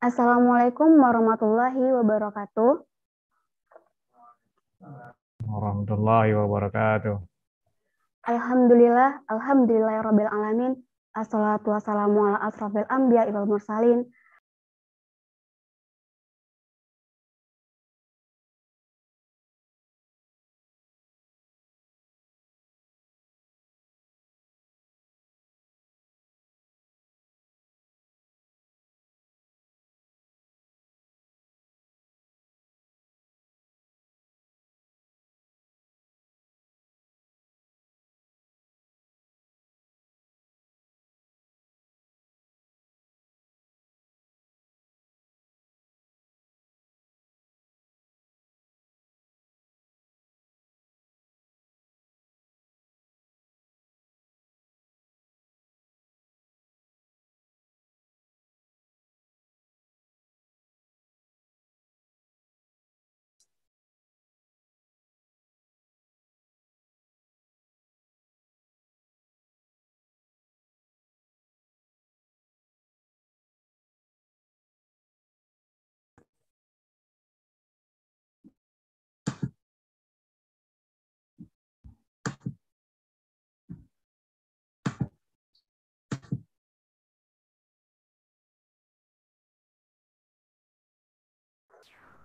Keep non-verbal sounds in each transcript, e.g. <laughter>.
Assalamualaikum warahmatullahi wabarakatuh. Warahmatullahi wabarakatuh. Alhamdulillah, alhamdulillah ya alamin. Assalatu wassalamu ala asrafil anbiya wal mursalin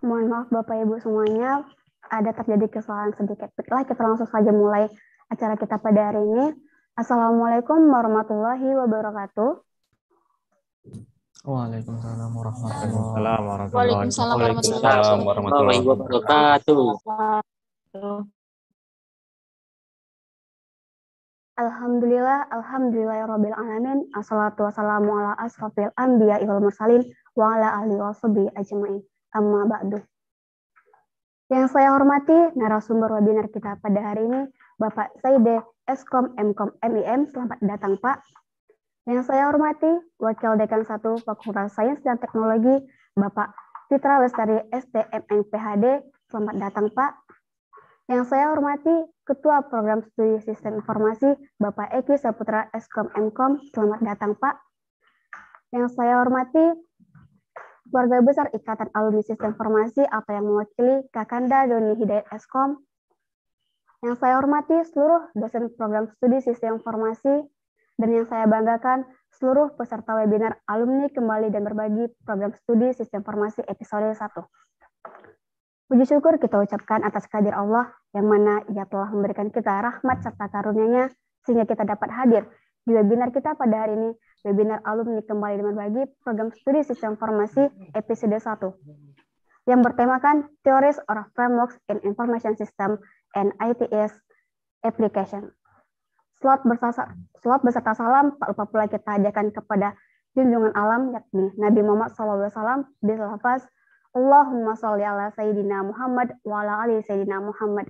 mohon maaf Bapak Ibu semuanya, ada terjadi kesalahan sedikit. Baiklah, kita langsung saja mulai acara kita pada hari ini. Assalamualaikum warahmatullahi wabarakatuh. Waalaikumsalam warahmatullahi wabarakatuh. Waalaikumsalam warahmatullahi wabarakatuh. Alhamdulillah, alhamdulillah ya rabbil alamin. Assalatu wassalamu ala asrofil anbiya'i wal mursalin wa ala ahli wa ajma'in. Amma Ba'du. Yang saya hormati narasumber webinar kita pada hari ini, Bapak Saide Eskom Mkom MIM, selamat datang Pak. Yang saya hormati Wakil Dekan 1 Fakultas Sains dan Teknologi, Bapak Fitra Lestari STMN PHD, selamat datang Pak. Yang saya hormati Ketua Program Studi Sistem Informasi, Bapak Eki Saputra Eskom Mkom, selamat datang Pak. Yang saya hormati Keluarga Besar Ikatan Alumni Sistem Informasi, apa yang mewakili Kakanda Doni Hidayat Eskom, yang saya hormati seluruh dosen program studi sistem informasi, dan yang saya banggakan seluruh peserta webinar alumni kembali dan berbagi program studi sistem informasi episode 1. Puji syukur kita ucapkan atas kehadiran Allah yang mana ia telah memberikan kita rahmat serta karunia-Nya sehingga kita dapat hadir di webinar kita pada hari ini, webinar alumni kembali dengan bagi program studi sistem informasi episode 1 yang bertemakan Theories or Frameworks in Information System and ITS Application. Slot beserta, slot beserta salam tak lupa pula kita ajarkan kepada junjungan alam yakni Nabi Muhammad SAW di lafaz Allahumma salli ala Sayyidina Muhammad wa ala ali Sayyidina Muhammad.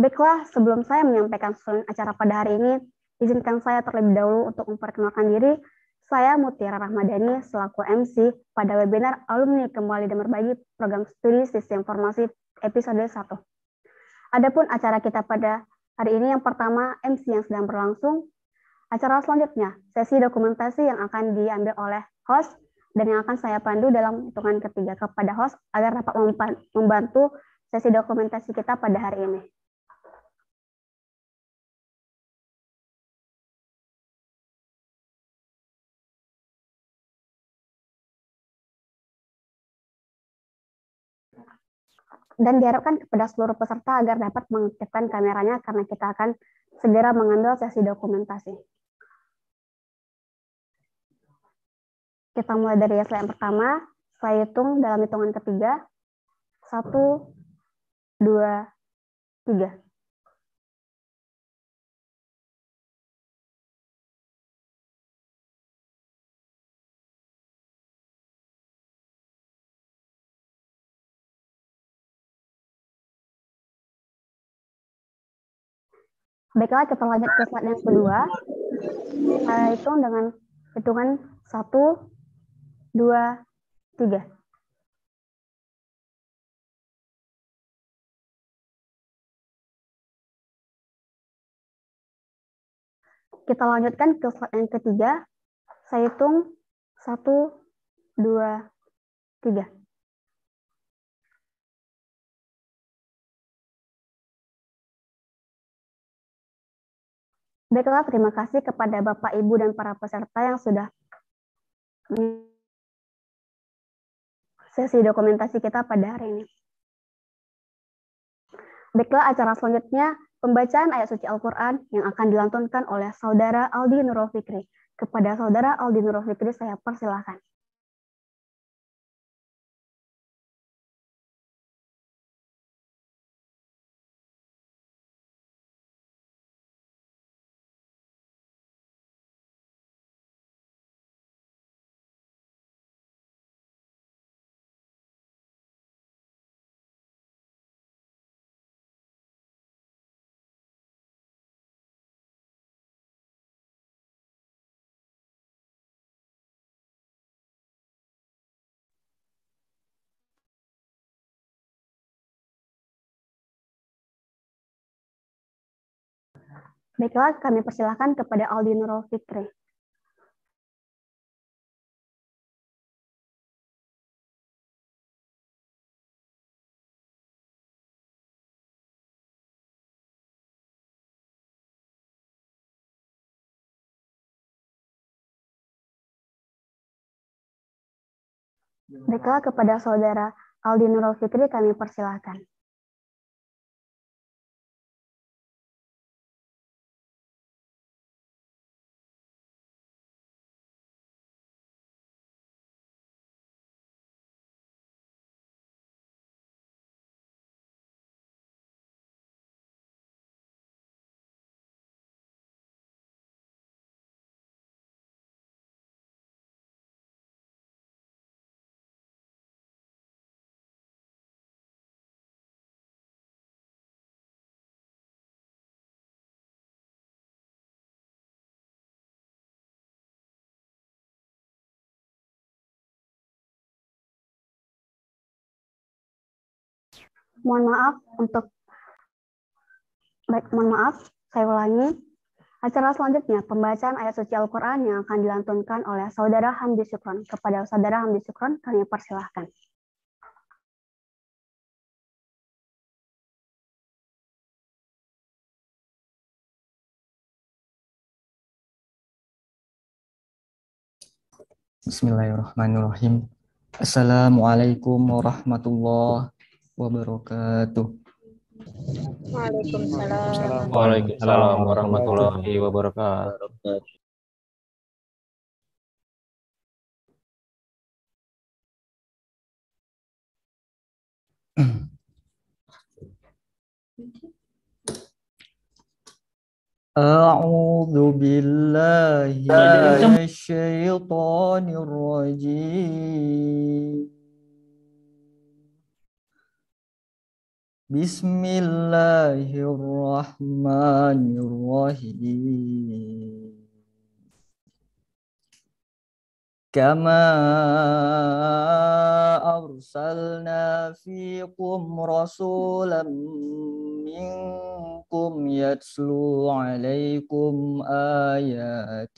Baiklah, sebelum saya menyampaikan acara pada hari ini, Izinkan saya terlebih dahulu untuk memperkenalkan diri. Saya Mutiara Rahmadani selaku MC pada webinar alumni kembali dan berbagi program studi sistem informasi episode 1. Adapun acara kita pada hari ini yang pertama MC yang sedang berlangsung. Acara selanjutnya, sesi dokumentasi yang akan diambil oleh host dan yang akan saya pandu dalam hitungan ketiga kepada host agar dapat membantu sesi dokumentasi kita pada hari ini. dan diharapkan kepada seluruh peserta agar dapat mengaktifkan kameranya karena kita akan segera mengambil sesi dokumentasi. Kita mulai dari slide yang pertama. Saya hitung dalam hitungan ketiga. Satu, dua, tiga. baiklah kita lanjut ke slide yang kedua. Saya eh, hitung dengan hitungan satu, dua, tiga. Kita lanjutkan ke slide yang ketiga. Saya hitung satu, dua, tiga. Baiklah, terima kasih kepada Bapak, Ibu, dan para peserta yang sudah sesi dokumentasi kita pada hari ini. Baiklah, acara selanjutnya pembacaan ayat suci Al-Quran yang akan dilantunkan oleh Saudara Aldi Nurul Fikri. Kepada Saudara Aldi Nurul Fikri, saya persilahkan. Baiklah, kami persilahkan kepada Aldi Nurul Fikri. Baiklah, kepada saudara Aldi Nurul Fikri kami persilahkan. mohon maaf untuk baik mohon maaf saya ulangi acara selanjutnya pembacaan ayat suci Al-Qur'an yang akan dilantunkan oleh saudara Hamdi Sukron kepada saudara Hamdi Sukron kami persilahkan Bismillahirrahmanirrahim. Assalamualaikum warahmatullahi wabarakatuh. Waalaikumsalam. Waalaikumsalam warahmatullahi wabarakatuh. A'udzu billahi من الشيطان الرجيم Bismillahirrahmanirrahim. كما أرسلنا فيكم رسولا منكم يتلو عليكم آياتنا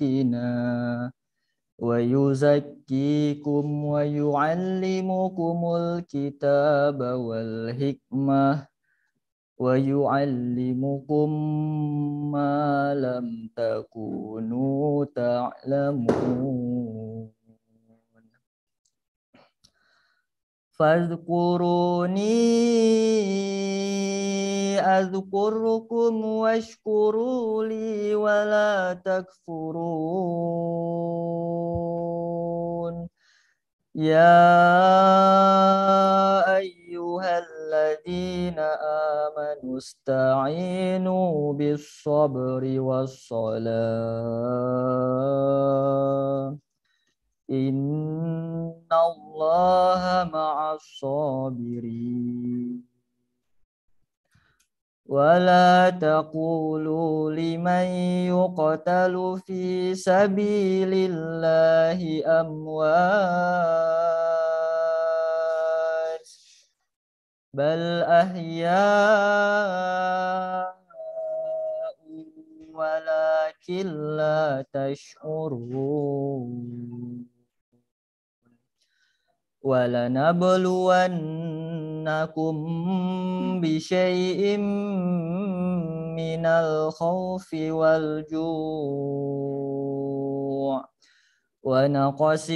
Wahyu zaki kum, wahyu al limu kumul kita bawal hikmah. Wahyu al limu kumalam ta kuno ta فاذكروني أذكركم واشكروا لي ولا تكفرون يا أيها الذين آمنوا استعينوا بالصبر والصلاة إن الله مع الصابرين ولا تقولوا لمن يقتل في سبيل الله أموات بل أحياء ولكن لا تشعرون ولنبلونكم بشيء من الخوف والجوع ونقص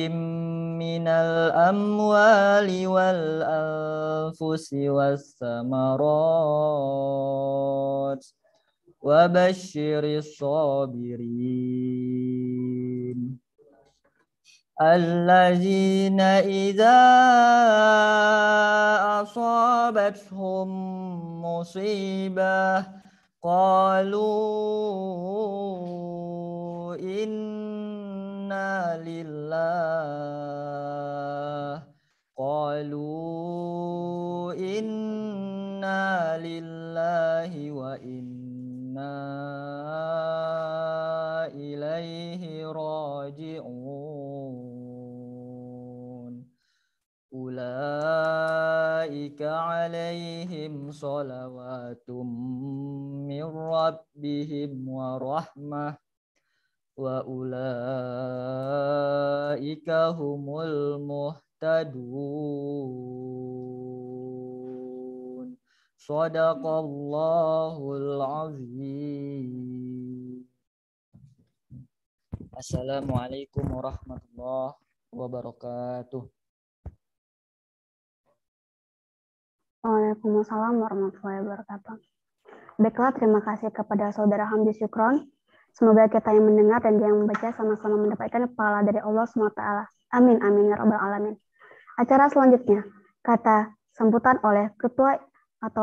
من الأموال والأنفس والثمرات وبشر الصابرين الذين إذا أصابتهم مصيبة قالوا إنا لله قالوا إنا لله وإنا إليه راجعون Ulaika alaihim Assalamualaikum warahmatullahi wabarakatuh Waalaikumsalam warahmatullahi wabarakatuh. Baiklah, terima kasih kepada Saudara Hamdi Syukron. Semoga kita yang mendengar dan yang membaca sama-sama mendapatkan pahala dari Allah SWT. Amin, amin, ya Rabbal Alamin. Acara selanjutnya, kata sambutan oleh Ketua atau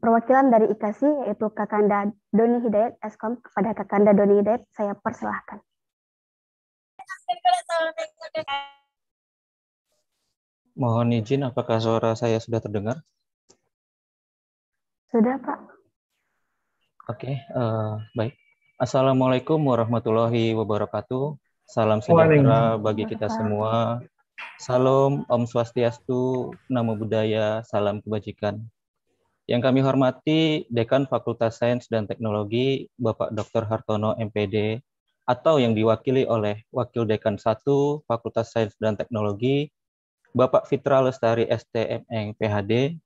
perwakilan dari IKASI, yaitu Kakanda Doni Hidayat, Eskom. Kepada Kakanda Doni Hidayat, saya persilahkan. Mohon izin, apakah suara saya sudah terdengar? Sudah, Pak. Oke, uh, baik. Assalamualaikum warahmatullahi wabarakatuh. Salam sejahtera bagi kita semua. Salam Om Swastiastu, Namo Buddhaya, Salam Kebajikan. Yang kami hormati Dekan Fakultas Sains dan Teknologi, Bapak Dr. Hartono MPD, atau yang diwakili oleh Wakil Dekan 1 Fakultas Sains dan Teknologi, Bapak Fitra Lestari STMN PHD,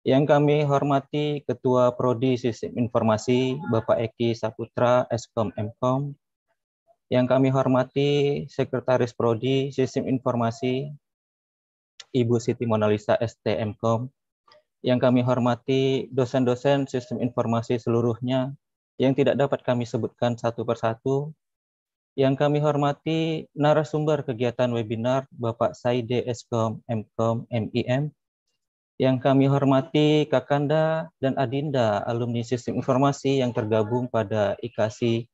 yang kami hormati Ketua Prodi Sistem Informasi Bapak Eki Saputra Eskom Mkom. Yang kami hormati Sekretaris Prodi Sistem Informasi Ibu Siti Monalisa STMkom. Yang kami hormati dosen-dosen Sistem Informasi seluruhnya yang tidak dapat kami sebutkan satu persatu. Yang kami hormati narasumber kegiatan webinar Bapak Saide Eskom Mkom MIM yang kami hormati Kakanda dan Adinda alumni Sistem Informasi yang tergabung pada IKASI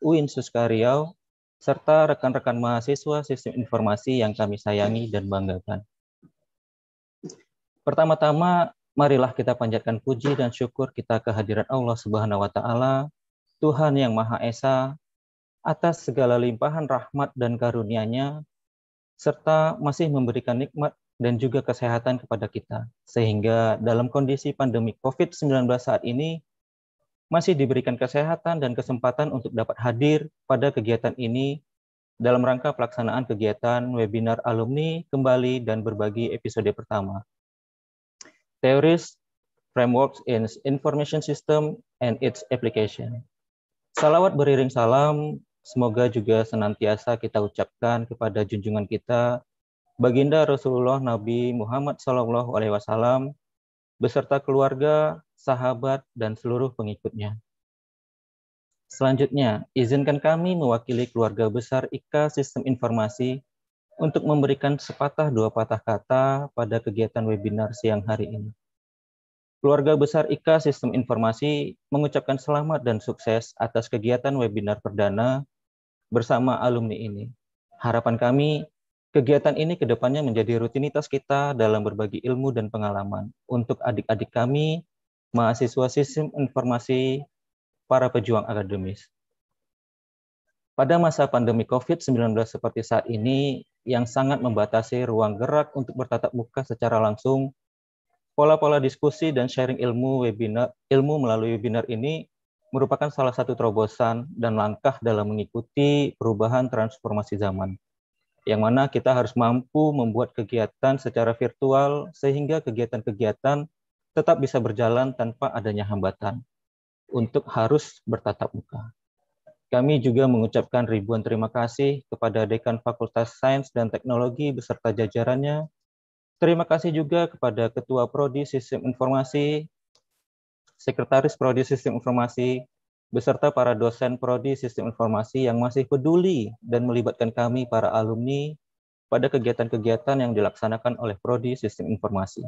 UIN Suskariau, serta rekan-rekan mahasiswa Sistem Informasi yang kami sayangi dan banggakan. Pertama-tama, marilah kita panjatkan puji dan syukur kita kehadiran Allah Subhanahu wa taala, Tuhan yang Maha Esa, atas segala limpahan rahmat dan karunia-Nya serta masih memberikan nikmat dan juga kesehatan kepada kita. Sehingga dalam kondisi pandemi COVID-19 saat ini, masih diberikan kesehatan dan kesempatan untuk dapat hadir pada kegiatan ini dalam rangka pelaksanaan kegiatan webinar alumni kembali dan berbagi episode pertama. Theories, Frameworks in Information System and Its Application. Salawat beriring salam, semoga juga senantiasa kita ucapkan kepada junjungan kita, baginda Rasulullah Nabi Muhammad SAW Alaihi Wasallam beserta keluarga, sahabat, dan seluruh pengikutnya. Selanjutnya, izinkan kami mewakili keluarga besar IKA Sistem Informasi untuk memberikan sepatah dua patah kata pada kegiatan webinar siang hari ini. Keluarga besar IKA Sistem Informasi mengucapkan selamat dan sukses atas kegiatan webinar perdana bersama alumni ini. Harapan kami Kegiatan ini kedepannya menjadi rutinitas kita dalam berbagi ilmu dan pengalaman untuk adik-adik kami, mahasiswa sistem informasi, para pejuang akademis. Pada masa pandemi COVID-19 seperti saat ini, yang sangat membatasi ruang gerak untuk bertatap muka secara langsung, pola-pola diskusi dan sharing ilmu webinar ilmu melalui webinar ini merupakan salah satu terobosan dan langkah dalam mengikuti perubahan transformasi zaman yang mana kita harus mampu membuat kegiatan secara virtual sehingga kegiatan-kegiatan tetap bisa berjalan tanpa adanya hambatan untuk harus bertatap muka. Kami juga mengucapkan ribuan terima kasih kepada Dekan Fakultas Sains dan Teknologi beserta jajarannya. Terima kasih juga kepada Ketua Prodi Sistem Informasi, Sekretaris Prodi Sistem Informasi, beserta para dosen prodi sistem informasi yang masih peduli dan melibatkan kami para alumni pada kegiatan-kegiatan yang dilaksanakan oleh prodi sistem informasi.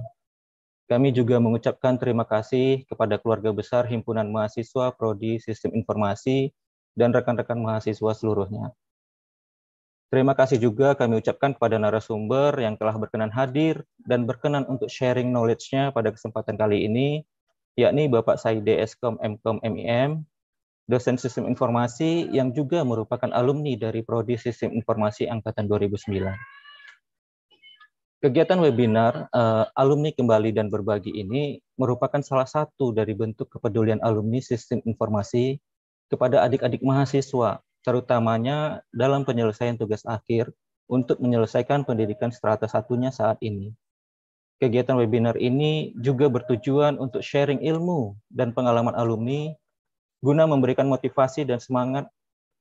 Kami juga mengucapkan terima kasih kepada keluarga besar himpunan mahasiswa prodi sistem informasi dan rekan-rekan mahasiswa seluruhnya. Terima kasih juga kami ucapkan kepada narasumber yang telah berkenan hadir dan berkenan untuk sharing knowledge-nya pada kesempatan kali ini, yakni Bapak Saide Eskom Mkom MIM, dosen sistem informasi yang juga merupakan alumni dari Prodi Sistem Informasi Angkatan 2009. Kegiatan webinar uh, alumni kembali dan berbagi ini merupakan salah satu dari bentuk kepedulian alumni sistem informasi kepada adik-adik mahasiswa, terutamanya dalam penyelesaian tugas akhir untuk menyelesaikan pendidikan strata satunya saat ini. Kegiatan webinar ini juga bertujuan untuk sharing ilmu dan pengalaman alumni guna memberikan motivasi dan semangat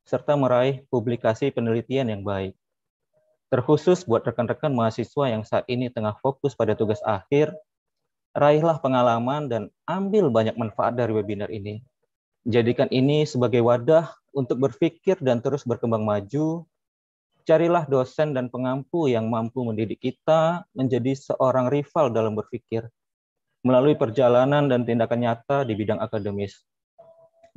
serta meraih publikasi penelitian yang baik. Terkhusus buat rekan-rekan mahasiswa yang saat ini tengah fokus pada tugas akhir, raihlah pengalaman dan ambil banyak manfaat dari webinar ini. Jadikan ini sebagai wadah untuk berpikir dan terus berkembang maju. Carilah dosen dan pengampu yang mampu mendidik kita menjadi seorang rival dalam berpikir melalui perjalanan dan tindakan nyata di bidang akademis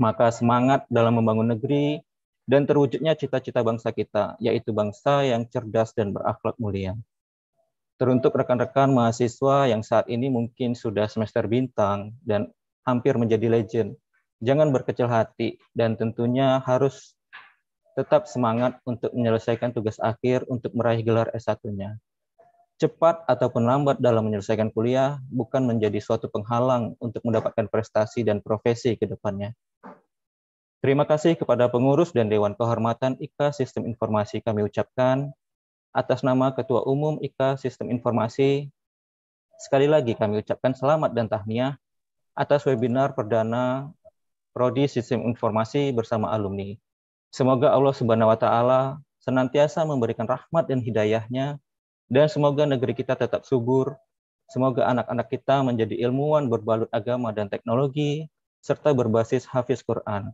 maka semangat dalam membangun negeri dan terwujudnya cita-cita bangsa kita, yaitu bangsa yang cerdas dan berakhlak mulia. Teruntuk rekan-rekan mahasiswa yang saat ini mungkin sudah semester bintang dan hampir menjadi legend, jangan berkecil hati dan tentunya harus tetap semangat untuk menyelesaikan tugas akhir untuk meraih gelar S1-nya. Cepat ataupun lambat dalam menyelesaikan kuliah bukan menjadi suatu penghalang untuk mendapatkan prestasi dan profesi ke depannya. Terima kasih kepada pengurus dan Dewan Kehormatan IKA Sistem Informasi kami ucapkan atas nama Ketua Umum IKA Sistem Informasi. Sekali lagi kami ucapkan selamat dan tahniah atas webinar perdana Prodi Sistem Informasi bersama alumni. Semoga Allah Subhanahu wa taala senantiasa memberikan rahmat dan hidayahnya dan semoga negeri kita tetap subur, semoga anak-anak kita menjadi ilmuwan berbalut agama dan teknologi, serta berbasis hafiz Quran.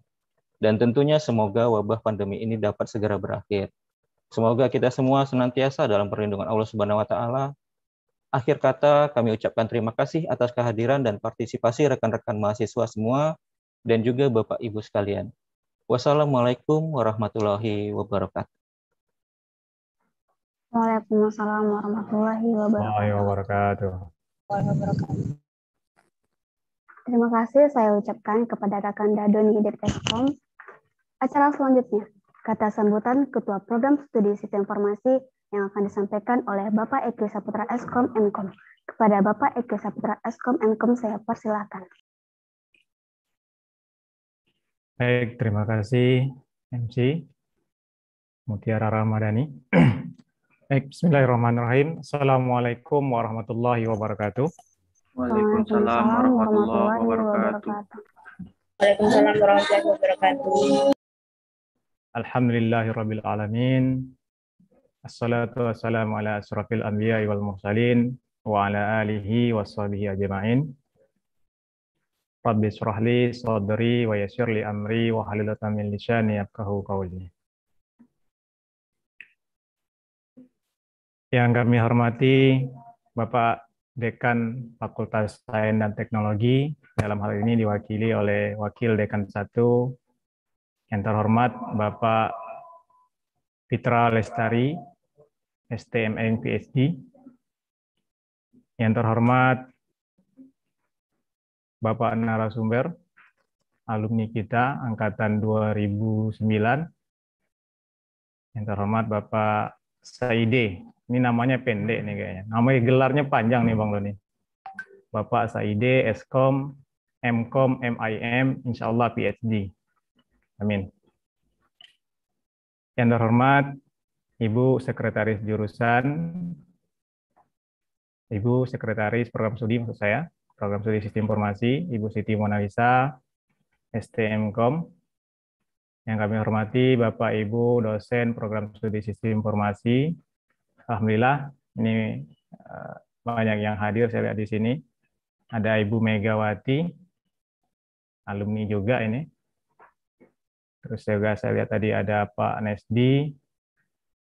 Dan tentunya semoga wabah pandemi ini dapat segera berakhir. Semoga kita semua senantiasa dalam perlindungan Allah Subhanahu wa taala. Akhir kata kami ucapkan terima kasih atas kehadiran dan partisipasi rekan-rekan mahasiswa semua dan juga Bapak Ibu sekalian. Wassalamualaikum warahmatullahi wabarakatuh. Waalaikumsalam warahmatullahi wabarakatuh. wabarakatuh. Terima kasih saya ucapkan kepada rekan Doni Hidayat Eskom. Acara selanjutnya, kata sambutan Ketua Program Studi Sistem Informasi yang akan disampaikan oleh Bapak Eki Saputra Eskom Enkom. Kepada Bapak Eki Saputra Eskom Enkom saya persilahkan. Baik, terima kasih MC Mutiara Ramadhani. <clears throat> Baik, bismillahirrahmanirrahim. Assalamualaikum warahmatullahi wabarakatuh. Waalaikumsalam warahmatullahi wabarakatuh. Waalaikumsalam warahmatullahi wabarakatuh. Alhamdulillahirabbil alamin. Assalatu wassalamu ala asrafil anbiya'i wal mursalin wa ala alihi washabihi ajma'in. Rabbi israh sadri wa yassir amri wa halul min lisani yafqahu qawli. Yang kami hormati Bapak Dekan Fakultas Sains dan Teknologi, dalam hal ini diwakili oleh Wakil Dekan 1 yang terhormat Bapak Fitra Lestari, STMN PhD. Yang terhormat Bapak narasumber alumni kita angkatan 2009. Yang terhormat Bapak Saide ini namanya pendek nih kayaknya. Namanya gelarnya panjang nih Bang Doni. Bapak Saide, Eskom, MKOM, MIM, insya Allah PhD. Amin. Yang terhormat Ibu Sekretaris Jurusan, Ibu Sekretaris Program Studi maksud saya, Program Studi Sistem Informasi, Ibu Siti Monalisa, STMKOM. Yang kami hormati Bapak Ibu dosen Program Studi Sistem Informasi, Alhamdulillah ini eh, banyak yang hadir saya lihat di sini. Ada Ibu Megawati, alumni juga ini. Terus juga saya lihat tadi ada Pak Nesdi,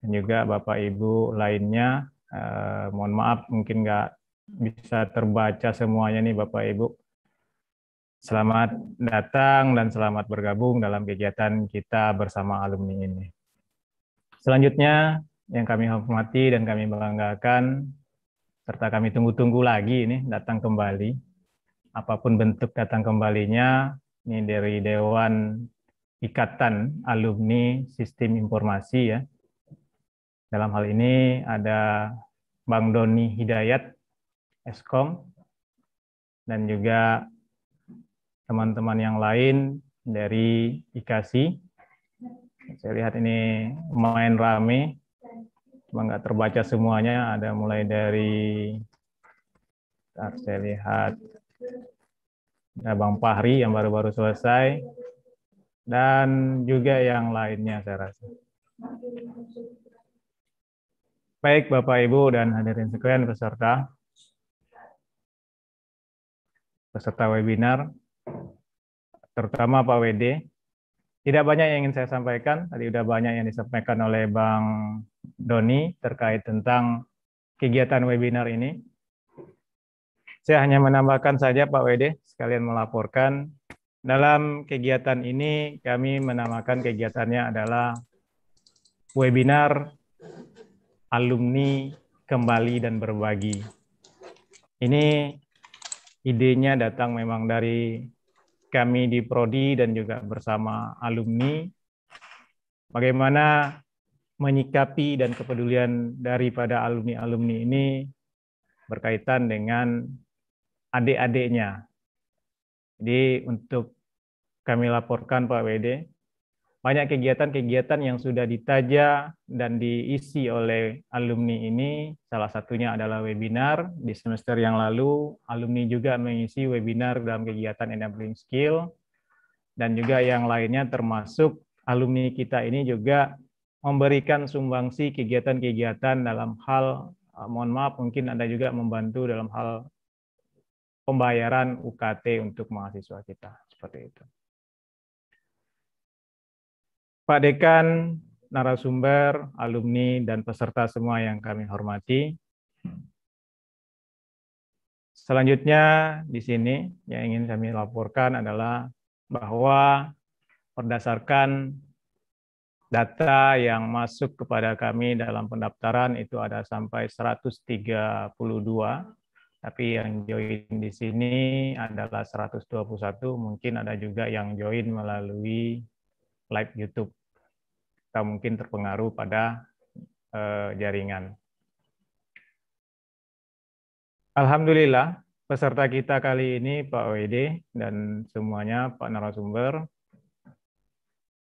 dan juga Bapak Ibu lainnya. Eh, mohon maaf mungkin nggak bisa terbaca semuanya nih Bapak Ibu. Selamat datang dan selamat bergabung dalam kegiatan kita bersama alumni ini. Selanjutnya yang kami hormati dan kami banggakan, serta kami tunggu-tunggu lagi ini datang kembali. Apapun bentuk datang kembalinya, ini dari Dewan Ikatan Alumni Sistem Informasi ya. Dalam hal ini ada Bang Doni Hidayat, Eskom, dan juga teman-teman yang lain dari IKASI. Saya lihat ini main rame, cuma nggak terbaca semuanya. Ada mulai dari, Ntar saya lihat, ada Bang Pahri yang baru-baru selesai, dan juga yang lainnya saya rasa. Baik Bapak Ibu dan hadirin sekalian peserta, peserta webinar, terutama Pak WD. Tidak banyak yang ingin saya sampaikan, tadi sudah banyak yang disampaikan oleh Bang Doni terkait tentang kegiatan webinar ini. Saya hanya menambahkan saja Pak WD sekalian melaporkan. Dalam kegiatan ini kami menamakan kegiatannya adalah webinar alumni kembali dan berbagi. Ini idenya datang memang dari kami di Prodi dan juga bersama alumni. Bagaimana menyikapi dan kepedulian daripada alumni-alumni ini berkaitan dengan adik-adiknya. Jadi untuk kami laporkan Pak WD, banyak kegiatan-kegiatan yang sudah ditaja dan diisi oleh alumni ini. Salah satunya adalah webinar. Di semester yang lalu, alumni juga mengisi webinar dalam kegiatan enabling skill. Dan juga yang lainnya termasuk alumni kita ini juga memberikan sumbangsi kegiatan-kegiatan dalam hal eh, mohon maaf mungkin Anda juga membantu dalam hal pembayaran UKT untuk mahasiswa kita seperti itu. Pak Dekan, narasumber, alumni dan peserta semua yang kami hormati. Selanjutnya di sini yang ingin kami laporkan adalah bahwa berdasarkan data yang masuk kepada kami dalam pendaftaran itu ada sampai 132, tapi yang join di sini adalah 121, mungkin ada juga yang join melalui live YouTube. Kita mungkin terpengaruh pada uh, jaringan. Alhamdulillah, peserta kita kali ini Pak Wd dan semuanya Pak Narasumber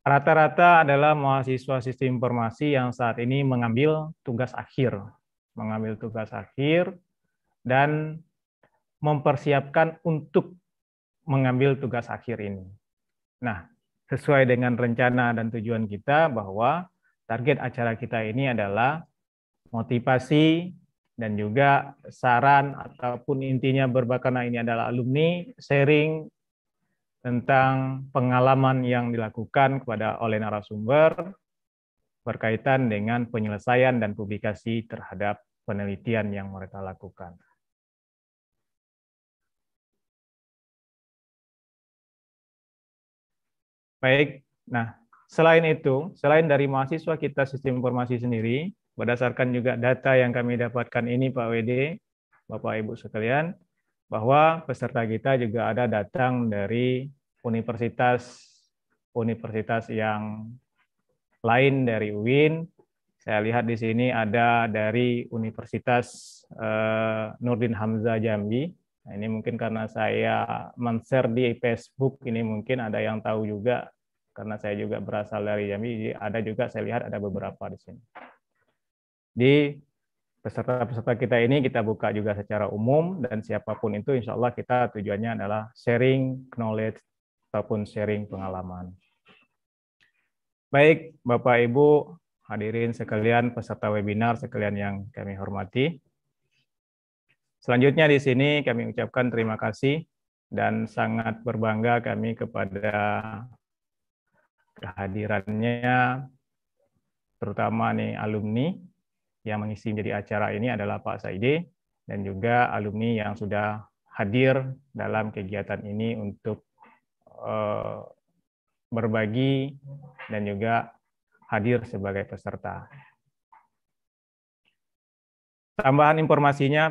rata-rata adalah mahasiswa sistem informasi yang saat ini mengambil tugas akhir, mengambil tugas akhir dan mempersiapkan untuk mengambil tugas akhir ini. Nah, sesuai dengan rencana dan tujuan kita bahwa target acara kita ini adalah motivasi dan juga saran ataupun intinya berbakana ini adalah alumni sharing tentang pengalaman yang dilakukan kepada oleh narasumber berkaitan dengan penyelesaian dan publikasi terhadap penelitian yang mereka lakukan. Baik, nah selain itu, selain dari mahasiswa kita sistem informasi sendiri, berdasarkan juga data yang kami dapatkan ini Pak WD, Bapak Ibu sekalian, bahwa peserta kita juga ada datang dari universitas universitas yang lain dari UIN. Saya lihat di sini ada dari Universitas eh, Nurdin Hamzah Jambi. Nah, ini mungkin karena saya men-share di Facebook ini mungkin ada yang tahu juga karena saya juga berasal dari Jambi. ada juga saya lihat ada beberapa di sini. Di peserta-peserta kita ini kita buka juga secara umum dan siapapun itu insya Allah kita tujuannya adalah sharing knowledge ataupun sharing pengalaman. Baik, Bapak Ibu, hadirin sekalian peserta webinar sekalian yang kami hormati. Selanjutnya di sini kami ucapkan terima kasih dan sangat berbangga kami kepada kehadirannya terutama nih alumni yang mengisi menjadi acara ini adalah Pak Saidi dan juga alumni yang sudah hadir dalam kegiatan ini untuk eh, berbagi dan juga hadir sebagai peserta. Tambahan informasinya,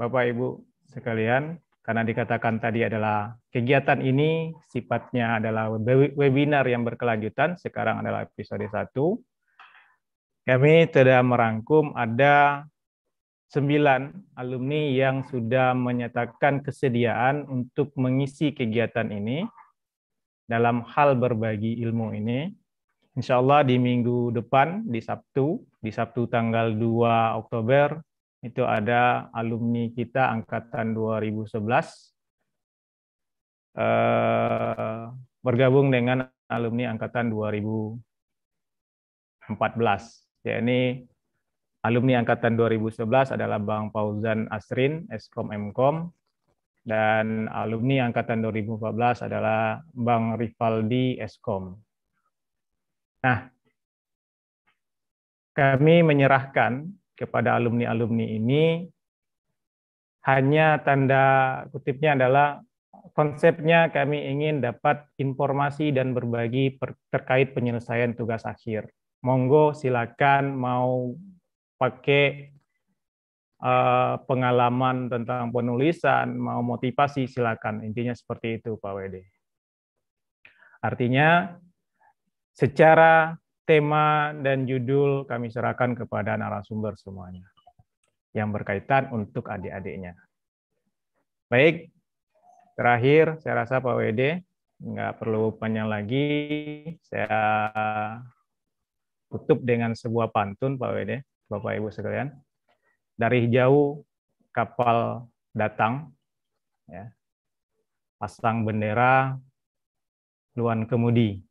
Bapak Ibu sekalian, karena dikatakan tadi adalah kegiatan ini sifatnya adalah webinar yang berkelanjutan, sekarang adalah episode 1, kami sudah merangkum ada sembilan alumni yang sudah menyatakan kesediaan untuk mengisi kegiatan ini dalam hal berbagi ilmu ini. Insya Allah di minggu depan, di Sabtu, di Sabtu tanggal 2 Oktober, itu ada alumni kita angkatan 2011 eh, bergabung dengan alumni angkatan 2014. Ya, ini alumni angkatan 2011 adalah Bang Fauzan Asrin, Eskom Mkom, dan alumni angkatan 2014 adalah Bang Rivaldi Eskom. Nah, kami menyerahkan kepada alumni-alumni ini hanya tanda kutipnya adalah konsepnya kami ingin dapat informasi dan berbagi terkait penyelesaian tugas akhir monggo silakan mau pakai uh, pengalaman tentang penulisan, mau motivasi silakan. Intinya seperti itu Pak Wede. Artinya secara tema dan judul kami serahkan kepada narasumber semuanya yang berkaitan untuk adik-adiknya. Baik, terakhir saya rasa Pak Wede nggak perlu panjang lagi. Saya tutup dengan sebuah pantun Pak Wede, Bapak Ibu sekalian. Dari jauh kapal datang, ya, pasang bendera, luan kemudi.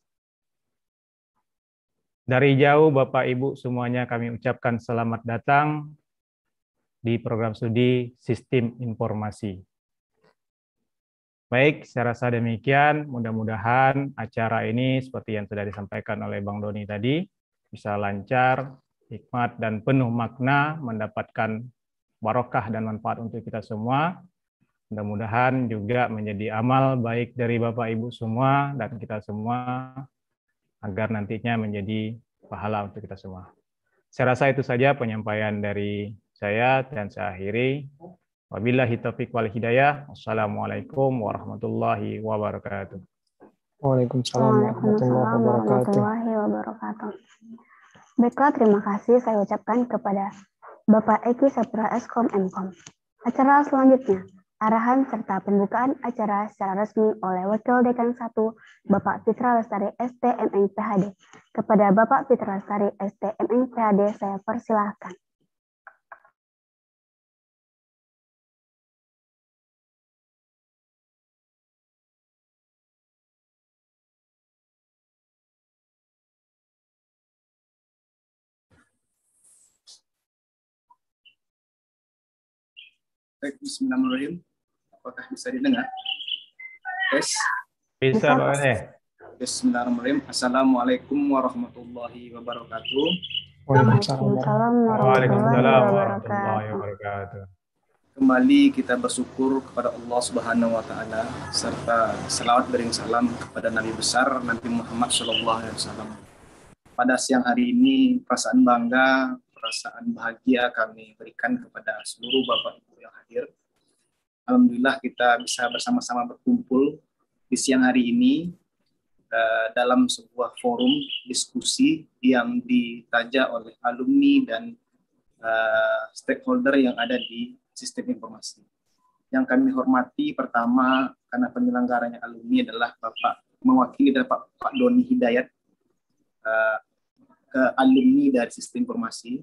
Dari jauh Bapak Ibu semuanya kami ucapkan selamat datang di program studi Sistem Informasi. Baik, saya rasa demikian. Mudah-mudahan acara ini seperti yang sudah disampaikan oleh Bang Doni tadi bisa lancar, hikmat, dan penuh makna mendapatkan barokah dan manfaat untuk kita semua. Mudah-mudahan juga menjadi amal baik dari Bapak Ibu semua dan kita semua agar nantinya menjadi pahala untuk kita semua. Saya rasa itu saja penyampaian dari saya dan saya akhiri. Wabillahi taufiq wal hidayah. Wassalamualaikum warahmatullahi wabarakatuh. Waalaikumsalam warahmatullahi wabarakatuh wabarakatuh. Baiklah, terima kasih saya ucapkan kepada Bapak Eki Sapra Eskom Mkom. Acara selanjutnya, arahan serta pembukaan acara secara resmi oleh Wakil Dekan 1 Bapak Fitra Lestari STMN PHD. Kepada Bapak Fitra Lestari STMN PHD, saya persilahkan. Baik, bismillahirrahmanirrahim. Apakah bisa didengar? Yes, Bisa, Pak Ane. Bismillahirrahmanirrahim. Assalamualaikum warahmatullahi wabarakatuh. Waalaikumsalam warahmatullahi wabarakatuh. Kembali kita bersyukur kepada Allah Subhanahu wa taala serta selawat bering salam kepada Nabi besar Nabi Muhammad sallallahu alaihi wasallam. Pada siang hari ini perasaan bangga, perasaan bahagia kami berikan kepada seluruh Bapak Ibu yang hadir. Alhamdulillah kita bisa bersama-sama berkumpul di siang hari ini eh, dalam sebuah forum diskusi yang ditaja oleh alumni dan eh, stakeholder yang ada di sistem informasi. Yang kami hormati pertama karena penyelenggaranya alumni adalah Bapak mewakili dari Pak, Pak Doni Hidayat uh, ke alumni dari sistem informasi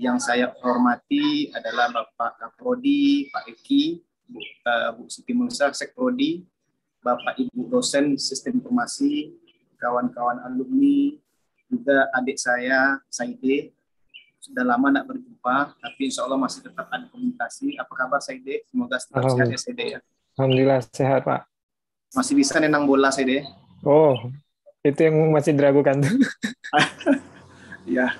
yang saya hormati adalah Bapak Kaprodi, Pak Eki, Bu, uh, Bu Siti Musa, Sekprodi, Bapak Ibu dosen sistem informasi, kawan-kawan alumni, juga adik saya, Saide, sudah lama tidak berjumpa, tapi insya Allah masih tetap ada komunikasi. Apa kabar Saide? Semoga tetap sehat ya Saide ya. Alhamdulillah sehat Pak. Masih bisa nenang bola Saide? Oh, itu yang masih diragukan. <laughs> <laughs> ya,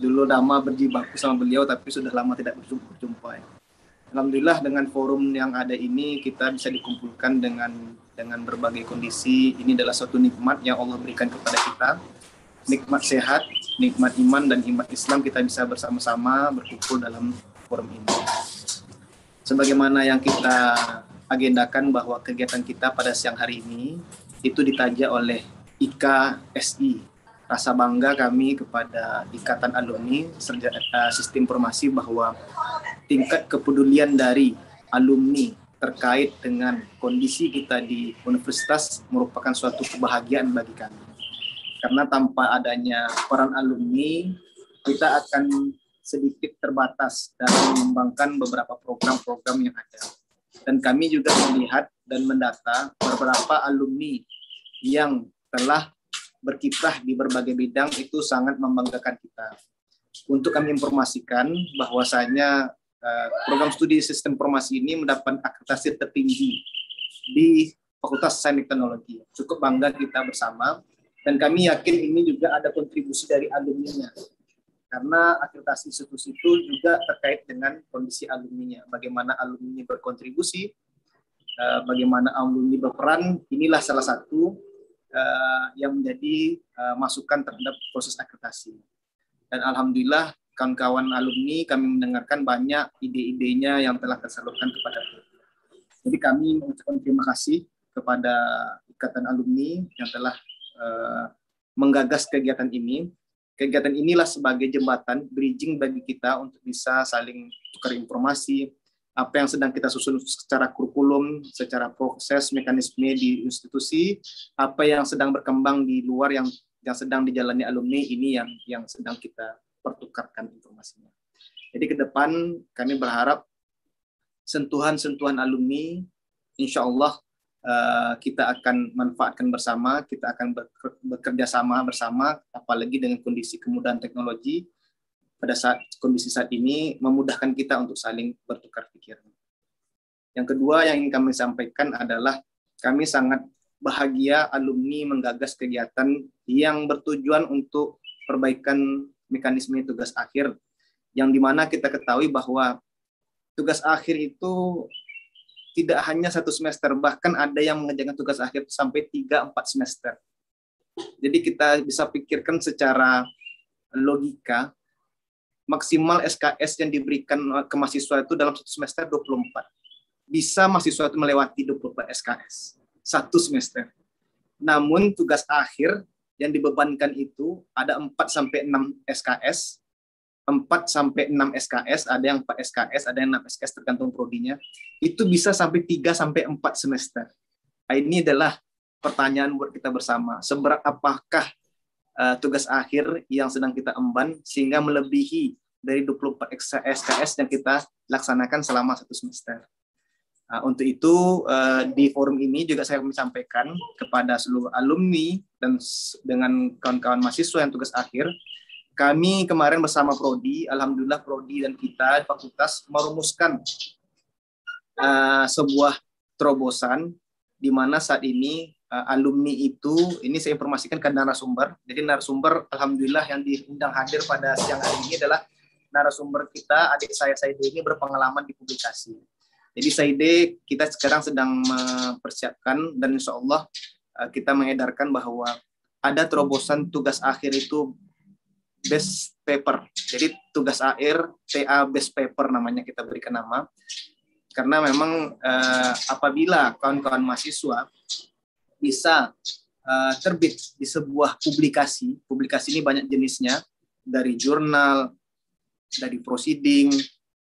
dulu lama berjibaku sama beliau tapi sudah lama tidak berjumpa. Ya. Alhamdulillah dengan forum yang ada ini kita bisa dikumpulkan dengan dengan berbagai kondisi. Ini adalah suatu nikmat yang Allah berikan kepada kita. Nikmat sehat, nikmat iman dan nikmat Islam kita bisa bersama-sama berkumpul dalam forum ini. Sebagaimana yang kita agendakan bahwa kegiatan kita pada siang hari ini itu ditaja oleh IKSI rasa bangga kami kepada Ikatan Alumni Serja, eh, Sistem Informasi bahwa tingkat kepedulian dari alumni terkait dengan kondisi kita di universitas merupakan suatu kebahagiaan bagi kami. Karena tanpa adanya peran alumni, kita akan sedikit terbatas dalam mengembangkan beberapa program-program yang ada. Dan kami juga melihat dan mendata beberapa alumni yang telah berkiprah di berbagai bidang itu sangat membanggakan kita. Untuk kami informasikan bahwasanya eh, program studi sistem informasi ini mendapat akreditasi tertinggi di Fakultas Sains Teknologi. Cukup bangga kita bersama dan kami yakin ini juga ada kontribusi dari alumninya. Karena akreditasi institusi itu juga terkait dengan kondisi alumninya, bagaimana alumni berkontribusi, eh, bagaimana alumni berperan, inilah salah satu uh, yang menjadi uh, masukan terhadap proses akreditasi. Dan alhamdulillah kawan-kawan alumni kami mendengarkan banyak ide-idenya yang telah tersalurkan kepada kami. Jadi kami mengucapkan terima kasih kepada Ikatan Alumni yang telah uh, menggagas kegiatan ini. Kegiatan inilah sebagai jembatan bridging bagi kita untuk bisa saling tukar informasi, apa yang sedang kita susun secara kurikulum, secara proses, mekanisme di institusi, apa yang sedang berkembang di luar yang yang sedang dijalani alumni ini yang yang sedang kita pertukarkan informasinya. Jadi ke depan kami berharap sentuhan-sentuhan alumni, insya Allah eh, kita akan manfaatkan bersama, kita akan bekerja sama bersama, apalagi dengan kondisi kemudahan teknologi, pada saat kondisi saat ini memudahkan kita untuk saling bertukar pikiran. Yang kedua yang ingin kami sampaikan adalah kami sangat bahagia alumni menggagas kegiatan yang bertujuan untuk perbaikan mekanisme tugas akhir yang dimana kita ketahui bahwa tugas akhir itu tidak hanya satu semester bahkan ada yang mengerjakan tugas akhir sampai 3-4 semester. Jadi kita bisa pikirkan secara logika maksimal SKS yang diberikan eh, ke mahasiswa itu dalam satu semester 24. Bisa mahasiswa itu melewati 24 SKS satu semester. Namun tugas akhir yang dibebankan itu ada 4 sampai 6 SKS 4 sampai 6 SKS, ada yang 4 SKS, ada yang 6 SKS tergantung prodinya. Itu bisa sampai 3 sampai 4 semester. Nah, ini adalah pertanyaan buat kita bersama. Seberat apakah uh, tugas akhir yang sedang kita emban sehingga melebihi dari 24 SKS yang kita laksanakan selama satu semester. Uh, untuk itu uh, di forum ini juga saya menyampaikan kepada seluruh alumni dan dengan kawan-kawan mahasiswa yang tugas akhir, kami kemarin bersama Prodi, alhamdulillah Prodi dan kita fakultas merumuskan uh, sebuah terobosan di mana saat ini uh, alumni itu ini saya informasikan ke narasumber. Jadi narasumber alhamdulillah yang diundang hadir pada siang hari ini adalah narasumber kita adik saya Saide ini berpengalaman di publikasi. Jadi Saide kita sekarang sedang mempersiapkan dan insya Allah uh, kita mengedarkan bahwa ada terobosan tugas akhir itu best paper. Jadi tugas akhir TA best paper namanya kita berikan nama. Karena memang eh, apabila kawan-kawan mahasiswa bisa uh, terbit di sebuah publikasi. Publikasi ini banyak jenisnya, dari jurnal, dari proceeding,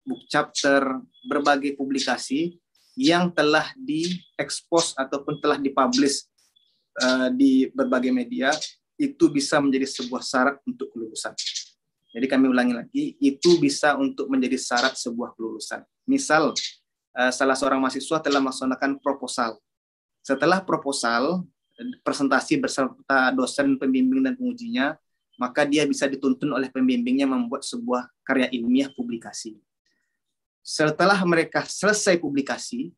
book chapter, berbagai publikasi yang telah diekspos ataupun telah dipublish uh, di berbagai media itu bisa menjadi sebuah syarat untuk kelulusan. Jadi kami ulangi lagi, itu bisa untuk menjadi syarat sebuah kelulusan. Misal, eh, salah seorang mahasiswa telah melaksanakan proposal setelah proposal, presentasi berserta dosen pembimbing dan pengujinya, maka dia bisa dituntun oleh pembimbingnya membuat sebuah karya ilmiah publikasi. Setelah mereka selesai publikasi,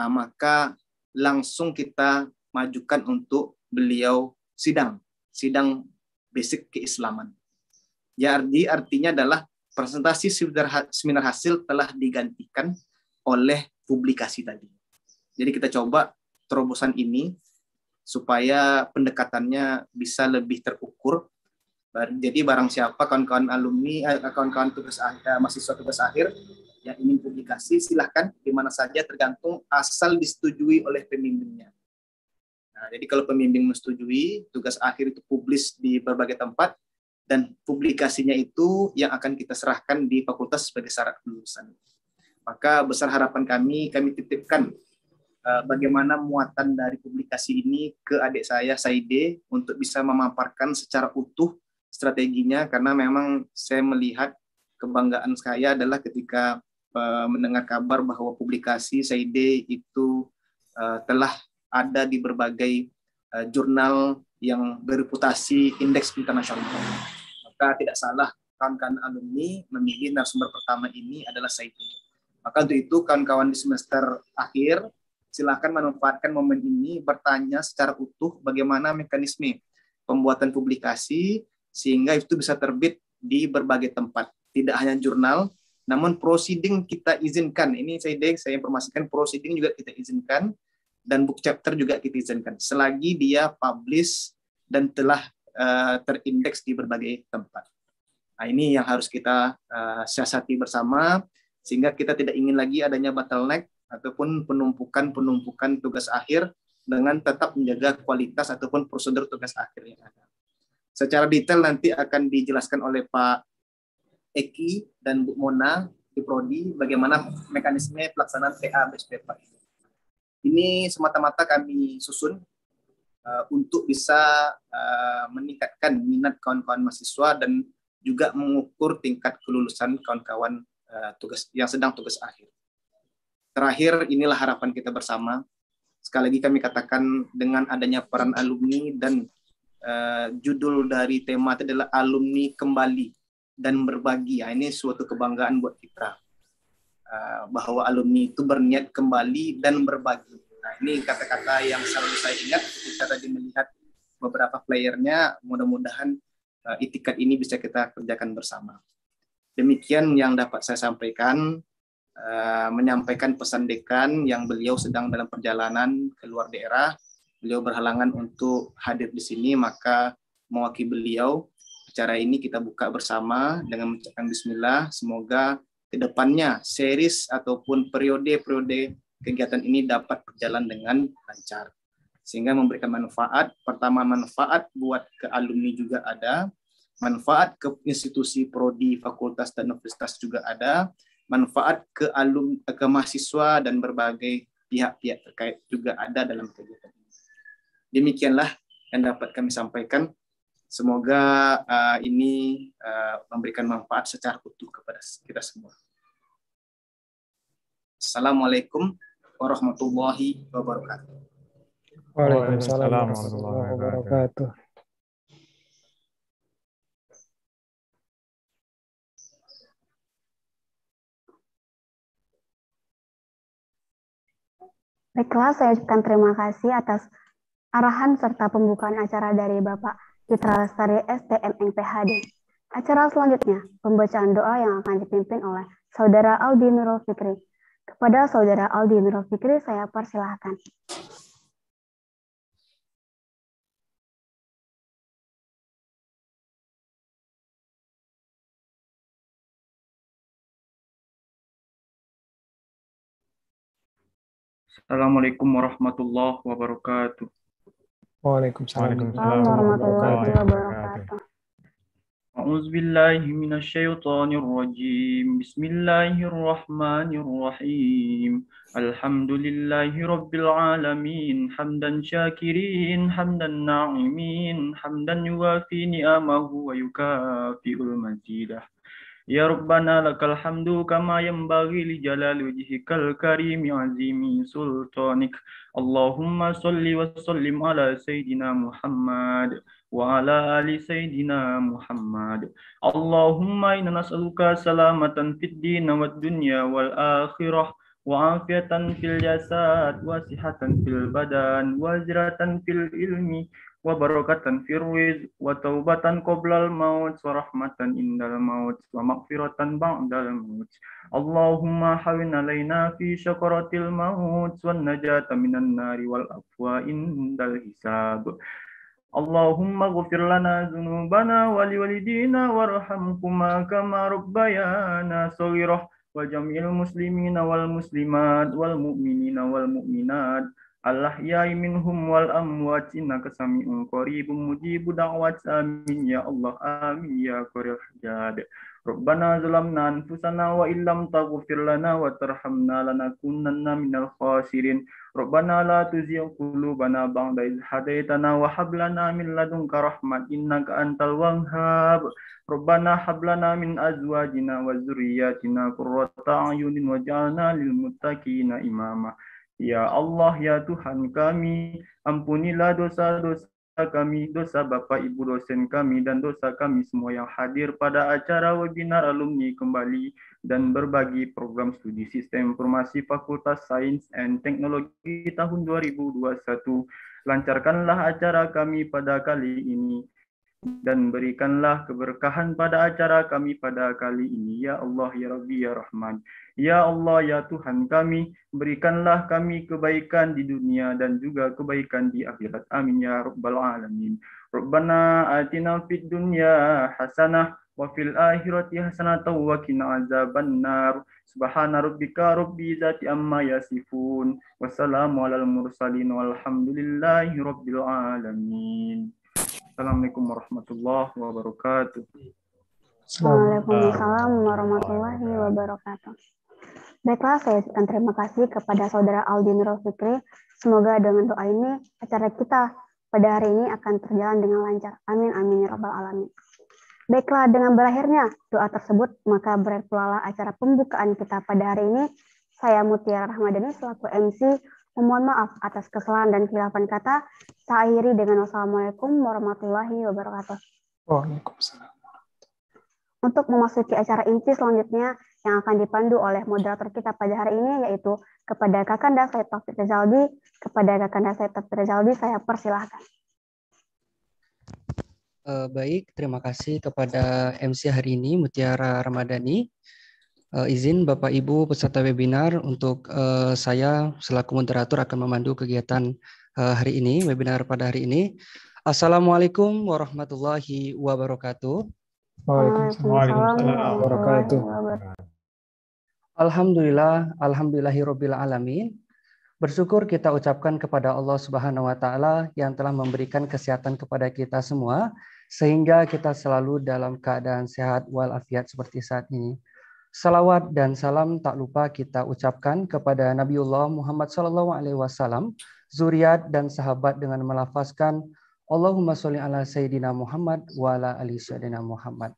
ah, maka langsung kita majukan untuk beliau sidang, sidang basic keislaman. Ya, artinya adalah presentasi seminar hasil telah digantikan oleh publikasi tadi. Jadi kita coba terobosan ini supaya pendekatannya bisa lebih terukur. Jadi barang siapa kawan-kawan alumni, eh, kawan-kawan tugas akhir, eh, mahasiswa tugas akhir yang ingin publikasi, silahkan di mana saja tergantung asal disetujui oleh pemimpinnya. Nah, jadi kalau pemimpin menyetujui, tugas akhir itu publis di berbagai tempat, dan publikasinya itu yang akan kita serahkan di fakultas sebagai syarat kelulusan. Maka besar harapan kami, kami titipkan Eh, bagaimana muatan dari publikasi ini ke adik saya Saide untuk bisa memaparkan secara utuh strateginya karena memang saya melihat kebanggaan saya adalah ketika eh, mendengar kabar bahwa publikasi Saide itu eh, telah ada di berbagai jurnal yang bereputasi indeks internasional. Maka tidak salah kawan-kawan alumni memilih narasumber pertama ini adalah Saide. Maka untuk itu kawan-kawan di semester akhir Silahkan manfaatkan momen ini bertanya secara utuh bagaimana mekanisme pembuatan publikasi sehingga itu bisa terbit di berbagai tempat. Tidak hanya jurnal, namun proceeding kita izinkan. Ini saya saya informasikan proceeding juga kita izinkan dan book chapter juga kita izinkan selagi dia publish dan telah uh, terindeks di berbagai tempat. Nah, ini yang harus kita uh, siasati bersama sehingga kita tidak ingin lagi adanya bottleneck ataupun penumpukan-penumpukan tugas akhir dengan tetap menjaga kualitas ataupun prosedur tugas akhir yang ada. Secara detail nanti akan dijelaskan oleh Pak Eki dan Bu Mona di Prodi bagaimana mekanisme pelaksanaan PA BSPP. ini. Ini semata-mata kami susun uh, untuk bisa uh, meningkatkan minat kawan-kawan mahasiswa dan juga mengukur tingkat kelulusan kawan-kawan uh, tugas yang sedang tugas akhir. Terakhir, inilah harapan kita bersama. Sekali lagi kami katakan dengan adanya peran alumni dan uh, judul dari tema itu adalah alumni kembali dan berbagi. Nah, ini suatu kebanggaan buat kita uh, bahwa alumni itu berniat kembali dan berbagi. Nah, ini kata-kata yang selalu saya ingat ketika tadi melihat beberapa playernya. Mudah-mudahan uh, itikat ini bisa kita kerjakan bersama. Demikian yang dapat saya sampaikan. Eh, menyampaikan pesan dekan yang beliau sedang dalam perjalanan ke luar daerah. Beliau berhalangan untuk hadir di sini, maka mewakili beliau acara ini kita buka bersama dengan mengucapkan bismillah. Semoga kedepannya series ataupun periode-periode kegiatan ini dapat berjalan dengan lancar. Sehingga memberikan manfaat. Pertama, manfaat buat ke alumni juga ada. Manfaat ke institusi prodi, fakultas, dan universitas juga ada manfaat ke alum ke mahasiswa dan berbagai pihak-pihak terkait juga ada dalam kegiatan ini. Demikianlah yang dapat kami sampaikan. Semoga uh, ini uh, memberikan manfaat secara utuh kepada kita semua. Assalamualaikum warahmatullahi wabarakatuh. Waalaikumsalam warahmatullahi wabarakatuh. Baiklah, saya ucapkan terima kasih atas arahan serta pembukaan acara dari Bapak Citra Lestari STM NPHD. Acara selanjutnya, pembacaan doa yang akan dipimpin oleh Saudara Aldi Nurul Fikri. Kepada Saudara Aldi Nurul Fikri, saya persilahkan. Assalamualaikum warahmatullahi wabarakatuh. Waalaikumsalam warahmatullahi wabarakatuh. A'udzubillahi rajim. Bismillahirrahmanirrahim. Alhamdulillahi rabbil alamin. Hamdan syakirin, hamdan na'imin, hamdan yuwafi ni'amahu wa yukafi'ul Ya Rabbana lakal hamdu kama yambagi li jalali wajhikal karimi azimi sultanik. Allahumma salli wa sallim ala sayyidina Muhammad wa ala ali sayyidina Muhammad. Allahumma inna nas'aluka salamatan fid din wa dunya wal akhirah wa afiatan fil jasad wa sihatan fil badan wa ziratan fil ilmi wa barakatan firwiz wa taubatan qoblal maut wa rahmatan indal maut wa maghfiratan ba'dal maut Allahumma hawin alaina fi syakaratil maut wa najata minan nari wal afwa indal hisab Allahumma ghafir lana zunubana wa liwalidina wa rahamkuma kama rabbayana sawirah wa jamil muslimina wal muslimat wal mu'minina wal mu'minat Allah ya minhum wal amwati innaka sami'un qaribun mujibu da'wat amin ya Allah amin ya qaril hajad Rabbana zalamna anfusana wa illam taghfir lana wa tarhamna lanakunanna minal khasirin Rabbana la tuzigh qulubana ba'da idh hadaytana wa hab lana min ladunka rahmat innaka antal wahhab Rabbana hab lana min azwajina wa dhurriyyatina qurrata a'yunin waj'alna lil muttaqina imama Ya Allah, ya Tuhan kami, ampunilah dosa-dosa kami, dosa Bapak Ibu dosen kami, dan dosa kami semua yang hadir pada acara webinar alumni kembali dan berbagi program studi sistem informasi Fakultas Sains and Teknologi tahun 2021. Lancarkanlah acara kami pada kali ini dan berikanlah keberkahan pada acara kami pada kali ini. Ya Allah, Ya Rabbi, Ya Rahman. Ya Allah, ya Tuhan kami, berikanlah kami kebaikan di dunia dan juga kebaikan di akhirat. Amin ya rabbal alamin. Rabbana atina fid dunya hasanah wa fil akhirati hasanah wa qina azaban nar. Subhana rabbika rabbi zati amma yasifun. Wassalamu alal mursalin walhamdulillahi rabbil alamin. Assalamualaikum warahmatullahi wabarakatuh. Assalamualaikum warahmatullahi wabarakatuh. Baiklah, saya ucapkan terima kasih kepada Saudara Aldi Nurul Fikri. Semoga dengan doa ini acara kita pada hari ini akan berjalan dengan lancar. Amin, amin, ya Rabbal Alamin. Baiklah, dengan berakhirnya doa tersebut, maka berpulalah acara pembukaan kita pada hari ini. Saya Mutiara Rahmadani selaku MC memohon maaf atas kesalahan dan khilafan kata. Saya akhiri dengan Wassalamualaikum warahmatullahi wabarakatuh. Waalaikumsalam. Untuk memasuki acara inti selanjutnya, yang akan dipandu oleh moderator kita pada hari ini yaitu kepada Kakanda saya Taufik Rezaldi, kepada Kakanda saya Taufik Rezaldi saya persilahkan. Eh, baik, terima kasih kepada MC hari ini Mutiara Ramadhani. Eh, izin Bapak Ibu peserta webinar untuk eh, saya selaku moderator akan memandu kegiatan hari ini, webinar pada hari ini. Assalamualaikum warahmatullahi wabarakatuh. Waalaikumsalam wabarakatuh. Alhamdulillah, alhamdulillahirabbil alamin. Bersyukur kita ucapkan kepada Allah Subhanahu wa taala yang telah memberikan kesehatan kepada kita semua sehingga kita selalu dalam keadaan sehat walafiat seperti saat ini. Salawat dan salam tak lupa kita ucapkan kepada Nabiullah Muhammad sallallahu alaihi wasallam, zuriat dan sahabat dengan melafazkan Allahumma sholli ala sayyidina Muhammad wa ala ali sayyidina Muhammad.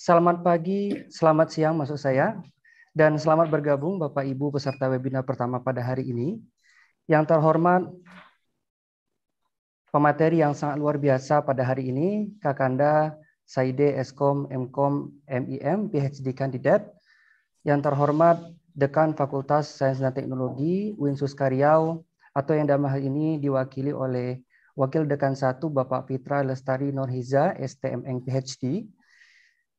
Selamat pagi, selamat siang maksud saya, dan selamat bergabung Bapak Ibu peserta webinar pertama pada hari ini. Yang terhormat pemateri yang sangat luar biasa pada hari ini, Kakanda Saide Eskom Mkom MIM PhD kandidat. Yang terhormat Dekan Fakultas Sains dan Teknologi Winsus Karyau atau yang dalam hal ini diwakili oleh Wakil Dekan 1 Bapak Fitra Lestari Norhiza STMN PhD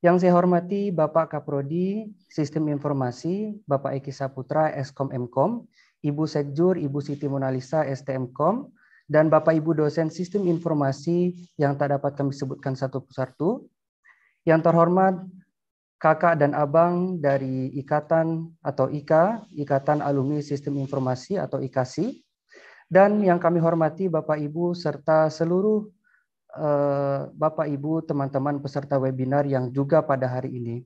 yang saya hormati Bapak Kaprodi Sistem Informasi, Bapak Eki Saputra Eskom Mkom, Ibu Sekjur, Ibu Siti Monalisa STMkom, dan Bapak Ibu dosen Sistem Informasi yang tak dapat kami sebutkan satu persatu. Yang terhormat kakak dan abang dari Ikatan atau IKA, Ikatan Alumni Sistem Informasi atau IKASI, dan yang kami hormati Bapak Ibu serta seluruh Eh, Bapak Ibu, teman-teman peserta webinar yang juga pada hari ini.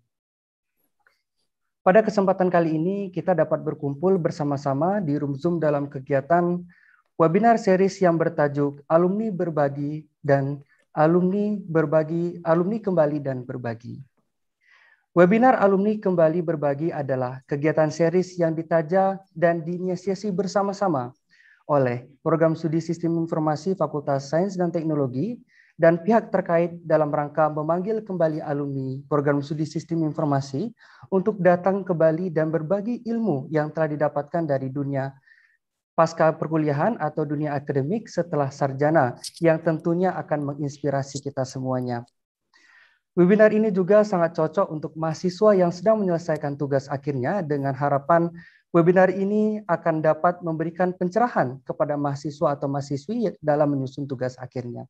Pada kesempatan kali ini kita dapat berkumpul bersama-sama di room Zoom dalam kegiatan webinar series yang bertajuk Alumni Berbagi dan Alumni Berbagi, Alumni Kembali dan Berbagi. Webinar Alumni Kembali Berbagi adalah kegiatan series yang ditaja dan diinisiasi bersama-sama oleh Program Studi Sistem Informasi Fakultas Sains dan Teknologi dan pihak terkait dalam rangka memanggil kembali alumni program studi sistem informasi untuk datang ke Bali dan berbagi ilmu yang telah didapatkan dari dunia pasca perkuliahan atau dunia akademik setelah sarjana yang tentunya akan menginspirasi kita semuanya. Webinar ini juga sangat cocok untuk mahasiswa yang sedang menyelesaikan tugas akhirnya dengan harapan Webinar ini akan dapat memberikan pencerahan kepada mahasiswa atau mahasiswi dalam menyusun tugas akhirnya.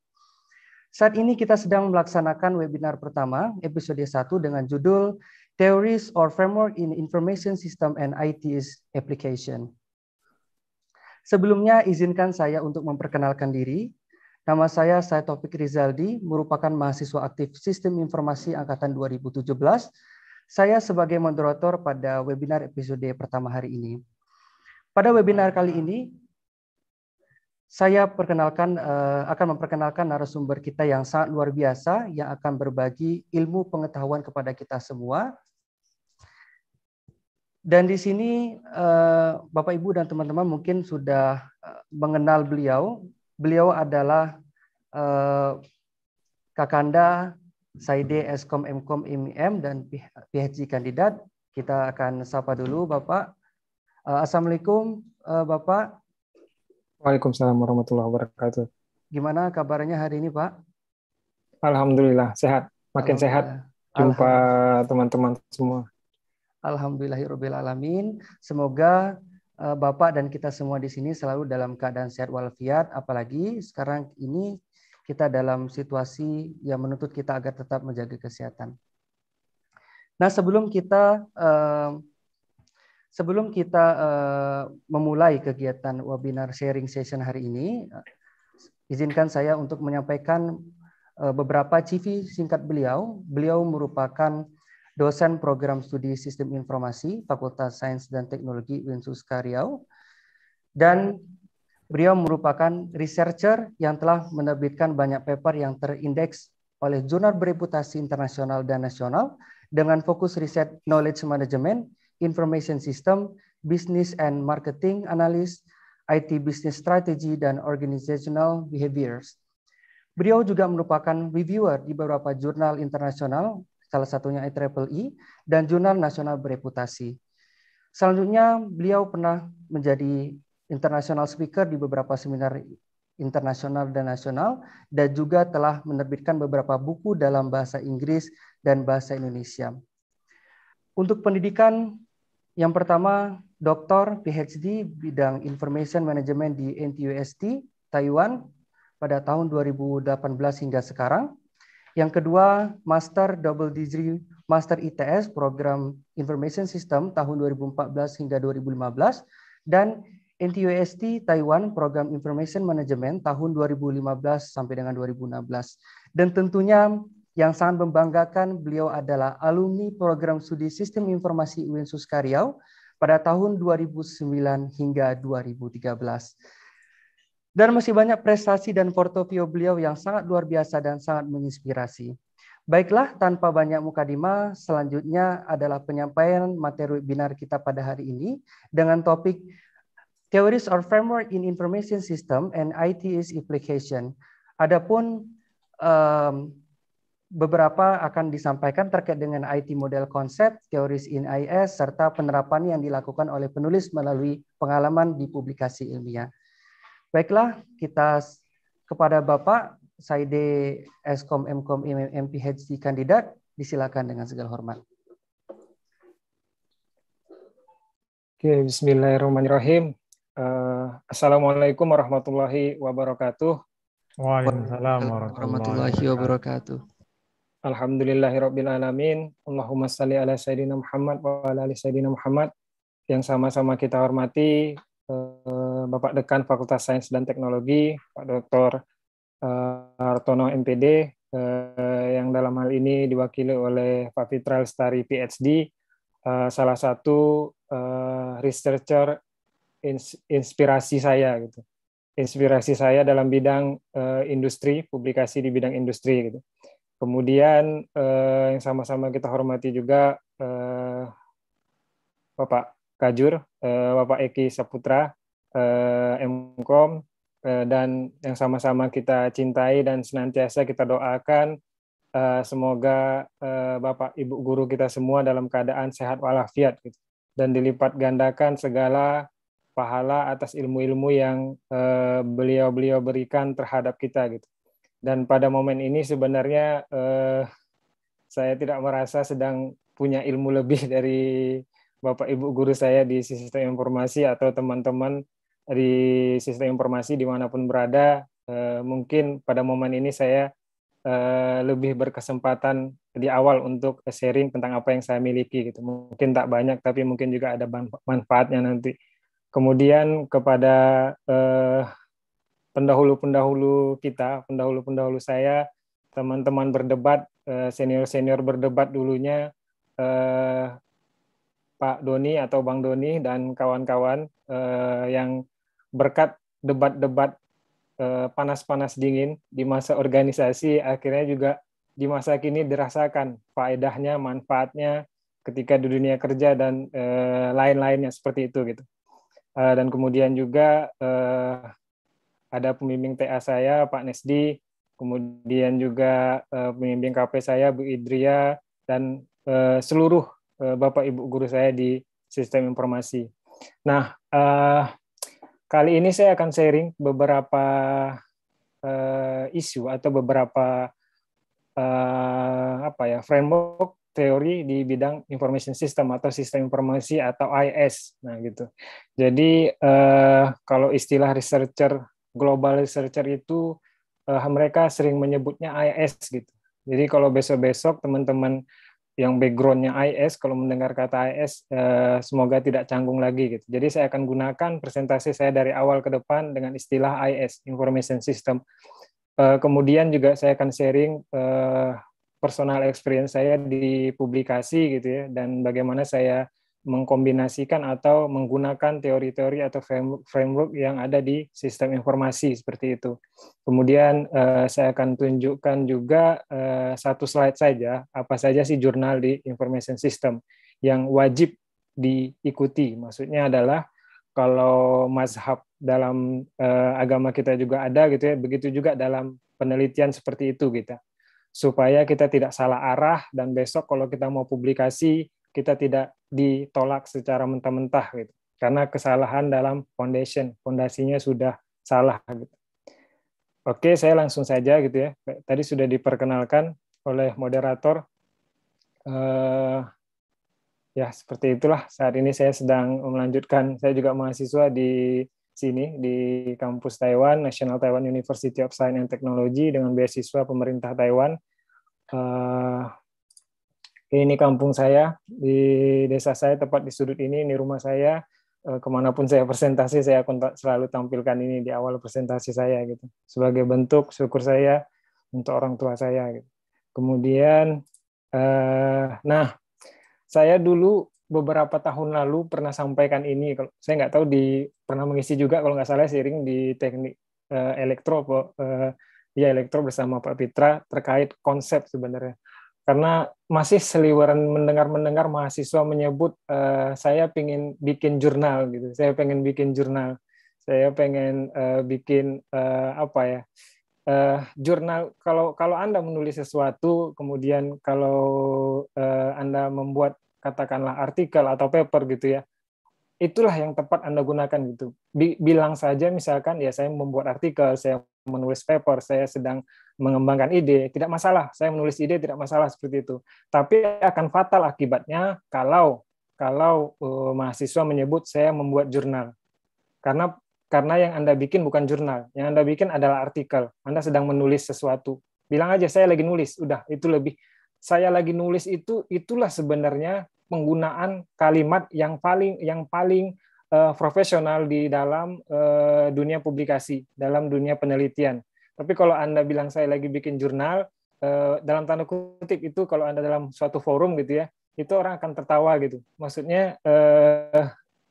Saat ini kita sedang melaksanakan webinar pertama, episode 1 dengan judul Theories or Framework in Information System and IT's Application. Sebelumnya, izinkan saya untuk memperkenalkan diri. Nama saya saya Topik Rizaldi, merupakan mahasiswa aktif Sistem Informasi Angkatan 2017. Saya sebagai moderator pada webinar episode pertama hari ini. Pada webinar kali ini, saya perkenalkan eh, akan memperkenalkan narasumber kita yang sangat luar biasa yang akan berbagi ilmu pengetahuan kepada kita semua. Dan di sini eh, Bapak Ibu dan teman-teman mungkin sudah eh, mengenal beliau. Beliau adalah Kakanda Saide Eskom Mkom MIM dan PhD kandidat. Kita akan sapa dulu Bapak. Assalamualaikum Bapak. Waalaikumsalam warahmatullahi wabarakatuh. Gimana kabarnya hari ini, Pak? Alhamdulillah, sehat. Makin sehat. Jumpa teman-teman semua. Alhamdulillahirrahmanirrahim. Semoga eh, Bapak dan kita semua di sini selalu dalam keadaan sehat walafiat, apalagi sekarang ini kita dalam situasi yang menuntut kita agar tetap menjaga kesehatan. Nah, sebelum kita uh, sebelum kita uh, memulai kegiatan webinar sharing session hari ini, eh, izinkan saya untuk menyampaikan uh, beberapa CV singkat beliau. Beliau merupakan dosen program studi Sistem Informasi Fakultas Sains dan Teknologi Winsus Riau dan beliau merupakan researcher yang telah menerbitkan banyak paper yang terindeks oleh jurnal bereputasi internasional dan nasional dengan fokus riset knowledge management information system, business and marketing analyst, IT business strategy, dan organizational behaviors. Beliau juga merupakan reviewer di beberapa jurnal internasional, salah satunya IEEE, e dan jurnal nasional bereputasi. Selanjutnya, beliau pernah menjadi international speaker di beberapa seminar internasional dan nasional, dan juga telah menerbitkan beberapa buku dalam bahasa Inggris dan bahasa Indonesia. Untuk pendidikan, yang pertama, doktor PhD bidang Information Management di NTUST Taiwan pada tahun 2018 hingga sekarang. Yang kedua, Master Double Degree Master ITS Program Information System tahun 2014 hingga 2015 dan NTUST Taiwan Program Information Management tahun 2015 sampai dengan 2016. Dan tentunya yang sangat membanggakan beliau adalah alumni program studi Sistem Informasi UIN Suskaryau pada tahun 2009 hingga 2013. Dan masih banyak prestasi dan portofolio beliau yang sangat luar biasa dan sangat menginspirasi. Baiklah, tanpa banyak mukadima, selanjutnya adalah penyampaian materi webinar kita pada hari ini dengan topik Theories or Framework in Information System and ITS Application. Adapun um, beberapa akan disampaikan terkait dengan IT model konsep, teoris in IS, serta penerapan yang dilakukan oleh penulis melalui pengalaman di publikasi ilmiah. Baiklah, kita kepada Bapak Saide Eskom Mkom MPHD kandidat, disilakan dengan segala hormat. Oke, bismillahirrahmanirrahim. Uh, Assalamualaikum warahmatullahi wabarakatuh. Waalaikumsalam warahmatullahi wabarakatuh. Alhamdulillahirabbil alamin. Allahumma shalli ala sayyidina Muhammad wa ala ali sayyidina Muhammad yang sama-sama kita hormati eh, Bapak Dekan Fakultas Sains dan Teknologi, Pak Dr. Eh, Hartono MPD eh, yang dalam hal ini diwakili oleh Pak Fitral Stari PhD, salah satu researcher inspirasi saya gitu. Inspirasi saya dalam bidang industri, publikasi di bidang industri gitu Kemudian eh, yang sama-sama kita hormati juga eh, Bapak Kajur, eh, Bapak Eki Saputra, eh, MKOM, eh, dan yang sama-sama kita cintai dan senantiasa kita doakan eh, semoga eh, Bapak Ibu guru kita semua dalam keadaan sehat walafiat gitu. dan dilipat gandakan segala pahala atas ilmu-ilmu yang beliau eh, beliau-beliau berikan terhadap kita gitu. Dan pada momen ini sebenarnya eh, saya tidak merasa sedang punya ilmu lebih <laughs> dari Bapak Ibu guru saya di sistem informasi atau teman-teman di sistem informasi dimanapun berada. Eh, mungkin pada momen ini saya eh, lebih berkesempatan di awal untuk sharing tentang apa yang saya miliki gitu. Mungkin tak banyak tapi mungkin juga ada manfaatnya nanti. Kemudian kepada eh, pendahulu-pendahulu kita, pendahulu-pendahulu saya, teman-teman berdebat, eh, senior-senior berdebat dulunya, eh, Pak Doni atau Bang Doni dan kawan-kawan eh, yang berkat debat-debat panas-panas dingin di masa organisasi, akhirnya juga di masa kini dirasakan faedahnya, manfaatnya ketika di dunia kerja dan lain-lainnya seperti itu gitu. dan kemudian juga ada pembimbing TA saya Pak Nesdi, kemudian juga uh, pembimbing KP saya Bu Idria dan uh, seluruh uh, Bapak Ibu guru saya di sistem informasi. Nah, uh, kali ini saya akan sharing beberapa uh, isu atau beberapa uh, apa ya framework teori di bidang information system atau sistem informasi atau IS. Nah, gitu. Jadi uh, kalau istilah researcher global researcher itu uh, mereka sering menyebutnya IS gitu. Jadi kalau besok-besok teman-teman yang backgroundnya IS kalau mendengar kata IS uh, eh, semoga tidak canggung lagi gitu. Jadi saya akan gunakan presentasi saya dari awal ke depan dengan istilah IS Information System. Uh, kemudian juga saya akan sharing uh, personal experience saya di publikasi gitu ya dan bagaimana saya mengkombinasikan atau menggunakan teori-teori atau framework yang ada di sistem informasi seperti itu. Kemudian eh, saya akan tunjukkan juga eh, satu slide saja apa saja sih jurnal di information system yang wajib diikuti. Maksudnya adalah kalau mazhab dalam eh, agama kita juga ada gitu ya, begitu juga dalam penelitian seperti itu kita. Gitu supaya kita tidak salah arah dan besok kalau kita mau publikasi kita tidak ditolak secara mentah-mentah gitu karena kesalahan dalam foundation fondasinya sudah salah gitu. Oke, saya langsung saja gitu ya. Tadi sudah diperkenalkan oleh moderator. Eh, ya seperti itulah. Saat ini saya sedang melanjutkan. Saya juga mahasiswa di sini di kampus Taiwan National Taiwan University of Science and Technology dengan beasiswa pemerintah Taiwan. Eh, ini kampung saya, di desa saya, tepat di sudut ini, ini rumah saya. Eh, kemanapun saya presentasi, saya akan selalu tampilkan ini di awal presentasi saya gitu. Sebagai bentuk syukur saya untuk orang tua saya. Gitu. Kemudian, eh, nah, saya dulu beberapa tahun lalu pernah sampaikan ini. kalau Saya nggak tahu di pernah mengisi juga kalau nggak salah sering di teknik eh, elektro, eh, ya elektro bersama Pak Pitra terkait konsep sebenarnya karena masih seliweran mendengar-mendengar mahasiswa menyebut uh, saya pengen bikin jurnal gitu saya pengen bikin jurnal saya pengen uh, bikin uh, apa ya uh, jurnal kalau kalau anda menulis sesuatu kemudian kalau uh, anda membuat katakanlah artikel atau paper gitu ya itulah yang tepat anda gunakan gitu bilang saja misalkan ya saya membuat artikel saya menulis paper saya sedang mengembangkan ide, tidak masalah. Saya menulis ide tidak masalah seperti itu. Tapi akan fatal akibatnya kalau kalau uh, mahasiswa menyebut saya membuat jurnal. Karena karena yang Anda bikin bukan jurnal, yang Anda bikin adalah artikel. Anda sedang menulis sesuatu. Bilang aja saya lagi nulis, udah itu lebih saya lagi nulis itu itulah sebenarnya penggunaan kalimat yang paling yang paling uh, profesional di dalam uh, dunia publikasi, dalam dunia penelitian tapi kalau Anda bilang saya lagi bikin jurnal, eh, dalam tanda kutip itu kalau Anda dalam suatu forum gitu ya, itu orang akan tertawa gitu. Maksudnya, eh,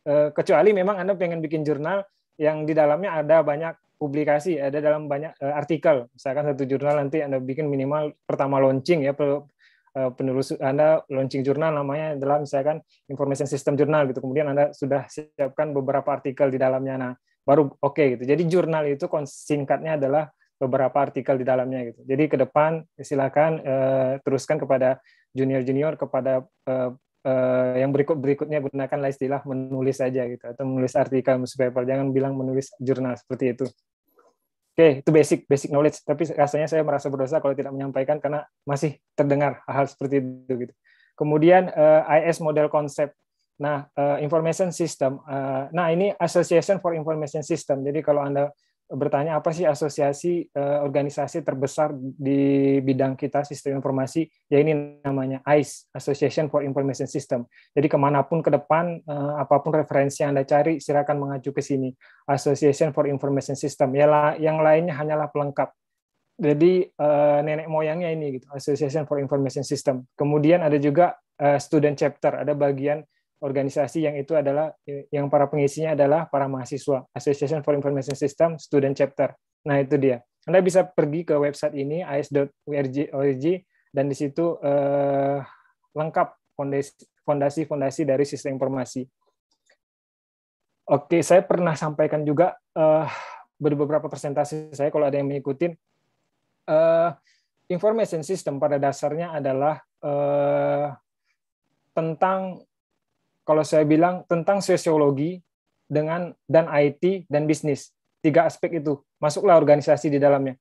eh, kecuali memang Anda pengen bikin jurnal yang di dalamnya ada banyak publikasi, ada dalam banyak artikel. Misalkan satu jurnal nanti Anda bikin minimal pertama launching ya, penulis Anda launching jurnal namanya dalam misalkan information system jurnal gitu. Kemudian Anda sudah siapkan beberapa artikel di dalamnya. Nah, baru oke okay, gitu. Jadi jurnal itu singkatnya adalah beberapa artikel di dalamnya gitu. Jadi ke depan silakan uh, teruskan kepada junior-junior kepada uh, uh, yang berikut berikutnya gunakanlah istilah menulis saja gitu atau menulis artikel newspaper jangan bilang menulis jurnal seperti itu. Oke, okay, itu basic basic knowledge tapi rasanya saya merasa berdosa kalau tidak menyampaikan karena masih terdengar hal-hal seperti itu gitu. Kemudian uh, IS model konsep Nah, uh, information system. Uh, nah, ini Association for Information System. Jadi kalau Anda bertanya apa sih asosiasi uh, organisasi terbesar di bidang kita sistem informasi ya ini namanya ICE Association for Information System jadi kemanapun ke depan uh, apapun referensi yang anda cari silakan mengacu ke sini Association for Information System ya yang lainnya hanyalah pelengkap jadi uh, nenek moyangnya ini gitu Association for Information System kemudian ada juga student chapter ada bagian organisasi yang itu adalah yang para pengisinya adalah para mahasiswa Association for Information System Student Chapter. Nah itu dia. Anda bisa pergi ke website ini is.org dan di situ eh, lengkap fondasi-fondasi dari sistem informasi. Oke, saya pernah sampaikan juga eh, beberapa presentasi saya kalau ada yang mengikuti. Eh, information system pada dasarnya adalah eh, tentang kalau saya bilang tentang sosiologi dengan dan IT dan bisnis. Tiga aspek itu masuklah organisasi di dalamnya.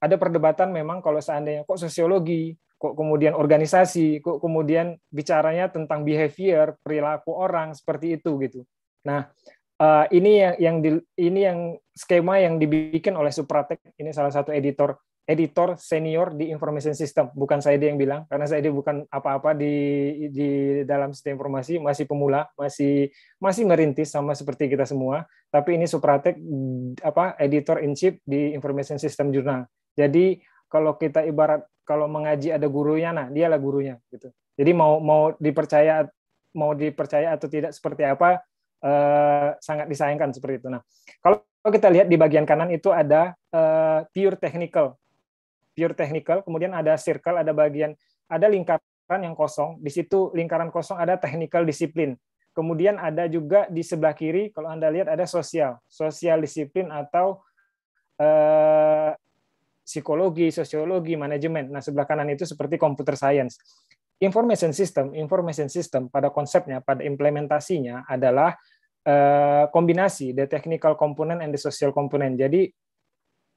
Ada perdebatan memang kalau seandainya kok sosiologi, kok kemudian organisasi, kok kemudian bicaranya tentang behavior, perilaku orang seperti itu gitu. Nah, eh, ini yang yang di, ini yang skema yang dibikin oleh Supratek ini salah satu editor editor senior di information system. Bukan saya dia yang bilang, karena saya dia bukan apa-apa di di dalam sistem informasi, masih pemula, masih masih merintis sama seperti kita semua. Tapi ini Supratek apa editor in chief di information system jurnal. Jadi kalau kita ibarat kalau mengaji ada gurunya, nah dialah gurunya gitu. Jadi mau mau dipercaya mau dipercaya atau tidak seperti apa eh, sangat disayangkan seperti itu. Nah kalau kita lihat di bagian kanan itu ada uh, pure technical pure technical, kemudian ada circle, ada bagian, ada lingkaran yang kosong. Di situ lingkaran kosong ada technical disiplin. Kemudian ada juga di sebelah kiri, kalau Anda lihat ada sosial, sosial disiplin atau eh, psikologi, sosiologi, manajemen. Nah, sebelah kanan itu seperti computer science. Information system, information system pada konsepnya, pada implementasinya adalah eh, kombinasi the technical component and the social component. Jadi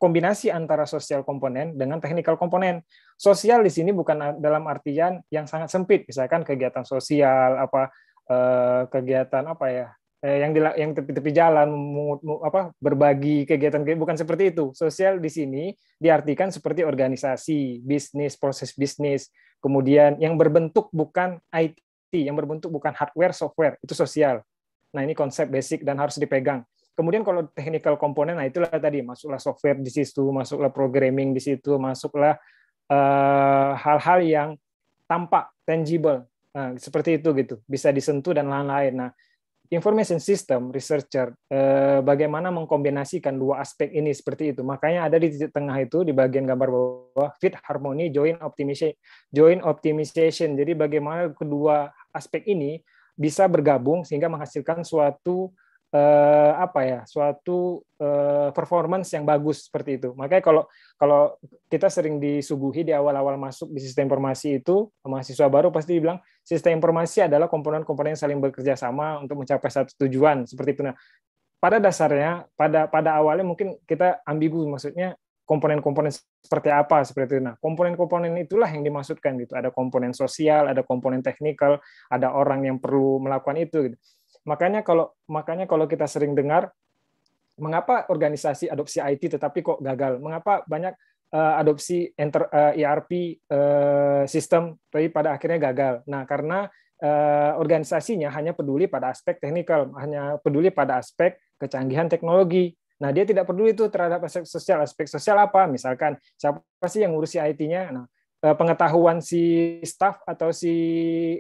kombinasi antara sosial komponen dengan teknikal komponen. Sosial di sini bukan dalam artian yang sangat sempit, misalkan kegiatan sosial apa eh, kegiatan apa ya eh, yang di yang tepi-tepi jalan apa berbagi kegiatan bukan seperti itu. Sosial di sini diartikan seperti organisasi, bisnis, proses bisnis, kemudian yang berbentuk bukan IT, yang berbentuk bukan hardware, software, itu sosial. Nah, ini konsep basic dan harus dipegang. Kemudian kalau technical component, nah itulah tadi masuklah software di situ, masuklah programming di situ, masuklah eh, hal-hal uh, yang tampak, tangible, nah, seperti itu gitu, bisa disentuh dan lain-lain. Nah, information system researcher uh, bagaimana mengkombinasikan dua aspek ini seperti itu. Makanya ada di titik tengah itu di bagian gambar bawah fit harmony join optimization, join optimization. Jadi bagaimana kedua aspek ini bisa bergabung sehingga menghasilkan suatu eh, apa ya suatu eh, performance yang bagus seperti itu. Makanya kalau kalau kita sering disuguhi di awal-awal masuk di sistem informasi itu mahasiswa baru pasti bilang sistem informasi adalah komponen-komponen yang saling bekerja sama untuk mencapai satu tujuan seperti itu. Nah, pada dasarnya pada pada awalnya mungkin kita ambigu maksudnya komponen-komponen seperti apa seperti itu. Nah, komponen-komponen itulah yang dimaksudkan gitu. Ada komponen sosial, ada komponen teknikal, ada orang yang perlu melakukan itu gitu. Makanya kalau makanya kalau kita sering dengar mengapa organisasi adopsi IT tetapi kok gagal? Mengapa banyak uh, adopsi enter, uh, eh, ERP uh, eh, sistem tapi pada akhirnya gagal? Nah, karena uh, organisasinya hanya peduli pada aspek teknikal, hanya peduli pada aspek kecanggihan teknologi. Nah, dia tidak peduli itu terhadap aspek sosial. Aspek sosial apa? Misalkan, siapa sih yang ngurusi IT-nya? Nah, Eh, pengetahuan si staff atau si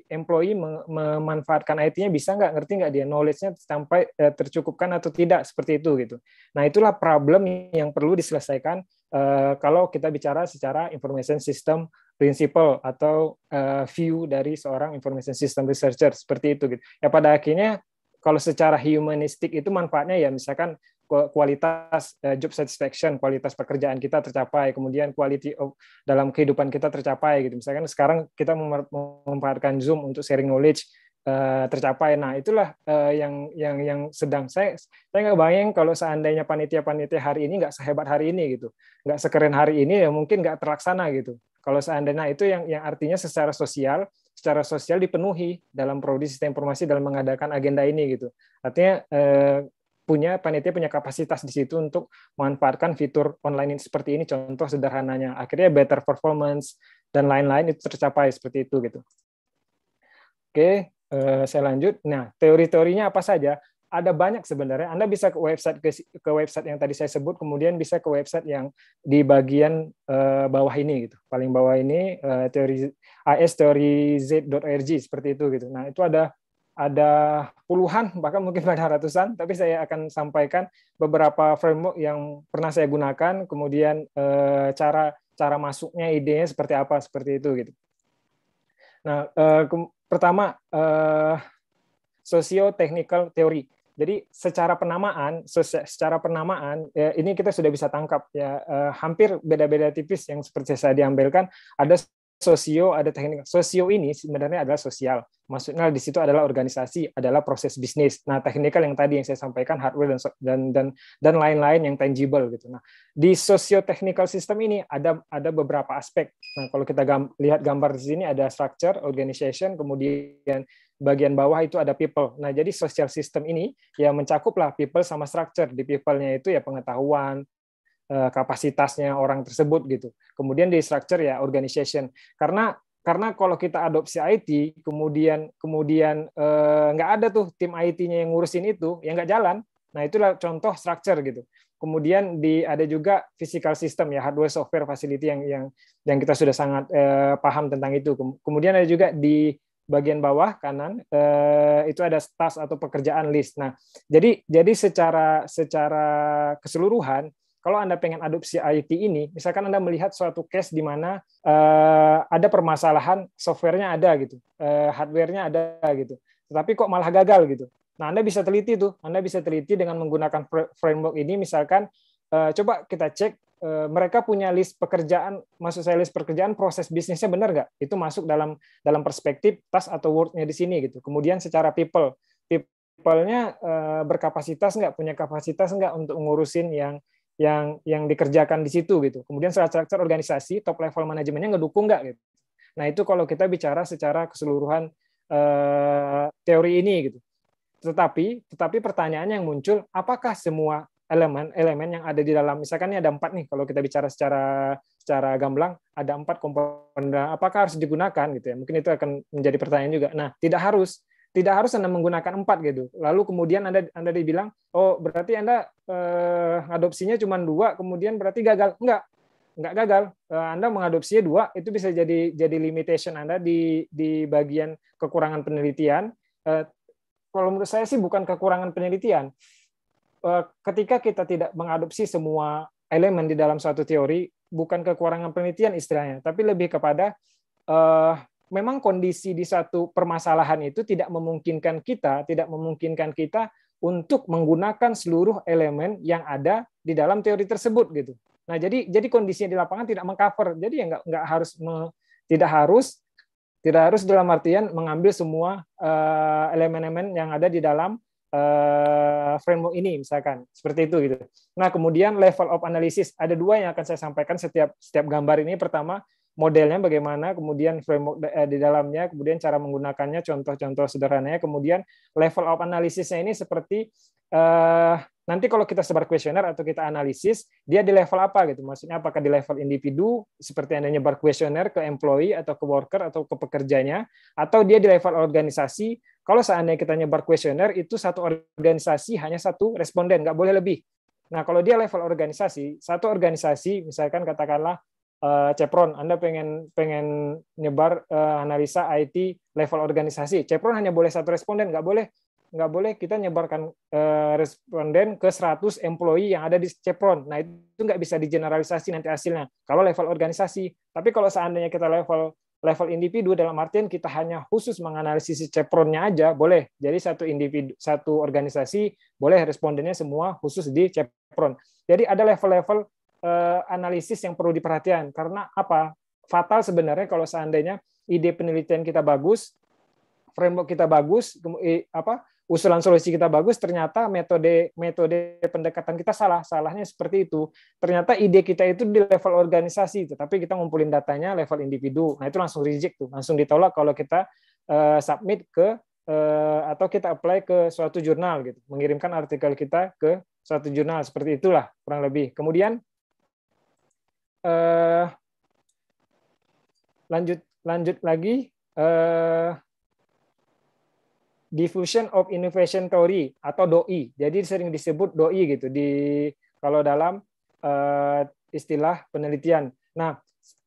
employee memanfaatkan IT-nya bisa nggak ngerti nggak dia knowledge-nya sampai eh, tercukupkan atau tidak seperti itu gitu. Nah itulah problem yang perlu diselesaikan eh, kalau kita bicara secara information system principle atau view dari seorang information system researcher seperti itu gitu. Ya pada akhirnya kalau secara humanistik itu manfaatnya ya misalkan kualitas eh, job satisfaction, kualitas pekerjaan kita tercapai, kemudian quality of dalam kehidupan kita tercapai gitu. Misalkan kan sekarang kita memanfaatkan Zoom untuk sharing knowledge eh, tercapai. Nah, itulah eh, yang yang yang sedang saya saya nggak bayang kalau seandainya panitia-panitia hari ini nggak sehebat hari ini gitu. nggak sekeren hari ini ya mungkin nggak terlaksana gitu. Kalau seandainya nah, itu yang yang artinya secara sosial secara sosial dipenuhi dalam produksi sistem informasi dalam mengadakan agenda ini gitu. Artinya punya panitia punya kapasitas di situ untuk memanfaatkan fitur online ini seperti ini contoh sederhananya akhirnya better performance dan lain-lain itu tercapai seperti itu gitu oke eh, saya lanjut nah teori-teorinya apa saja ada banyak sebenarnya anda bisa ke website ke, ke website yang tadi saya sebut kemudian bisa ke website yang di bagian eh, bawah ini gitu paling bawah ini eh, teori as teori z.org seperti itu gitu nah itu ada ada puluhan bahkan mungkin ada ratusan tapi saya akan sampaikan beberapa framework yang pernah saya gunakan kemudian eh, cara cara masuknya idenya seperti apa seperti itu gitu nah eh, ke- pertama eh, socio technical theory jadi secara penamaan secara penamaan ya, ini kita sudah bisa tangkap ya eh, hampir beda-beda tipis yang seperti saya diambilkan ada sosio ada teknik sosio ini sebenarnya adalah sosial. Maksudnya di situ adalah organisasi, adalah proses bisnis. Nah, teknikal yang tadi yang saya sampaikan hardware dan dan dan dan lain-lain yang tangible gitu. Nah, di sosio technical system ini ada ada beberapa aspek. Nah, kalau kita gam, lihat gambar di sini ada structure, organization, kemudian bagian bawah itu ada people. Nah, jadi social system ini ya mencakuplah people sama structure. Di people-nya itu ya pengetahuan, Eh, kapasitasnya orang tersebut gitu. Kemudian di structure ya organization. Karena karena kalau kita adopsi IT kemudian kemudian eh, nggak ada tuh tim IT-nya yang ngurusin itu ya nggak jalan nah itulah contoh structure gitu kemudian di ada juga physical system ya hardware software facility yang yang yang kita sudah sangat eh, paham tentang itu kemudian ada juga di bagian bawah kanan eh, itu ada task atau pekerjaan list nah jadi jadi secara secara keseluruhan kalau Anda pengen adopsi IT ini, misalkan Anda melihat suatu case di mana uh, ada permasalahan softwarenya ada gitu, uh, hardwarenya ada gitu, tetapi kok malah gagal gitu. Nah, Anda bisa teliti tuh, Anda bisa teliti dengan menggunakan framework ini, misalkan uh, coba kita cek uh, mereka punya list pekerjaan, maksud saya list pekerjaan, proses bisnisnya benar nggak? Itu masuk dalam dalam perspektif task atau wordnya di sini gitu. Kemudian secara people, people-nya uh, berkapasitas nggak, punya kapasitas nggak untuk ngurusin yang yang yang dikerjakan di situ gitu. Kemudian struktur organisasi top level manajemennya ngedukung nggak gitu. Nah itu kalau kita bicara secara keseluruhan uh, teori ini gitu. Tetapi tetapi pertanyaan yang muncul apakah semua elemen-elemen yang ada di dalam misalkan ini ada empat nih kalau kita bicara secara secara gamblang ada empat komponen apakah harus digunakan gitu ya mungkin itu akan menjadi pertanyaan juga nah tidak harus tidak harus Anda menggunakan empat gitu. Lalu kemudian Anda Anda dibilang, oh berarti Anda eh, adopsinya cuma dua, kemudian berarti gagal. Enggak, enggak gagal. Eh, Anda mengadopsinya dua, itu bisa jadi jadi limitation Anda di di bagian kekurangan penelitian. Eh, kalau menurut saya sih bukan kekurangan penelitian. Eh, ketika kita tidak mengadopsi semua elemen di dalam suatu teori, bukan kekurangan penelitian istilahnya, tapi lebih kepada eh, memang kondisi di satu permasalahan itu tidak memungkinkan kita, tidak memungkinkan kita untuk menggunakan seluruh elemen yang ada di dalam teori tersebut gitu. Nah, jadi jadi kondisinya di lapangan tidak mengcover. Jadi ya nggak nggak harus me, tidak harus tidak harus dalam artian mengambil semua eh, elemen-elemen yang ada di dalam uh, framework ini misalkan seperti itu gitu. Nah kemudian level of analysis ada dua yang akan saya sampaikan setiap setiap gambar ini. Pertama modelnya bagaimana, kemudian framework eh, di dalamnya, kemudian cara menggunakannya, contoh-contoh sederhananya, kemudian level of analisisnya ini seperti uh, nanti kalau kita sebar kuesioner atau kita analisis, dia di level apa gitu? Maksudnya apakah di level individu seperti Anda nyebar kuesioner ke employee atau ke worker atau ke pekerjanya, atau dia di level organisasi? Kalau seandainya kita nyebar kuesioner itu satu organisasi hanya satu responden, nggak boleh lebih. Nah, kalau dia level organisasi, satu organisasi, misalkan katakanlah uh, Cepron, Anda pengen pengen nyebar uh, analisa IT level organisasi. Cepron hanya boleh satu responden, nggak boleh nggak boleh kita nyebarkan uh, responden ke 100 employee yang ada di Cepron. Nah, itu nggak bisa digeneralisasi nanti hasilnya kalau level organisasi. Tapi kalau seandainya kita level level individu dalam artian kita hanya khusus menganalisis Cepronnya aja boleh. Jadi satu individu satu organisasi boleh respondennya semua khusus di Cepron. Jadi ada level-level Eh, analisis yang perlu diperhatikan karena apa fatal sebenarnya kalau seandainya ide penelitian kita bagus framework kita bagus apa usulan solusi kita bagus ternyata metode metode pendekatan kita salah salahnya seperti itu ternyata ide kita itu di level organisasi tetapi kita ngumpulin datanya level individu nah itu langsung reject tuh langsung ditolak kalau kita uh, submit ke uh, atau kita apply ke suatu jurnal gitu mengirimkan artikel kita ke suatu jurnal seperti itulah kurang lebih kemudian eh, lanjut lanjut lagi eh, diffusion of innovation theory atau DOI. Jadi sering disebut DOI gitu di kalau dalam uh, istilah penelitian. Nah,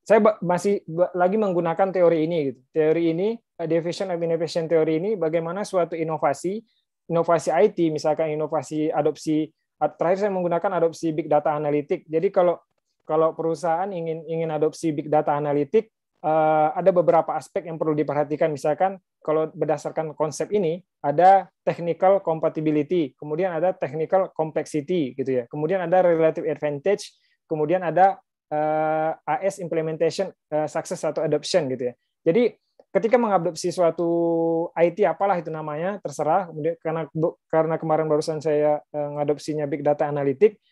saya masih lagi menggunakan teori ini gitu. Teori ini uh, diffusion of innovation theory ini bagaimana suatu inovasi, inovasi IT misalkan inovasi adopsi terakhir saya menggunakan adopsi big data analitik. Jadi kalau kalau perusahaan ingin ingin adopsi big data analitik eh, ada beberapa aspek yang perlu diperhatikan misalkan kalau berdasarkan konsep ini ada technical compatibility kemudian ada technical complexity gitu ya kemudian ada relative advantage kemudian ada eh, AS implementation eh, success atau adoption gitu ya jadi ketika mengadopsi suatu IT apalah itu namanya terserah kemudian karena karena kemarin barusan saya mengadopsinya big data analitik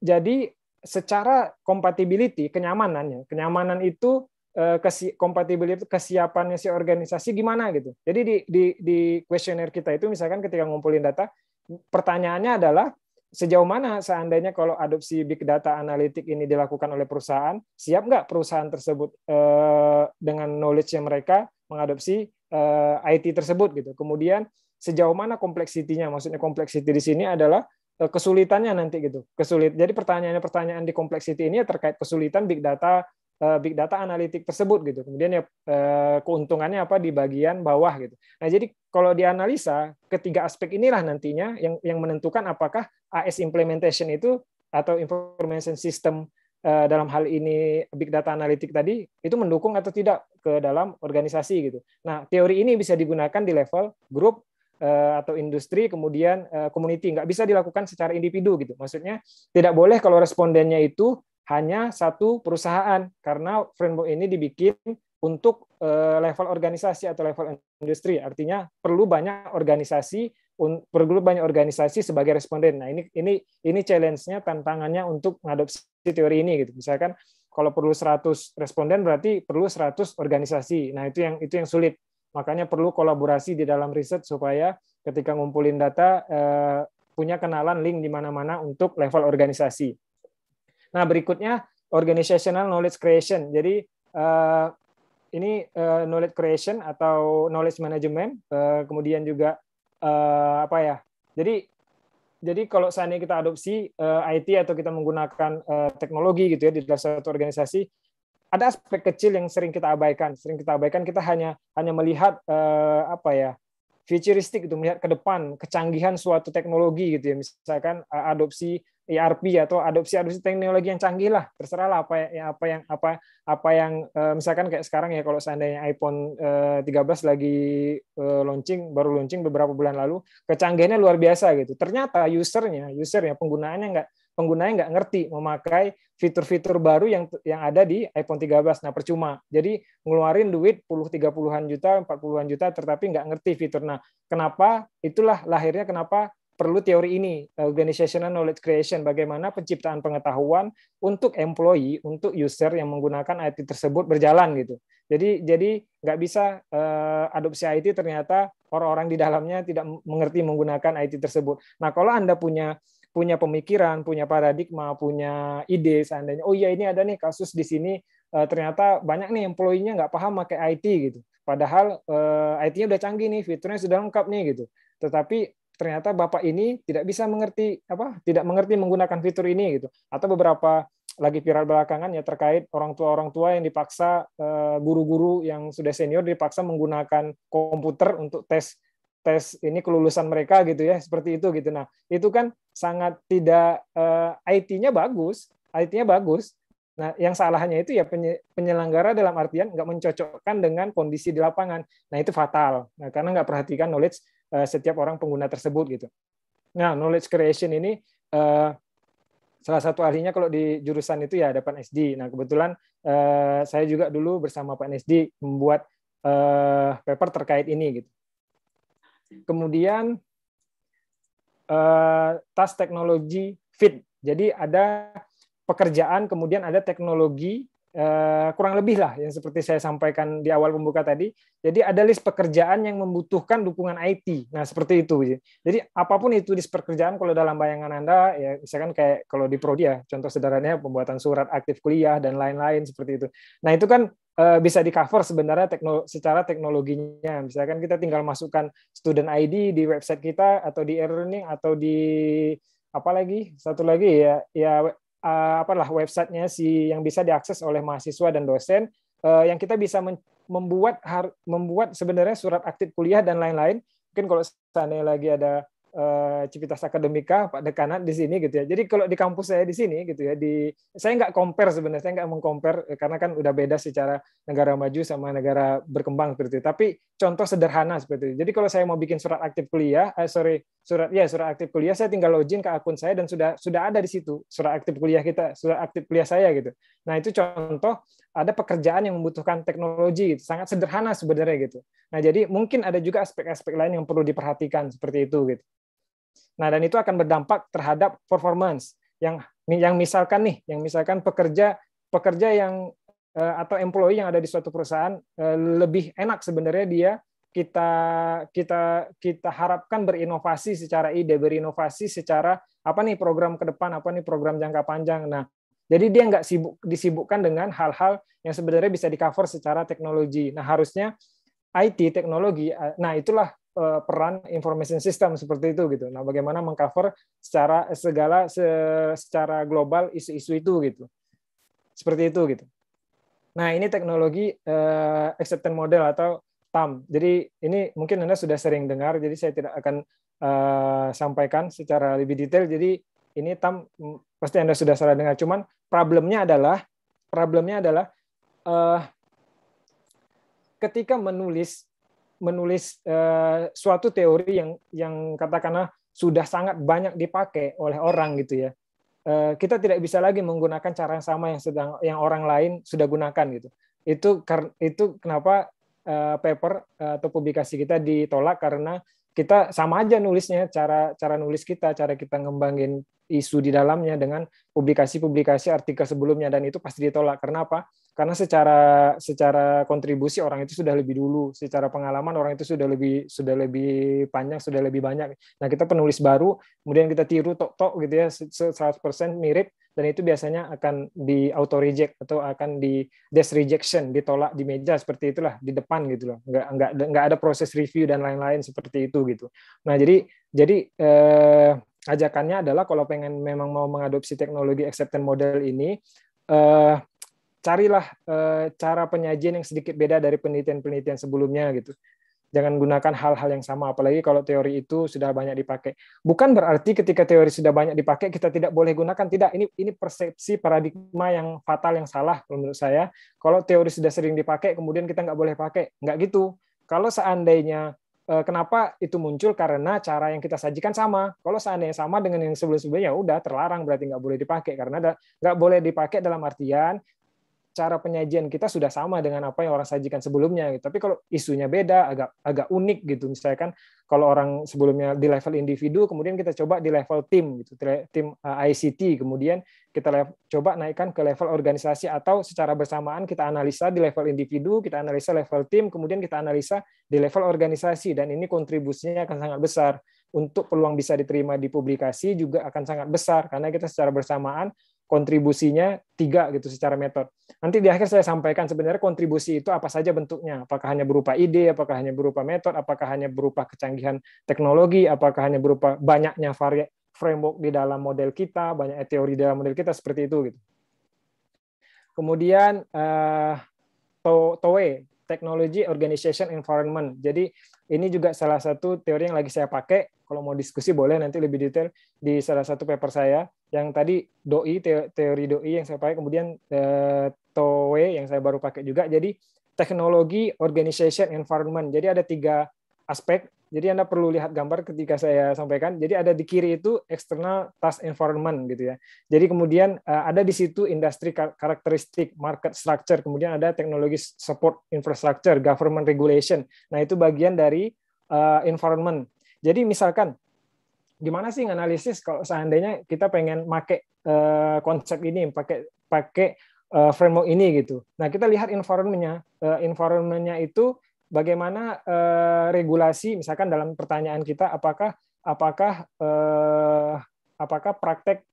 jadi secara compatibility kenyamanannya kenyamanan itu eh, kompatibilitas kesiapannya si organisasi gimana gitu. Jadi di di di kuesioner kita itu misalkan ketika ngumpulin data, pertanyaannya adalah sejauh mana seandainya kalau adopsi big data analitik ini dilakukan oleh perusahaan, siap nggak perusahaan tersebut eh, dengan knowledge yang mereka mengadopsi eh, IT tersebut gitu. Kemudian sejauh mana kompleksitinya, maksudnya kompleksiti di sini adalah Eh, kesulitannya nanti gitu kesulit jadi pertanyaannya pertanyaan di complexity ini ya terkait kesulitan big data eh, big data analitik tersebut gitu kemudian ya eh, keuntungannya apa di bagian bawah gitu nah jadi kalau dianalisa ketiga aspek inilah nantinya yang yang menentukan apakah AS implementation itu atau information system dalam hal ini big data analitik tadi itu mendukung atau tidak ke dalam organisasi gitu. Nah, teori ini bisa digunakan di level grup Eh, atau industri kemudian eh, community nggak bisa dilakukan secara individu gitu maksudnya tidak boleh kalau respondennya itu hanya satu perusahaan karena framework ini dibikin untuk eh, level organisasi atau level industri artinya perlu banyak organisasi perlu banyak organisasi sebagai responden nah ini ini ini challenge-nya tantangannya untuk mengadopsi teori ini gitu misalkan kalau perlu 100 responden berarti perlu 100 organisasi nah itu yang itu yang sulit Makanya perlu kolaborasi di dalam riset supaya ketika ngumpulin data eh, punya kenalan link di mana-mana untuk level organisasi. Nah, berikutnya organizational knowledge creation. Jadi eh, ini eh, knowledge creation atau knowledge management, kemudian juga apa ya? Jadi jadi kalau seandainya kita adopsi IT atau kita menggunakan teknologi gitu ya di dalam satu organisasi, ada aspek kecil yang sering kita abaikan. Sering kita abaikan kita hanya hanya melihat eh, apa ya futuristik itu melihat ke depan kecanggihan suatu teknologi gitu ya misalkan eh, adopsi ERP atau adopsi adopsi teknologi yang canggih lah terserah lah apa yang apa yang apa apa yang eh, misalkan kayak sekarang ya kalau seandainya iPhone 13 eh, lagi launching baru launching beberapa bulan lalu kecanggihannya luar biasa gitu ternyata usernya usernya penggunaannya nggak penggunanya nggak ngerti memakai fitur-fitur baru yang yang ada di iPhone 13. Nah, percuma. Jadi ngeluarin duit puluh tiga puluhan juta, empat puluhan juta tetapi nggak ngerti fitur. Nah, kenapa itulah lahirnya kenapa perlu teori ini organizational knowledge creation bagaimana penciptaan pengetahuan untuk employee untuk user yang menggunakan IT tersebut berjalan gitu jadi jadi nggak bisa eh, adopsi IT ternyata orang-orang di dalamnya tidak mengerti menggunakan IT tersebut nah kalau anda punya punya pemikiran, punya paradigma, punya ide seandainya, oh iya ini ada nih kasus di sini eh, ternyata banyak nih employee-nya nggak paham pakai IT gitu. Padahal eh, IT-nya udah canggih nih, fiturnya sudah lengkap nih gitu. Tetapi ternyata bapak ini tidak bisa mengerti apa, tidak mengerti menggunakan fitur ini gitu. Atau beberapa lagi viral belakangan ya terkait orang tua orang tua yang dipaksa eh, guru-guru yang sudah senior dipaksa menggunakan komputer untuk tes tes ini kelulusan mereka gitu ya seperti itu gitu nah itu kan sangat tidak uh, eh, IT-nya bagus IT-nya bagus nah yang salahnya itu ya penyelenggara dalam artian nggak mencocokkan dengan kondisi di lapangan nah itu fatal nah, karena nggak perhatikan knowledge uh, setiap orang pengguna tersebut gitu nah knowledge creation ini uh, salah satu ahlinya kalau di jurusan itu ya ada Pak SD. Nah kebetulan eh, saya juga dulu bersama Pak SD membuat eh, paper terkait ini gitu. Kemudian eh, tas teknologi fit. Jadi ada pekerjaan, kemudian ada teknologi Eh, kurang lebih lah yang seperti saya sampaikan di awal pembuka tadi. Jadi ada list pekerjaan yang membutuhkan dukungan IT. Nah seperti itu. Jadi apapun itu list pekerjaan kalau dalam bayangan anda ya misalkan kayak kalau di prodi ya contoh sederhananya pembuatan surat aktif kuliah dan lain-lain seperti itu. Nah itu kan eh, bisa di cover sebenarnya teknolo secara teknologinya. Misalkan kita tinggal masukkan student ID di website kita atau di e-learning atau di apa lagi satu lagi ya ya uh, apalah websitenya si yang bisa diakses oleh mahasiswa dan dosen uh, yang kita bisa membuat har membuat sebenarnya surat aktif kuliah dan lain-lain mungkin kalau sana lagi ada Eh, Civitas Akademika Pak Dekanat di sini gitu ya. Jadi kalau di kampus saya di sini gitu ya di saya nggak compare sebenarnya saya nggak mengcompare eh, karena kan udah beda secara negara maju sama negara berkembang seperti itu. Tapi contoh sederhana seperti itu. Jadi kalau saya mau bikin surat aktif kuliah, eh, sorry surat ya surat aktif kuliah saya tinggal login ke akun saya dan sudah sudah ada di situ surat aktif kuliah kita surat aktif kuliah saya gitu. Nah itu contoh ada pekerjaan yang membutuhkan teknologi gitu. sangat sederhana sebenarnya gitu. Nah jadi mungkin ada juga aspek-aspek lain yang perlu diperhatikan seperti itu gitu. Nah, dan itu akan berdampak terhadap performance yang yang misalkan nih, yang misalkan pekerja pekerja yang eh, atau employee yang ada di suatu perusahaan eh, lebih enak sebenarnya dia kita kita kita harapkan berinovasi secara ide, berinovasi secara apa nih program ke depan, apa nih program jangka panjang. Nah, jadi dia nggak sibuk disibukkan dengan hal-hal yang sebenarnya bisa di cover secara teknologi. Nah, harusnya IT teknologi. Eh, nah, itulah Eh, peran information system seperti itu gitu. Nah, bagaimana mengcover secara segala secara global isu-isu itu gitu. Seperti itu gitu. Nah, ini teknologi uh, acceptance model atau TAM. Jadi ini mungkin Anda sudah sering dengar, jadi saya tidak akan uh, sampaikan secara lebih detail. Jadi ini TAM mm, pasti Anda sudah salah dengar. Cuman problemnya adalah problemnya adalah uh, ketika menulis menulis eh, suatu teori yang yang katakanlah sudah sangat banyak dipakai oleh orang gitu ya eh, kita tidak bisa lagi menggunakan cara yang sama yang sedang yang orang lain sudah gunakan gitu itu karena itu kenapa eh, paper atau publikasi kita ditolak karena kita sama aja nulisnya cara cara nulis kita cara kita ngembangin isu di dalamnya dengan publikasi-publikasi artikel sebelumnya dan itu pasti ditolak karena apa karena secara secara kontribusi orang itu sudah lebih dulu, secara pengalaman orang itu sudah lebih sudah lebih panjang, sudah lebih banyak. Nah, kita penulis baru, kemudian kita tiru tok-tok gitu ya 100% mirip dan itu biasanya akan di auto reject atau akan di des rejection, ditolak di meja seperti itulah di depan gitu loh. Enggak enggak enggak ada proses review dan lain-lain seperti itu gitu. Nah, jadi jadi eh, ajakannya adalah kalau pengen memang mau mengadopsi teknologi acceptance model ini eh carilah eh, cara penyajian yang sedikit beda dari penelitian-penelitian sebelumnya gitu. Jangan gunakan hal-hal yang sama apalagi kalau teori itu sudah banyak dipakai. Bukan berarti ketika teori sudah banyak dipakai kita tidak boleh gunakan, tidak. Ini ini persepsi paradigma yang fatal yang salah menurut saya. Kalau teori sudah sering dipakai kemudian kita nggak boleh pakai, nggak gitu. Kalau seandainya eh, kenapa itu muncul karena cara yang kita sajikan sama. Kalau seandainya sama dengan yang sebelum-sebelumnya, ya udah terlarang berarti nggak boleh dipakai karena nggak boleh dipakai dalam artian cara penyajian kita sudah sama dengan apa yang orang sajikan sebelumnya gitu. Tapi kalau isunya beda, agak agak unik gitu. Misalnya kan, kalau orang sebelumnya di level individu, kemudian kita coba di level tim gitu, tim eh, ICT, kemudian kita coba naikkan ke level organisasi atau secara bersamaan kita analisa di level individu, kita analisa level tim, kemudian kita analisa di level organisasi dan ini kontribusinya akan sangat besar untuk peluang bisa diterima di publikasi juga akan sangat besar karena kita secara bersamaan kontribusinya tiga gitu secara metode. Nanti di akhir saya sampaikan sebenarnya kontribusi itu apa saja bentuknya. Apakah hanya berupa ide, apakah hanya berupa metode, apakah hanya berupa kecanggihan teknologi, apakah hanya berupa banyaknya varian framework di dalam model kita, banyak teori di dalam model kita seperti itu gitu. Kemudian uh, Towe Technology Organization Environment. Jadi ini juga salah satu teori yang lagi saya pakai. Kalau mau diskusi boleh nanti lebih detail di salah satu paper saya yang tadi doi teori doi yang saya pakai kemudian eh, TOE yang saya baru pakai juga. Jadi teknologi, organization, environment. Jadi ada tiga aspek jadi Anda perlu lihat gambar ketika saya sampaikan. Jadi ada di kiri itu external task environment gitu ya. Jadi kemudian eh, ada di situ industri karakteristik, market structure, kemudian ada teknologi support infrastructure, government regulation. Nah, itu bagian dari eh, environment. Jadi misalkan gimana sih analisis kalau seandainya kita pengen pakai eh, konsep ini, pakai pakai framework ini gitu. Nah, kita lihat environment-nya. environment itu bagaimana eh, regulasi misalkan dalam pertanyaan kita apakah apakah eh, apakah praktek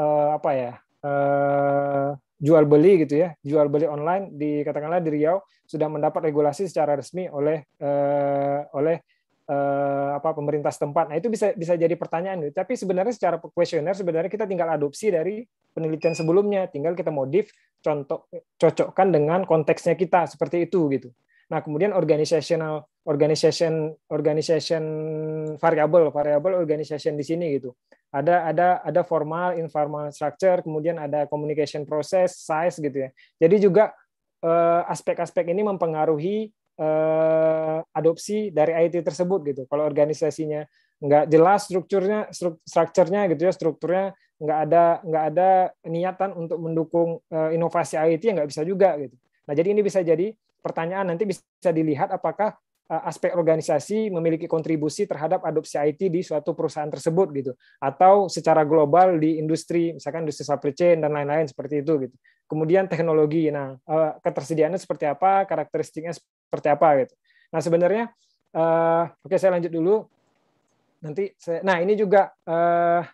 eh, apa ya eh, jual beli gitu ya jual beli online dikatakanlah di Riau sudah mendapat regulasi secara resmi oleh eh, oleh eh, apa pemerintah setempat nah itu bisa bisa jadi pertanyaan gitu. tapi sebenarnya secara kuesioner sebenarnya kita tinggal adopsi dari penelitian sebelumnya tinggal kita modif contoh cocokkan dengan konteksnya kita seperti itu gitu Nah, kemudian organisational, organization organization variable variable organization di sini gitu. Ada ada ada formal informal structure, kemudian ada communication process, size gitu ya. Jadi juga eh, aspek-aspek ini mempengaruhi eh, adopsi dari IT tersebut gitu. Kalau organisasinya nggak jelas strukturnya strukturnya gitu ya strukturnya nggak ada nggak ada niatan untuk mendukung eh, inovasi IT ya nggak bisa juga gitu. Nah jadi ini bisa jadi pertanyaan nanti bisa dilihat apakah eh, aspek organisasi memiliki kontribusi terhadap adopsi IT di suatu perusahaan tersebut gitu atau secara global di industri misalkan industri supply chain dan lain-lain seperti itu gitu kemudian teknologi nah eh, ketersediaannya seperti apa karakteristiknya seperti apa gitu nah sebenarnya uh, oke okay, saya lanjut dulu nanti saya nah ini juga uh,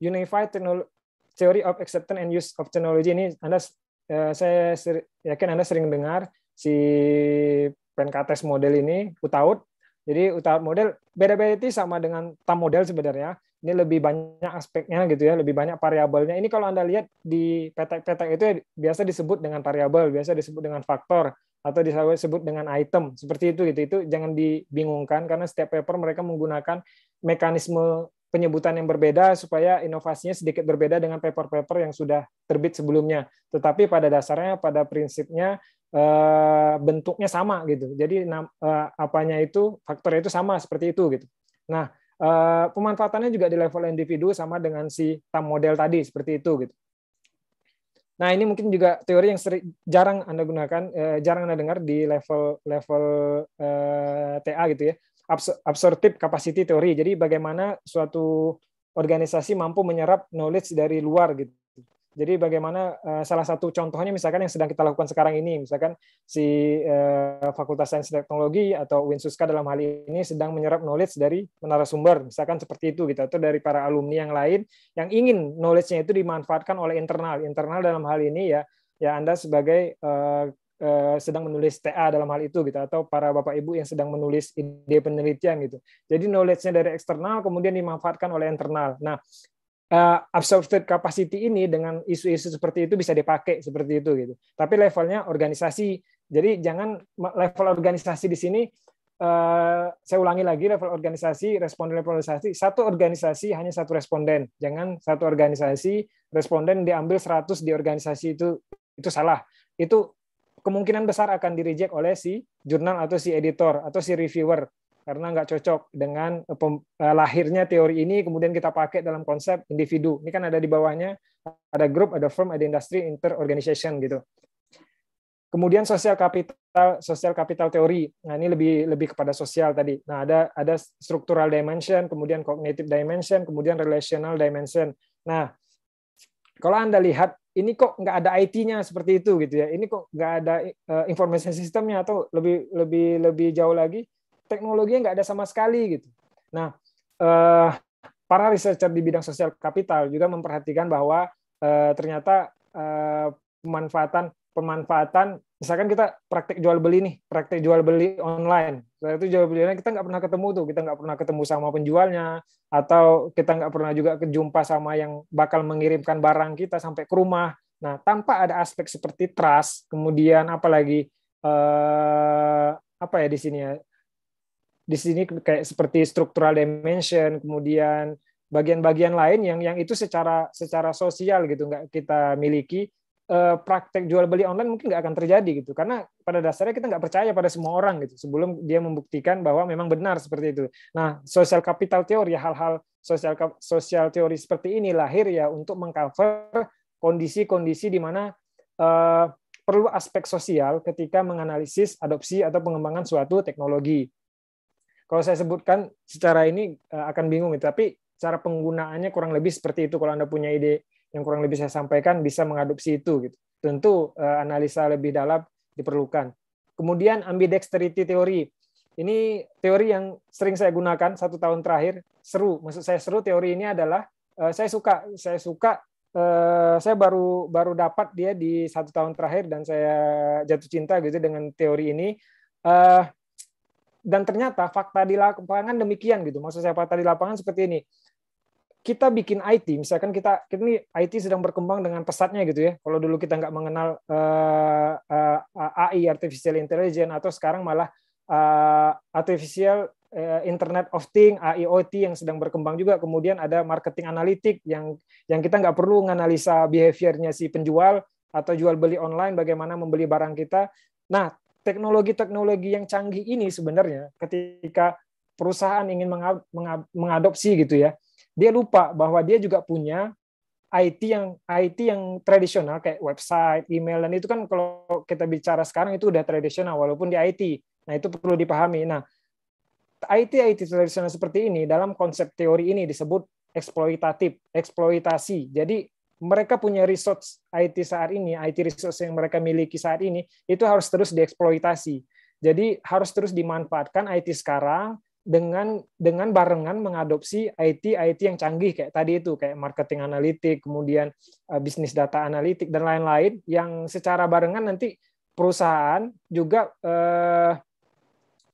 unified theory of acceptance and use of technology ini Anda Eh, saya saya yakin Anda sering dengar si Penkates model ini, UTAUT. Jadi UTAUT model beda-beda itu sama dengan TAM model sebenarnya. Ini lebih banyak aspeknya gitu ya, lebih banyak variabelnya. Ini kalau Anda lihat di petak-petak itu ya, biasa disebut dengan variabel, biasa disebut dengan faktor atau disebut dengan item seperti itu gitu itu jangan dibingungkan karena setiap paper mereka menggunakan mekanisme penyebutan yang berbeda supaya inovasinya sedikit berbeda dengan paper-paper yang sudah terbit sebelumnya. Tetapi pada dasarnya, pada prinsipnya eh, bentuknya sama gitu. Jadi eh, apanya itu faktor itu sama seperti itu gitu. Nah eh, pemanfaatannya juga di level individu sama dengan si tam model tadi seperti itu gitu. Nah ini mungkin juga teori yang sering, jarang anda gunakan, jarang anda dengar di level level TA gitu ya absorptive capacity theory. Jadi bagaimana suatu organisasi mampu menyerap knowledge dari luar gitu. Jadi bagaimana eh, salah satu contohnya misalkan yang sedang kita lakukan sekarang ini, misalkan si eh, Fakultas Sains Teknologi atau Winsuska dalam hal ini sedang menyerap knowledge dari menara sumber misalkan seperti itu gitu, atau dari para alumni yang lain yang ingin knowledge-nya itu dimanfaatkan oleh internal. Internal dalam hal ini ya ya Anda sebagai eh, Eh, sedang menulis TA dalam hal itu gitu atau para bapak ibu yang sedang menulis ide penelitian gitu. Jadi knowledge-nya dari eksternal kemudian dimanfaatkan oleh internal. Nah, uh, eh, absorbed capacity ini dengan isu-isu seperti itu bisa dipakai seperti itu gitu. Tapi levelnya organisasi. Jadi jangan level organisasi di sini Uh, saya ulangi lagi level organisasi, responden level organisasi, satu organisasi hanya satu responden. Jangan satu organisasi responden diambil 100 di organisasi itu itu salah. Itu kemungkinan besar akan di reject oleh si jurnal atau si editor atau si reviewer karena nggak cocok dengan eh, eh, lahirnya teori ini kemudian kita pakai dalam konsep individu ini kan ada di bawahnya ada grup ada firm ada industri inter organization gitu kemudian sosial kapital sosial kapital teori nah ini lebih lebih kepada sosial tadi nah ada ada structural dimension kemudian cognitive dimension kemudian relational dimension nah kalau Anda lihat ini kok nggak ada IT-nya seperti itu gitu ya. Ini kok nggak ada uh, eh, information sistemnya atau lebih lebih lebih jauh lagi teknologinya nggak ada sama sekali gitu. Nah, uh, para researcher di bidang sosial kapital juga memperhatikan bahwa uh, ternyata uh, pemanfaatan pemanfaatan misalkan kita praktek jual beli nih, praktek jual beli online. Setelah itu jual belinya kita nggak pernah ketemu tuh, kita nggak pernah ketemu sama penjualnya, atau kita nggak pernah juga kejumpa sama yang bakal mengirimkan barang kita sampai ke rumah. Nah, tanpa ada aspek seperti trust, kemudian apalagi eh, apa ya di sini ya, di sini kayak seperti structural dimension, kemudian bagian-bagian lain yang yang itu secara secara sosial gitu nggak kita miliki Eh, praktek jual beli online mungkin nggak akan terjadi gitu karena pada dasarnya kita nggak percaya pada semua orang gitu sebelum dia membuktikan bahwa memang benar seperti itu nah social capital teori hal-hal sosial sosial teori seperti ini lahir ya untuk mengcover kondisi-kondisi di mana uh, perlu aspek sosial ketika menganalisis adopsi atau pengembangan suatu teknologi kalau saya sebutkan secara ini eh, akan bingung gitu tapi cara penggunaannya kurang lebih seperti itu kalau anda punya ide yang kurang lebih saya sampaikan bisa mengadopsi itu gitu. Tentu eh, analisa lebih dalam diperlukan. Kemudian ambidexterity teori. Ini teori yang sering saya gunakan satu tahun terakhir. Seru, maksud saya seru teori ini adalah eh, saya suka, saya suka, eh, saya baru baru dapat dia di satu tahun terakhir dan saya jatuh cinta gitu dengan teori ini. Dan ternyata fakta di lapangan demikian gitu. Maksud saya fakta di lapangan seperti ini kita bikin IT, misalkan kita kita ini IT sedang berkembang dengan pesatnya gitu ya. Kalau dulu kita nggak mengenal uh, eh, uh, eh, AI artificial intelligence atau sekarang malah uh, artificial Internet of Thing (AIoT) yang sedang berkembang juga. Kemudian ada marketing analitik yang yang kita nggak perlu menganalisa behaviornya si penjual atau jual beli online bagaimana membeli barang kita. Nah, teknologi-teknologi yang canggih ini sebenarnya ketika perusahaan ingin mengadopsi gitu ya dia lupa bahwa dia juga punya IT yang IT yang tradisional kayak website, email dan itu kan kalau kita bicara sekarang itu udah tradisional walaupun di IT. Nah, itu perlu dipahami. Nah, IT IT tradisional seperti ini dalam konsep teori ini disebut eksploitatif, eksploitasi. Jadi mereka punya resource IT saat ini, IT resource yang mereka miliki saat ini itu harus terus dieksploitasi. Jadi harus terus dimanfaatkan IT sekarang dengan dengan barengan mengadopsi IT IT yang canggih kayak tadi itu kayak marketing analitik kemudian uh, bisnis data analitik dan lain-lain yang secara barengan nanti perusahaan juga uh,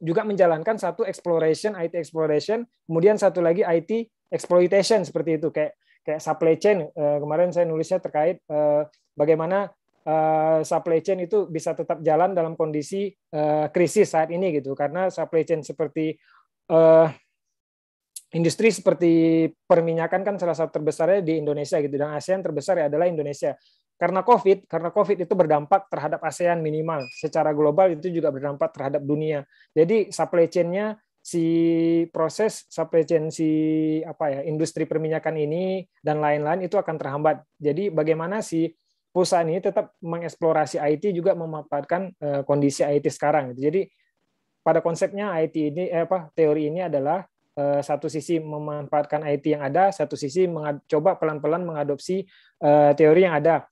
juga menjalankan satu exploration IT exploration kemudian satu lagi IT exploitation seperti itu kayak kayak supply chain uh, kemarin saya nulisnya terkait uh, bagaimana Uh, supply chain itu bisa tetap jalan dalam kondisi uh, krisis saat ini gitu karena supply chain seperti uh, industri seperti perminyakan kan salah satu terbesarnya di Indonesia gitu dan ASEAN terbesar ya adalah Indonesia karena COVID, karena COVID itu berdampak terhadap ASEAN minimal. Secara global itu juga berdampak terhadap dunia. Jadi supply chain-nya si proses supply chain si apa ya industri perminyakan ini dan lain-lain itu akan terhambat. Jadi bagaimana si perusahaan ini tetap mengeksplorasi IT juga memanfaatkan eh, kondisi IT sekarang. Gitu. Jadi pada konsepnya IT ini eh, apa teori ini adalah eh, satu sisi memanfaatkan IT yang ada, satu sisi mencoba pelan-pelan mengadopsi eh, teori yang ada.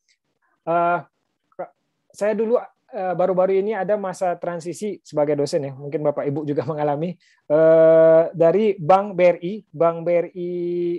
Eh, saya dulu eh, baru-baru ini ada masa transisi sebagai dosen ya, mungkin Bapak Ibu juga <laughs> mengalami eh, dari Bank BRI, Bank BRI,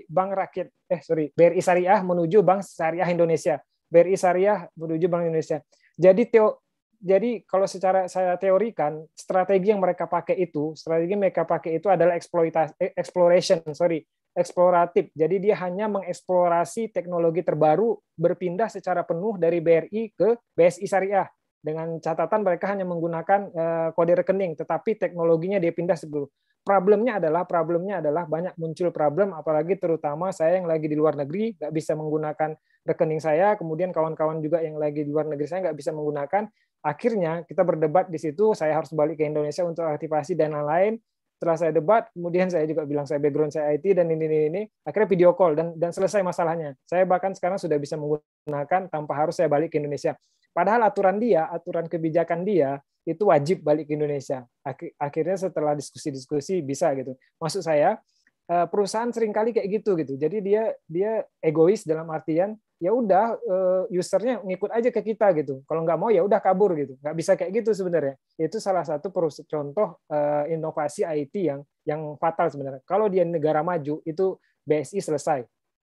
Bank Rakyat, eh sorry, BRI Syariah menuju Bank Syariah Indonesia, BRI Syariah menuju Bank Indonesia. Jadi teo, jadi kalau secara saya teorikan strategi yang mereka pakai itu strategi mereka pakai itu adalah eksploitasi eh, exploration sorry eksploratif jadi dia hanya mengeksplorasi teknologi terbaru berpindah secara penuh dari BRI ke BSI Syariah dengan catatan mereka hanya menggunakan eh, kode rekening tetapi teknologinya dia pindah sebelum problemnya adalah problemnya adalah banyak muncul problem apalagi terutama saya yang lagi di luar negeri nggak bisa menggunakan rekening saya kemudian kawan-kawan juga yang lagi di luar negeri saya nggak bisa menggunakan Akhirnya kita berdebat di situ, saya harus balik ke Indonesia untuk aktivasi dan lain-lain. Setelah saya debat, kemudian saya juga bilang saya background saya IT dan ini ini ini. Akhirnya video call dan dan selesai masalahnya. Saya bahkan sekarang sudah bisa menggunakan tanpa harus saya balik ke Indonesia. Padahal aturan dia, aturan kebijakan dia itu wajib balik ke Indonesia. Akhirnya setelah diskusi-diskusi bisa gitu. Maksud saya eh, perusahaan seringkali kayak gitu gitu. Jadi dia dia egois dalam artian ya udah eh, usernya ngikut aja ke kita gitu. Kalau nggak mau ya udah kabur gitu. Nggak bisa kayak gitu sebenarnya. Itu salah satu contoh eh, inovasi IT yang yang fatal sebenarnya. Kalau di negara maju itu BSI selesai.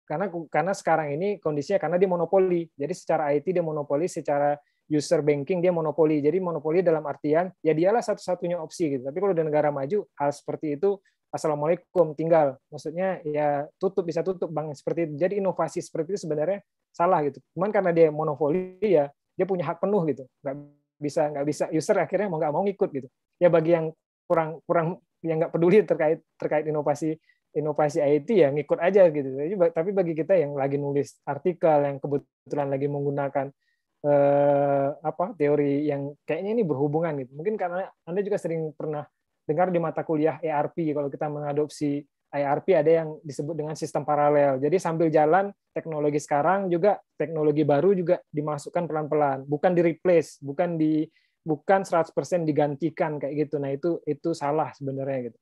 Karena karena sekarang ini kondisinya karena dia monopoli. Jadi secara IT dia monopoli, secara user banking dia monopoli. Jadi monopoli dalam artian ya dialah satu-satunya opsi gitu. Tapi kalau di negara maju hal seperti itu assalamualaikum tinggal maksudnya ya tutup bisa tutup bank seperti itu jadi inovasi seperti itu sebenarnya salah gitu cuman karena dia monopoli ya dia punya hak penuh gitu nggak bisa nggak bisa user akhirnya mau nggak mau ngikut gitu ya bagi yang kurang kurang yang nggak peduli terkait terkait inovasi inovasi IT ya ngikut aja gitu tapi bagi kita yang lagi nulis artikel yang kebetulan lagi menggunakan eh, apa teori yang kayaknya ini berhubungan gitu mungkin karena anda juga sering pernah dengar di mata kuliah ERP kalau kita mengadopsi ERP ada yang disebut dengan sistem paralel. Jadi sambil jalan teknologi sekarang juga teknologi baru juga dimasukkan pelan-pelan, bukan di replace, bukan di bukan 100% digantikan kayak gitu. Nah, itu itu salah sebenarnya gitu.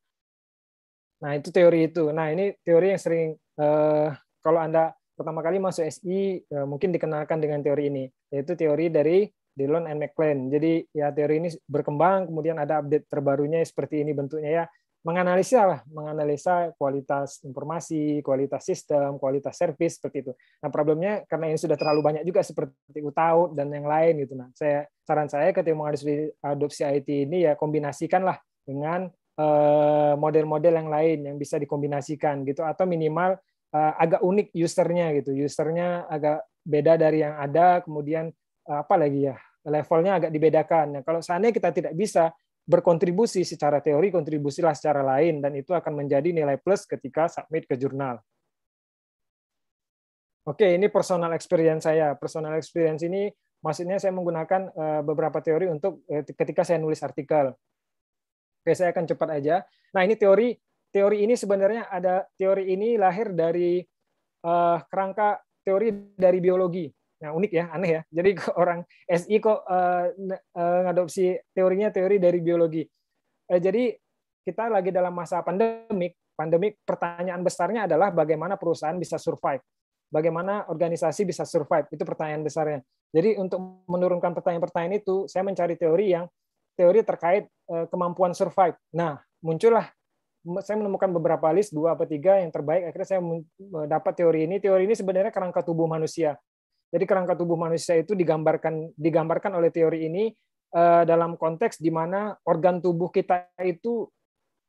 Nah, itu teori itu. Nah, ini teori yang sering eh, kalau Anda pertama kali masuk SI eh, mungkin dikenalkan dengan teori ini, yaitu teori dari Dillon and McLean. Jadi ya teori ini berkembang, kemudian ada update terbarunya seperti ini bentuknya ya. Menganalisa lah, menganalisa kualitas informasi, kualitas sistem, kualitas servis seperti itu. Nah problemnya karena ini sudah terlalu banyak juga seperti utau dan yang lain gitu. Nah saya saran saya ketika mengadopsi adopsi IT ini ya kombinasikanlah dengan eh, model-model yang lain yang bisa dikombinasikan gitu atau minimal eh, agak unik usernya gitu usernya agak beda dari yang ada kemudian apa lagi ya levelnya agak dibedakan. Nah, kalau seandainya kita tidak bisa berkontribusi secara teori, kontribusilah secara lain dan itu akan menjadi nilai plus ketika submit ke jurnal. Oke, ini personal experience saya. Personal experience ini maksudnya saya menggunakan eh, beberapa teori untuk eh, ketika saya nulis artikel. Oke, saya akan cepat aja. Nah, ini teori teori ini sebenarnya ada teori ini lahir dari eh, kerangka teori dari biologi Nah, unik ya, aneh ya. Jadi <laughs> orang SI kok uh, ngadopsi teorinya teori dari biologi. Uh, jadi kita lagi dalam masa pandemik. Pandemik pertanyaan besarnya adalah bagaimana perusahaan bisa survive. Bagaimana organisasi bisa survive? Itu pertanyaan besarnya. Jadi untuk menurunkan pertanyaan-pertanyaan itu, saya mencari teori yang teori terkait kemampuan survive. Nah, muncullah saya menemukan beberapa list dua atau tiga yang terbaik akhirnya saya dapat teori ini teori ini sebenarnya kerangka tubuh manusia jadi kerangka tubuh manusia itu digambarkan digambarkan oleh teori ini uh, dalam konteks di mana organ tubuh kita itu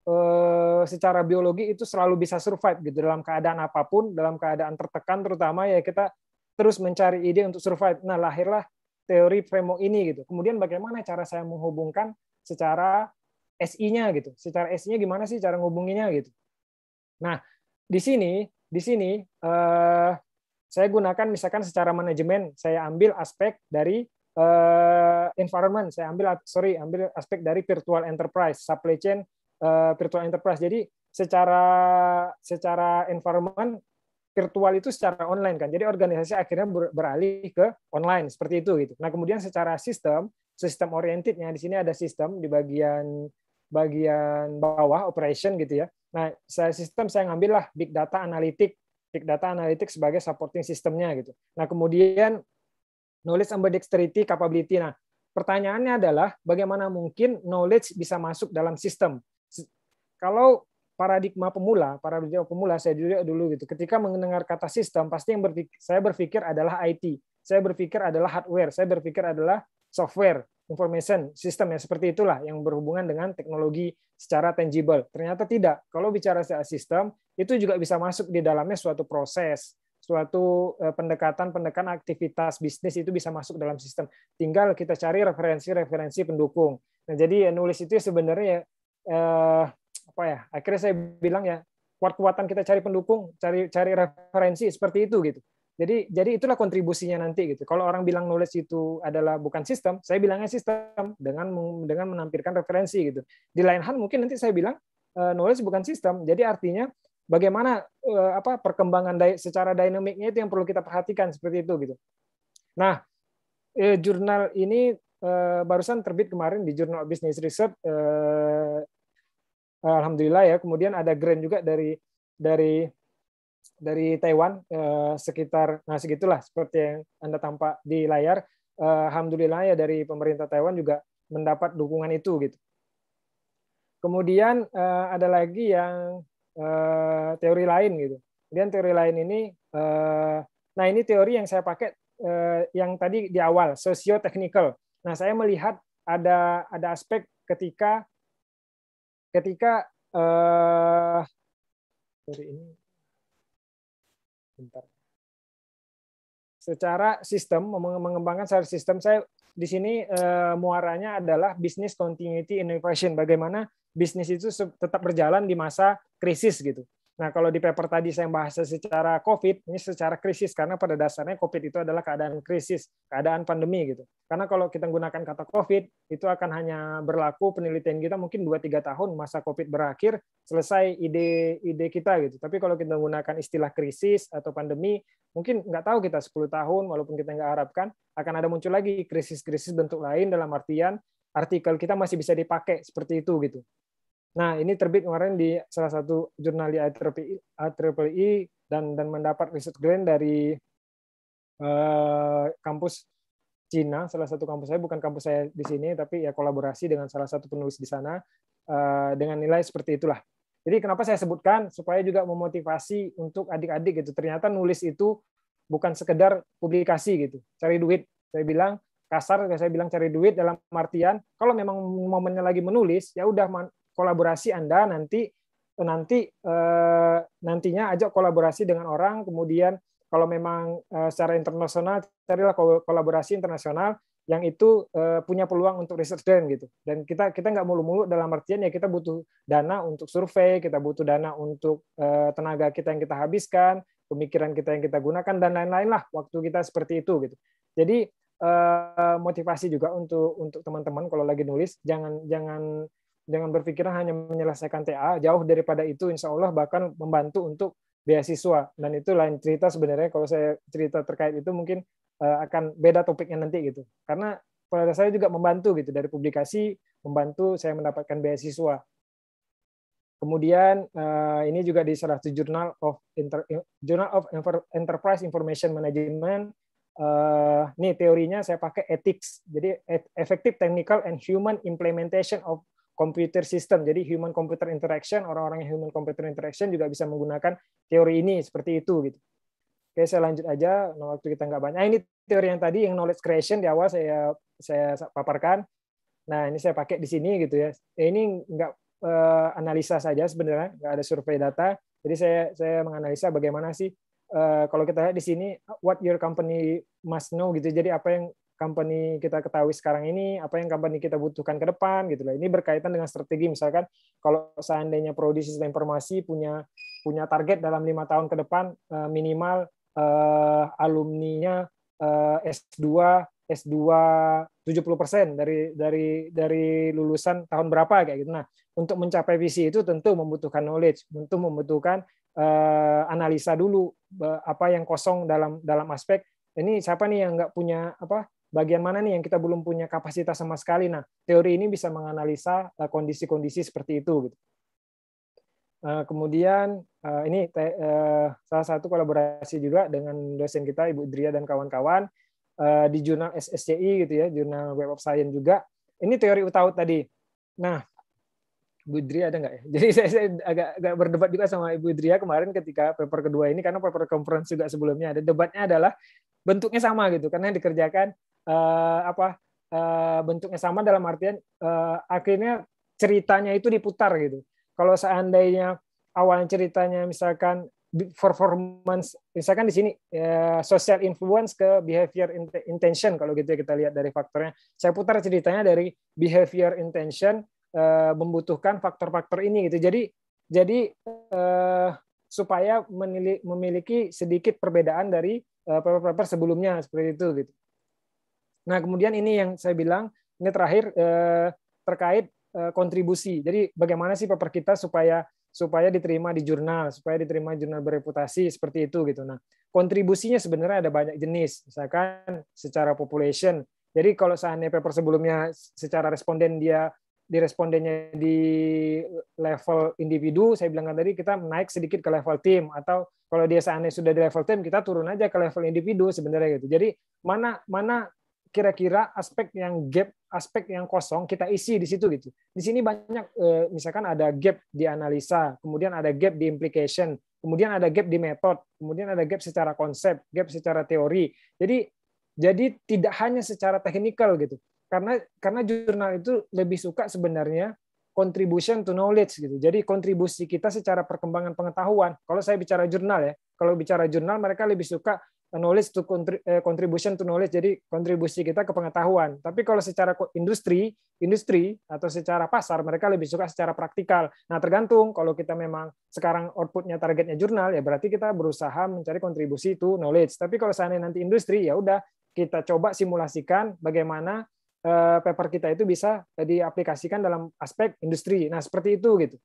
uh, secara biologi itu selalu bisa survive gitu dalam keadaan apapun, dalam keadaan tertekan terutama ya kita terus mencari ide untuk survive. Nah, lahirlah teori Fremo ini gitu. Kemudian bagaimana cara saya menghubungkan secara SI-nya gitu. Secara SI-nya gimana sih cara ngubunginnya gitu. Nah, di sini di sini eh, saya gunakan misalkan secara manajemen, saya ambil aspek dari uh, environment, saya ambil sorry, ambil aspek dari virtual enterprise, supply chain uh, virtual enterprise. Jadi secara secara environment virtual itu secara online kan. Jadi organisasi akhirnya ber, beralih ke online seperti itu gitu. Nah, kemudian secara sistem, sistem oriented orientednya di sini ada sistem di bagian bagian bawah operation gitu ya. Nah, saya sistem saya ngambil lah big data analitik big data analytics sebagai supporting sistemnya gitu. Nah kemudian knowledge and dexterity capability. Nah pertanyaannya adalah bagaimana mungkin knowledge bisa masuk dalam sistem? Kalau paradigma pemula, paradigma pemula saya juga dulu gitu. Ketika mendengar kata sistem, pasti yang berpikir, saya berpikir adalah IT, saya berpikir adalah hardware, saya berpikir adalah software information system ya seperti itulah yang berhubungan dengan teknologi secara tangible. Ternyata tidak. Kalau bicara secara sistem itu juga bisa masuk di dalamnya suatu proses, suatu eh, pendekatan-pendekatan aktivitas bisnis itu bisa masuk dalam sistem. Tinggal kita cari referensi-referensi pendukung. Nah, jadi ya, nulis itu sebenarnya eh, apa ya? Akhirnya saya bilang ya kuat-kuatan kita cari pendukung, cari cari referensi seperti itu gitu. Jadi jadi itulah kontribusinya nanti gitu. Kalau orang bilang nulis itu adalah bukan sistem, saya bilangnya sistem dengan dengan menampilkan referensi gitu. Di lain hal mungkin nanti saya bilang eh, nulis bukan sistem. Jadi artinya bagaimana eh, apa perkembangan secara dinamiknya itu yang perlu kita perhatikan seperti itu gitu. Nah, eh, jurnal ini barusan terbit kemarin di jurnal of Business Research alhamdulillah ya. Kemudian ada grant juga dari dari dari Taiwan eh, sekitar nah segitulah seperti yang Anda tampak di layar. Eh, Alhamdulillah ya dari pemerintah Taiwan juga mendapat dukungan itu gitu. Kemudian eh, ada lagi yang eh, teori lain gitu. Kemudian teori lain ini eh, nah ini teori yang saya pakai eh, yang tadi di awal socio-technical. Nah, saya melihat ada ada aspek ketika ketika eh, ini Bentar. Secara sistem mengembangkan secara sistem saya di sini uh, muaranya adalah bisnis continuity innovation. Bagaimana bisnis itu tetap berjalan di masa krisis gitu. Nah, kalau di paper tadi saya bahas secara COVID, ini secara krisis, karena pada dasarnya COVID itu adalah keadaan krisis, keadaan pandemi gitu. Karena kalau kita menggunakan kata COVID, itu akan hanya berlaku penelitian kita mungkin 2-3 tahun masa COVID berakhir, selesai ide-ide kita gitu. Tapi kalau kita menggunakan istilah krisis atau pandemi, mungkin nggak tahu kita 10 tahun, walaupun kita nggak harapkan, akan ada muncul lagi krisis-krisis bentuk lain dalam artian artikel kita masih bisa dipakai seperti itu gitu. Nah, ini terbit kemarin di salah satu jurnal di IEEE dan dan mendapat riset grant dari uh, kampus Cina, salah satu kampus saya bukan kampus saya di sini, tapi ya kolaborasi dengan salah satu penulis di sana uh, dengan nilai seperti itulah. Jadi kenapa saya sebutkan supaya juga memotivasi untuk adik-adik gitu. Ternyata nulis itu bukan sekedar publikasi gitu, cari duit. Saya bilang kasar, saya bilang cari duit dalam artian kalau memang momennya lagi menulis, ya udah kolaborasi Anda nanti nanti eh, nantinya ajak kolaborasi dengan orang kemudian kalau memang eh, secara internasional carilah kolaborasi internasional yang itu eh, punya peluang untuk research dan gitu dan kita kita nggak mulu-mulu dalam artian ya kita butuh dana untuk survei kita butuh dana untuk tenaga kita yang kita habiskan pemikiran kita yang kita gunakan dan lain-lain lah waktu kita seperti itu gitu jadi motivasi juga untuk untuk teman-teman kalau lagi nulis jangan jangan jangan berpikiran hanya menyelesaikan TA, jauh daripada itu insya Allah bahkan membantu untuk beasiswa. Dan itu lain cerita sebenarnya, kalau saya cerita terkait itu mungkin eh, akan beda topiknya nanti gitu. Karena pada saya juga membantu gitu, dari publikasi membantu saya mendapatkan beasiswa. Kemudian eh, ini juga di salah satu jurnal of Inter eh, Journal of Enterprise Information Management uh, nih teorinya saya pakai ethics. Jadi e-, effective technical and human implementation of computer system. Jadi human computer interaction, orang-orang yang human computer interaction juga bisa menggunakan teori ini seperti itu gitu. Oke, saya lanjut aja. Nah, waktu kita nggak banyak. Nah, ini teori yang tadi yang knowledge creation di awal saya saya paparkan. Nah, ini saya pakai di sini gitu ya. Eh, ini nggak uh, analisa saja sebenarnya, nggak ada survei data. Jadi saya saya menganalisa bagaimana sih uh, kalau kita lihat di sini what your company must know gitu. Jadi apa yang company kita ketahui sekarang ini, apa yang company kita butuhkan ke depan gitu loh. Ini berkaitan dengan strategi misalkan kalau seandainya prodi sistem informasi punya punya target dalam lima tahun ke depan eh, minimal eh, alumninya eh, S2 S2 70% dari dari dari lulusan tahun berapa kayak gitu. Nah, untuk mencapai visi itu tentu membutuhkan knowledge, tentu membutuhkan eh, analisa dulu eh, apa yang kosong dalam dalam aspek ini siapa nih yang nggak punya apa bagian mana nih yang kita belum punya kapasitas sama sekali. Nah, teori ini bisa menganalisa eh, kondisi-kondisi seperti itu. Gitu. Eh, kemudian eh, ini salah satu kolaborasi juga dengan dosen kita Ibu Dria dan kawan-kawan di jurnal SSCI gitu ya, jurnal Web of Science juga. Ini teori utaut tadi. Nah, Ibu Dria ada nggak ya? <laughs> Jadi saya, saya agak, agak berdebat juga sama Ibu Dria kemarin ketika paper kedua ini, karena paper conference juga sebelumnya ada. Debatnya adalah bentuknya sama gitu, karena yang dikerjakan uh, apa uh, bentuknya sama dalam artian uh, akhirnya ceritanya itu diputar gitu. Kalau seandainya awal ceritanya misalkan performance misalkan di sini ya, social influence ke behavior intention kalau gitu ya kita lihat dari faktornya saya putar ceritanya dari behavior intention uh, membutuhkan faktor-faktor ini gitu jadi jadi uh, supaya memiliki sedikit perbedaan dari paper-paper sebelumnya seperti itu gitu Nah, kemudian ini yang saya bilang, ini terakhir eh, terkait eh, kontribusi. Jadi bagaimana sih paper kita supaya supaya diterima di jurnal, supaya diterima di jurnal bereputasi seperti itu gitu. Nah, kontribusinya sebenarnya ada banyak jenis. Misalkan secara population. Jadi kalau seandainya paper sebelumnya secara responden dia di respondennya di level individu, saya bilang tadi kita naik sedikit ke level tim atau kalau dia seandainya sudah di level tim kita turun aja ke level individu sebenarnya gitu. Jadi mana mana kira-kira aspek yang gap aspek yang kosong kita isi di situ gitu. Di sini banyak eh, misalkan ada gap di analisa, kemudian ada gap di implication, kemudian ada gap di metode, kemudian ada gap secara konsep, gap secara teori. Jadi jadi tidak hanya secara teknikal gitu. Karena karena jurnal itu lebih suka sebenarnya contribution to knowledge gitu. Jadi kontribusi kita secara perkembangan pengetahuan. Kalau saya bicara jurnal ya, kalau bicara jurnal mereka lebih suka knowledge to eh, contribution to knowledge jadi kontribusi kita ke pengetahuan tapi kalau secara industri industri atau secara pasar mereka lebih suka secara praktikal nah tergantung kalau kita memang sekarang outputnya targetnya jurnal ya berarti kita berusaha mencari kontribusi to knowledge tapi kalau seandainya nanti industri ya udah kita coba simulasikan bagaimana eh, paper kita itu bisa eh, diaplikasikan dalam aspek industri nah seperti itu gitu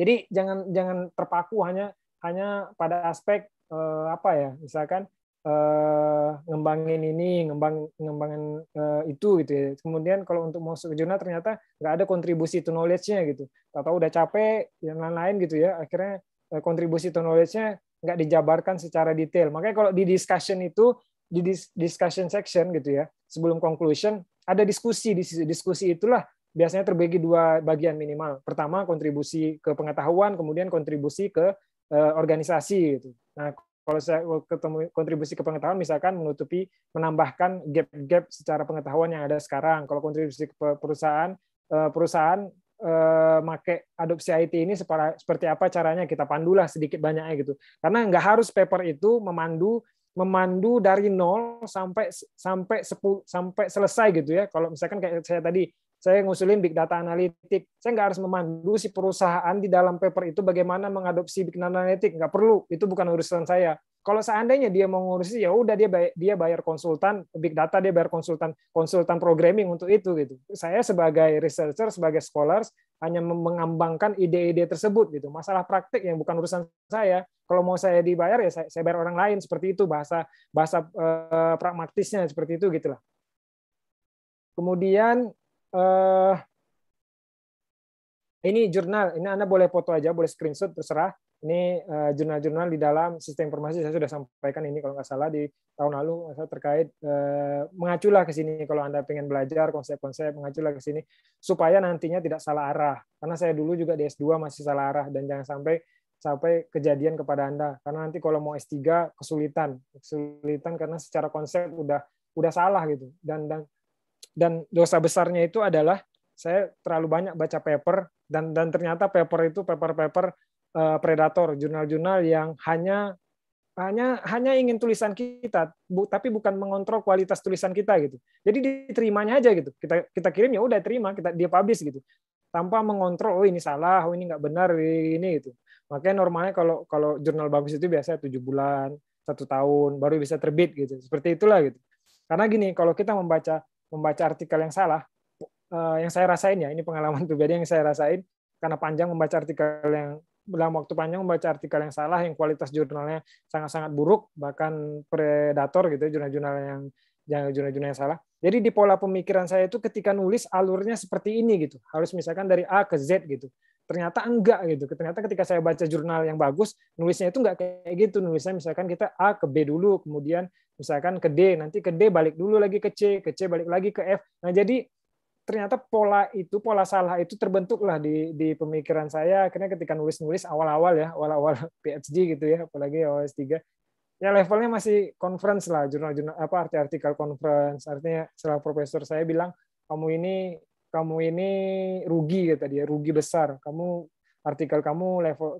jadi jangan jangan terpaku hanya hanya pada aspek eh, apa ya misalkan uh, ngembangin ini ngembang ngembangin uh, itu gitu ya kemudian kalau untuk masuk ke jurnal ternyata nggak ada kontribusi to knowledge-nya gitu atau udah capek dan lain-lain gitu ya akhirnya eh, kontribusi to knowledge-nya nggak dijabarkan secara detail makanya kalau di discussion itu di discussion section gitu ya sebelum conclusion ada diskusi di diskusi itulah biasanya terbagi dua bagian minimal pertama kontribusi ke pengetahuan kemudian kontribusi ke eh, organisasi gitu. Nah, kalau saya ketemu kontribusi ke pengetahuan misalkan menutupi menambahkan gap-gap secara pengetahuan yang ada sekarang. Kalau kontribusi ke perusahaan eh, perusahaan eh, make adopsi IT ini seperti apa caranya kita pandulah sedikit banyaknya gitu. Karena nggak harus paper itu memandu memandu dari nol sampai sampai 10 sampai selesai gitu ya. Kalau misalkan kayak saya tadi saya ngusulin big data analitik. Saya nggak harus memandu si perusahaan di dalam paper itu bagaimana mengadopsi big data analitik. Nggak perlu, itu bukan urusan saya. Kalau seandainya dia mau ngurusi, ya udah dia bayar, dia bayar konsultan big data, dia bayar konsultan konsultan programming untuk itu gitu. Saya sebagai researcher, sebagai scholars hanya mengembangkan ide-ide tersebut gitu. Masalah praktik yang bukan urusan saya. Kalau mau saya dibayar ya saya, saya bayar orang lain seperti itu bahasa bahasa eh, pragmatisnya seperti itu gitulah. Kemudian uh, ini jurnal, ini Anda boleh foto aja, boleh screenshot terserah. Ini eh, jurnal-jurnal uh, di dalam sistem informasi saya sudah sampaikan ini kalau nggak salah di tahun lalu saya terkait uh, mengaculah ke sini kalau Anda pengen belajar konsep-konsep mengaculah ke sini supaya nantinya tidak salah arah. Karena saya dulu juga di S2 masih salah arah dan jangan sampai sampai kejadian kepada Anda. Karena nanti kalau mau S3 kesulitan, kesulitan karena secara konsep udah udah salah gitu. Dan dan dan dosa besarnya itu adalah saya terlalu banyak baca paper dan dan ternyata paper itu paper-paper uh, eh, predator, jurnal-jurnal yang hanya hanya hanya ingin tulisan kita bu, tapi bukan mengontrol kualitas tulisan kita gitu jadi diterimanya aja gitu kita kita kirim ya udah terima kita dia publish gitu tanpa mengontrol oh ini salah oh ini nggak benar ini gitu makanya normalnya kalau kalau jurnal bagus itu biasanya tujuh bulan satu tahun baru bisa terbit gitu seperti itulah gitu karena gini kalau kita membaca membaca artikel yang salah, eh, yang saya rasain ya, ini pengalaman <laughs> pribadi yang saya rasain, karena panjang membaca artikel yang dalam waktu panjang membaca artikel yang salah, yang kualitas jurnalnya sangat-sangat buruk, bahkan predator gitu, ya, jurnal-jurnal yang jurnal-jurnal yang salah. Jadi di pola pemikiran saya itu ketika nulis alurnya seperti ini gitu, harus misalkan dari A ke Z gitu. Ternyata enggak gitu. Ternyata ketika saya baca jurnal yang bagus, nulisnya itu enggak kayak gitu. Nulisnya misalkan kita A ke B dulu, kemudian misalkan ke D, nanti ke D balik dulu lagi ke C, ke C balik lagi ke F. Nah, jadi ternyata pola itu, pola salah itu terbentuklah di di pemikiran saya karena ketika nulis-nulis awal-awal ya, awal-awal <laughs> PhD gitu ya, apalagi os S3. Ya levelnya masih conference lah, jurnal-jurnal apa arti artikel conference. Artinya setelah profesor saya bilang, "Kamu ini kamu ini rugi kata dia, rugi besar. Kamu artikel kamu level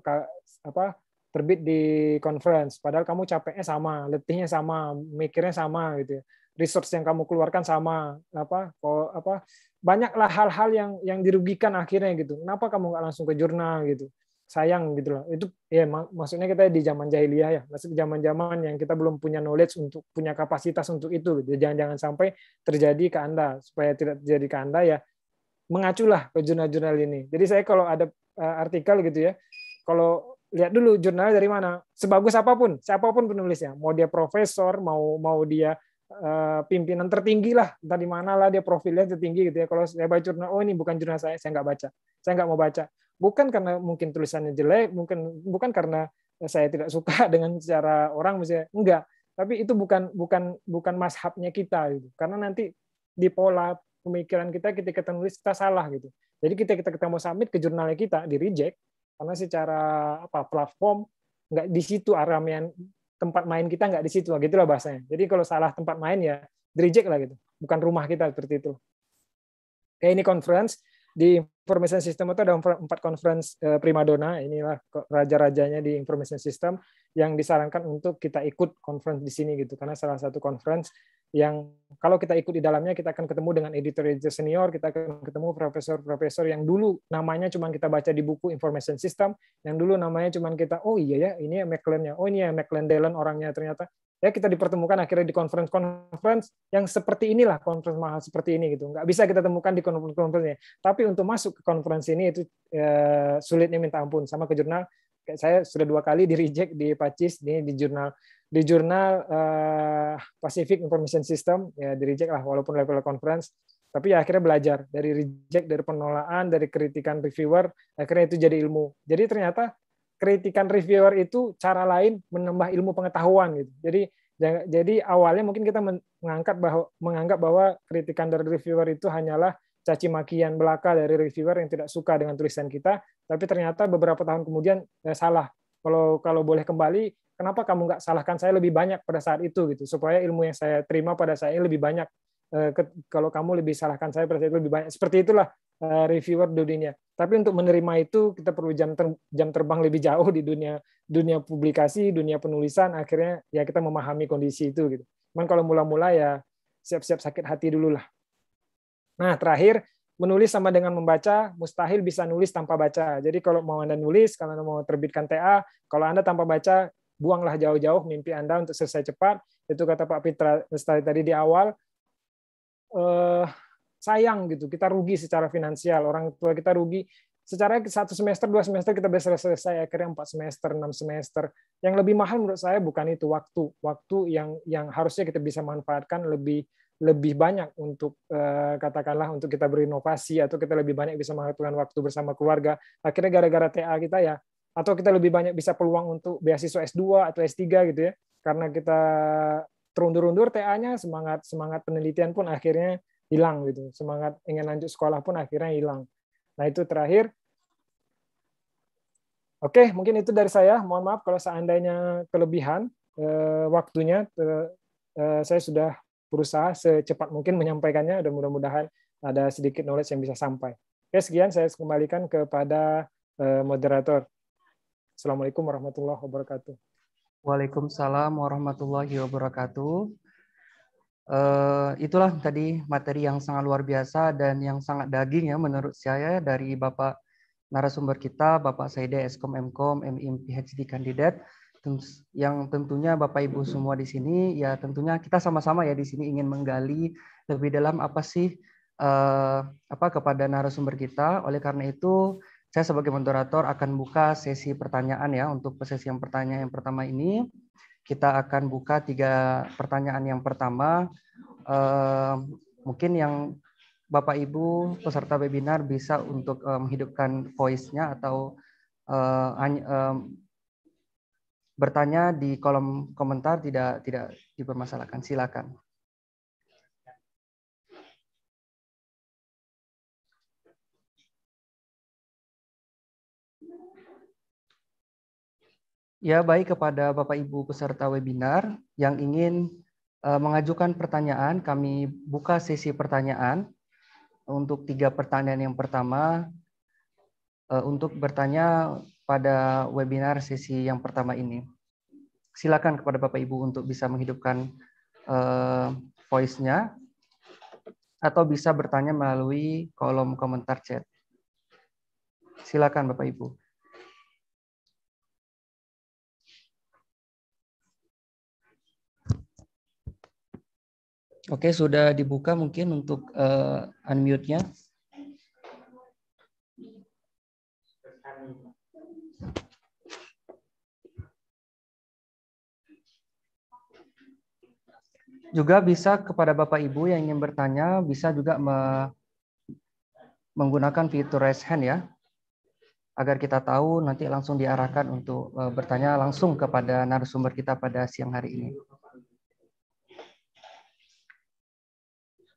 apa terbit di conference padahal kamu capeknya sama letihnya sama mikirnya sama gitu ya. resource yang kamu keluarkan sama apa kok apa banyaklah hal-hal yang yang dirugikan akhirnya gitu kenapa kamu nggak langsung ke jurnal gitu sayang gitu loh itu ya mak maksudnya kita di zaman jahiliyah ya masih zaman zaman yang kita belum punya knowledge untuk punya kapasitas untuk itu gitu. jangan-jangan sampai terjadi ke anda supaya tidak terjadi ke anda ya mengaculah ke jurnal-jurnal ini jadi saya kalau ada uh, artikel gitu ya kalau lihat dulu jurnalnya dari mana. Sebagus apapun, siapapun penulisnya, mau dia profesor, mau mau dia uh, pimpinan tertinggi lah, entah di mana lah dia profilnya tertinggi gitu ya. Kalau saya baca jurnal, oh ini bukan jurnal saya, saya nggak baca, saya nggak mau baca. Bukan karena mungkin tulisannya jelek, mungkin bukan karena saya tidak suka <laughs> dengan cara orang misalnya, enggak. Tapi itu bukan bukan bukan mashabnya kita gitu. Karena nanti di pola pemikiran kita ketika kita nulis kita salah gitu. Jadi kita kita ketemu summit ke jurnalnya kita di reject, karena secara apa platform nggak di situ arah tempat main kita nggak di situ lah gitulah bahasanya jadi kalau salah tempat main ya reject lah gitu bukan rumah kita seperti itu kayak ini conference di information system itu ada empat conference eh, primadona inilah raja-rajanya di information system yang disarankan untuk kita ikut conference di sini gitu karena salah satu conference yang kalau kita ikut di dalamnya kita akan ketemu dengan editor-editor senior, kita akan ketemu profesor-profesor yang dulu namanya cuma kita baca di buku Information System, yang dulu namanya cuma kita oh iya ya ini ya McLean-nya, oh ini ya McLean Dellen orangnya ternyata ya kita dipertemukan akhirnya di conference-conference yang seperti inilah conference mahal seperti ini gitu nggak bisa kita temukan di conference-conference tapi untuk masuk ke conference ini itu eh, sulitnya minta ampun sama ke jurnal saya sudah dua kali di reject di Pacis di di jurnal di jurnal uh, Pacific Information System ya di reject lah walaupun level conference tapi ya akhirnya belajar dari reject dari penolakan dari kritikan reviewer akhirnya itu jadi ilmu jadi ternyata kritikan reviewer itu cara lain menambah ilmu pengetahuan gitu jadi jadi awalnya mungkin kita mengangkat bahwa menganggap bahwa kritikan dari reviewer itu hanyalah caci makian belaka dari reviewer yang tidak suka dengan tulisan kita, tapi ternyata beberapa tahun kemudian ya salah. Kalau kalau boleh kembali, kenapa kamu nggak salahkan saya lebih banyak pada saat itu gitu supaya ilmu yang saya terima pada saya lebih banyak eh, kalau kamu lebih salahkan saya pada saat itu lebih banyak seperti itulah eh, reviewer dunia tapi untuk menerima itu kita perlu jam ter, jam terbang lebih jauh di dunia dunia publikasi dunia penulisan akhirnya ya kita memahami kondisi itu gitu cuman kalau mula-mula ya siap-siap sakit hati dulu lah nah terakhir menulis sama dengan membaca mustahil bisa nulis tanpa baca jadi kalau mau anda nulis kalau anda mau terbitkan TA kalau anda tanpa baca buanglah jauh-jauh mimpi Anda untuk selesai cepat. Itu kata Pak Pitra Lestari tadi di awal, eh, sayang gitu, kita rugi secara finansial, orang tua kita rugi. Secara satu semester, dua semester kita bisa selesai, akhirnya empat semester, enam semester. Yang lebih mahal menurut saya bukan itu waktu, waktu yang yang harusnya kita bisa manfaatkan lebih lebih banyak untuk eh, katakanlah untuk kita berinovasi atau kita lebih banyak bisa menghabiskan waktu bersama keluarga. Akhirnya gara-gara TA kita ya atau kita lebih banyak bisa peluang untuk beasiswa S2 atau S3 gitu ya karena kita terundur-undur TA-nya semangat semangat penelitian pun akhirnya hilang gitu semangat ingin lanjut sekolah pun akhirnya hilang nah itu terakhir oke mungkin itu dari saya mohon maaf kalau seandainya kelebihan eh, waktunya eh, eh, saya sudah berusaha secepat mungkin menyampaikannya dan mudah-mudahan ada sedikit knowledge yang bisa sampai oke sekian saya kembalikan kepada eh, moderator Assalamualaikum warahmatullahi wabarakatuh. Waalaikumsalam warahmatullahi wabarakatuh. Uh, itulah tadi materi yang sangat luar biasa dan yang sangat daging ya menurut saya dari Bapak narasumber kita, Bapak Saida Eskom Mkom, MIM PhD kandidat, yang tentunya Bapak Ibu semua di sini, ya tentunya kita sama-sama ya di sini ingin menggali lebih dalam apa sih uh, apa kepada narasumber kita. Oleh karena itu, saya sebagai moderator akan buka sesi pertanyaan ya untuk sesi yang pertanyaan yang pertama ini kita akan buka tiga pertanyaan yang pertama eh, mungkin yang Bapak Ibu peserta webinar bisa untuk eh, menghidupkan voice-nya atau eh, eh, bertanya di kolom komentar tidak tidak dipermasalahkan silakan. Ya, baik kepada Bapak Ibu peserta webinar yang ingin eh, mengajukan pertanyaan, kami buka sesi pertanyaan untuk tiga pertanyaan yang pertama eh, untuk bertanya pada webinar sesi yang pertama ini. Silakan kepada Bapak Ibu untuk bisa menghidupkan eh, voice-nya atau bisa bertanya melalui kolom komentar chat. Silakan Bapak Ibu. Oke, sudah dibuka mungkin untuk uh, unmute-nya. Juga bisa kepada Bapak Ibu yang ingin bertanya, bisa juga me menggunakan fitur raise hand ya, agar kita tahu nanti langsung diarahkan untuk uh, bertanya langsung kepada narasumber kita pada siang hari ini.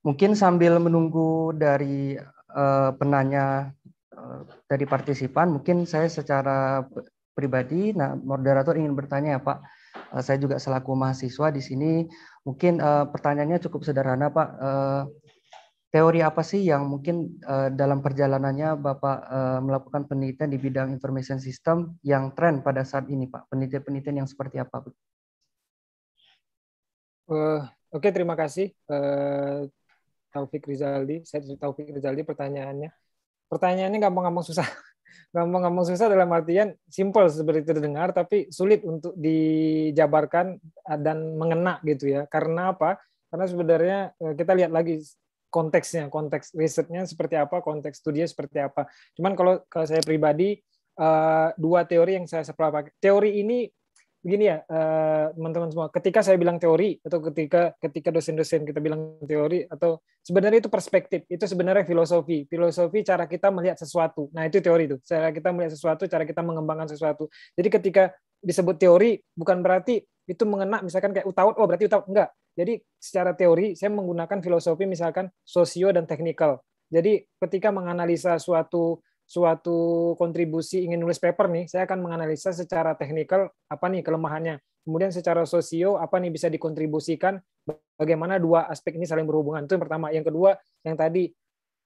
Mungkin sambil menunggu dari uh, penanya uh, eh, dari partisipan, mungkin saya secara pribadi, nah moderator ingin bertanya ya Pak, uh, saya juga selaku mahasiswa di sini, mungkin uh, pertanyaannya cukup sederhana Pak. Uh, teori apa sih yang mungkin uh, dalam perjalanannya Bapak uh, melakukan penelitian di bidang information system yang tren pada saat ini Pak? Penelitian-penelitian yang seperti apa? Uh, Oke, okay, terima kasih. Uh, Taufik Rizaldi. Saya Taufik Rizaldi pertanyaannya. Pertanyaannya gampang-gampang susah. <laughs> Gampang-gampang susah dalam artian simple seperti terdengar tapi sulit untuk dijabarkan dan mengena gitu ya. Karena apa? Karena sebenarnya eh, kita lihat lagi konteksnya, konteks risetnya seperti apa, konteks studinya seperti apa. Cuman kalau kalau saya pribadi eh, dua teori yang saya pakai. Teori ini begini ya eh, teman-teman semua ketika saya bilang teori atau ketika ketika dosen-dosen kita bilang teori atau sebenarnya itu perspektif itu sebenarnya filosofi filosofi cara kita melihat sesuatu nah itu teori itu cara kita melihat sesuatu cara kita mengembangkan sesuatu jadi ketika disebut teori bukan berarti itu mengena misalkan kayak utaut oh berarti utaut enggak jadi secara teori saya menggunakan filosofi misalkan sosio dan teknikal jadi ketika menganalisa suatu suatu kontribusi ingin nulis paper nih, saya akan menganalisa secara teknikal apa nih kelemahannya. Kemudian secara sosio apa nih bisa dikontribusikan, bagaimana dua aspek ini saling berhubungan. Itu yang pertama. Yang kedua, yang tadi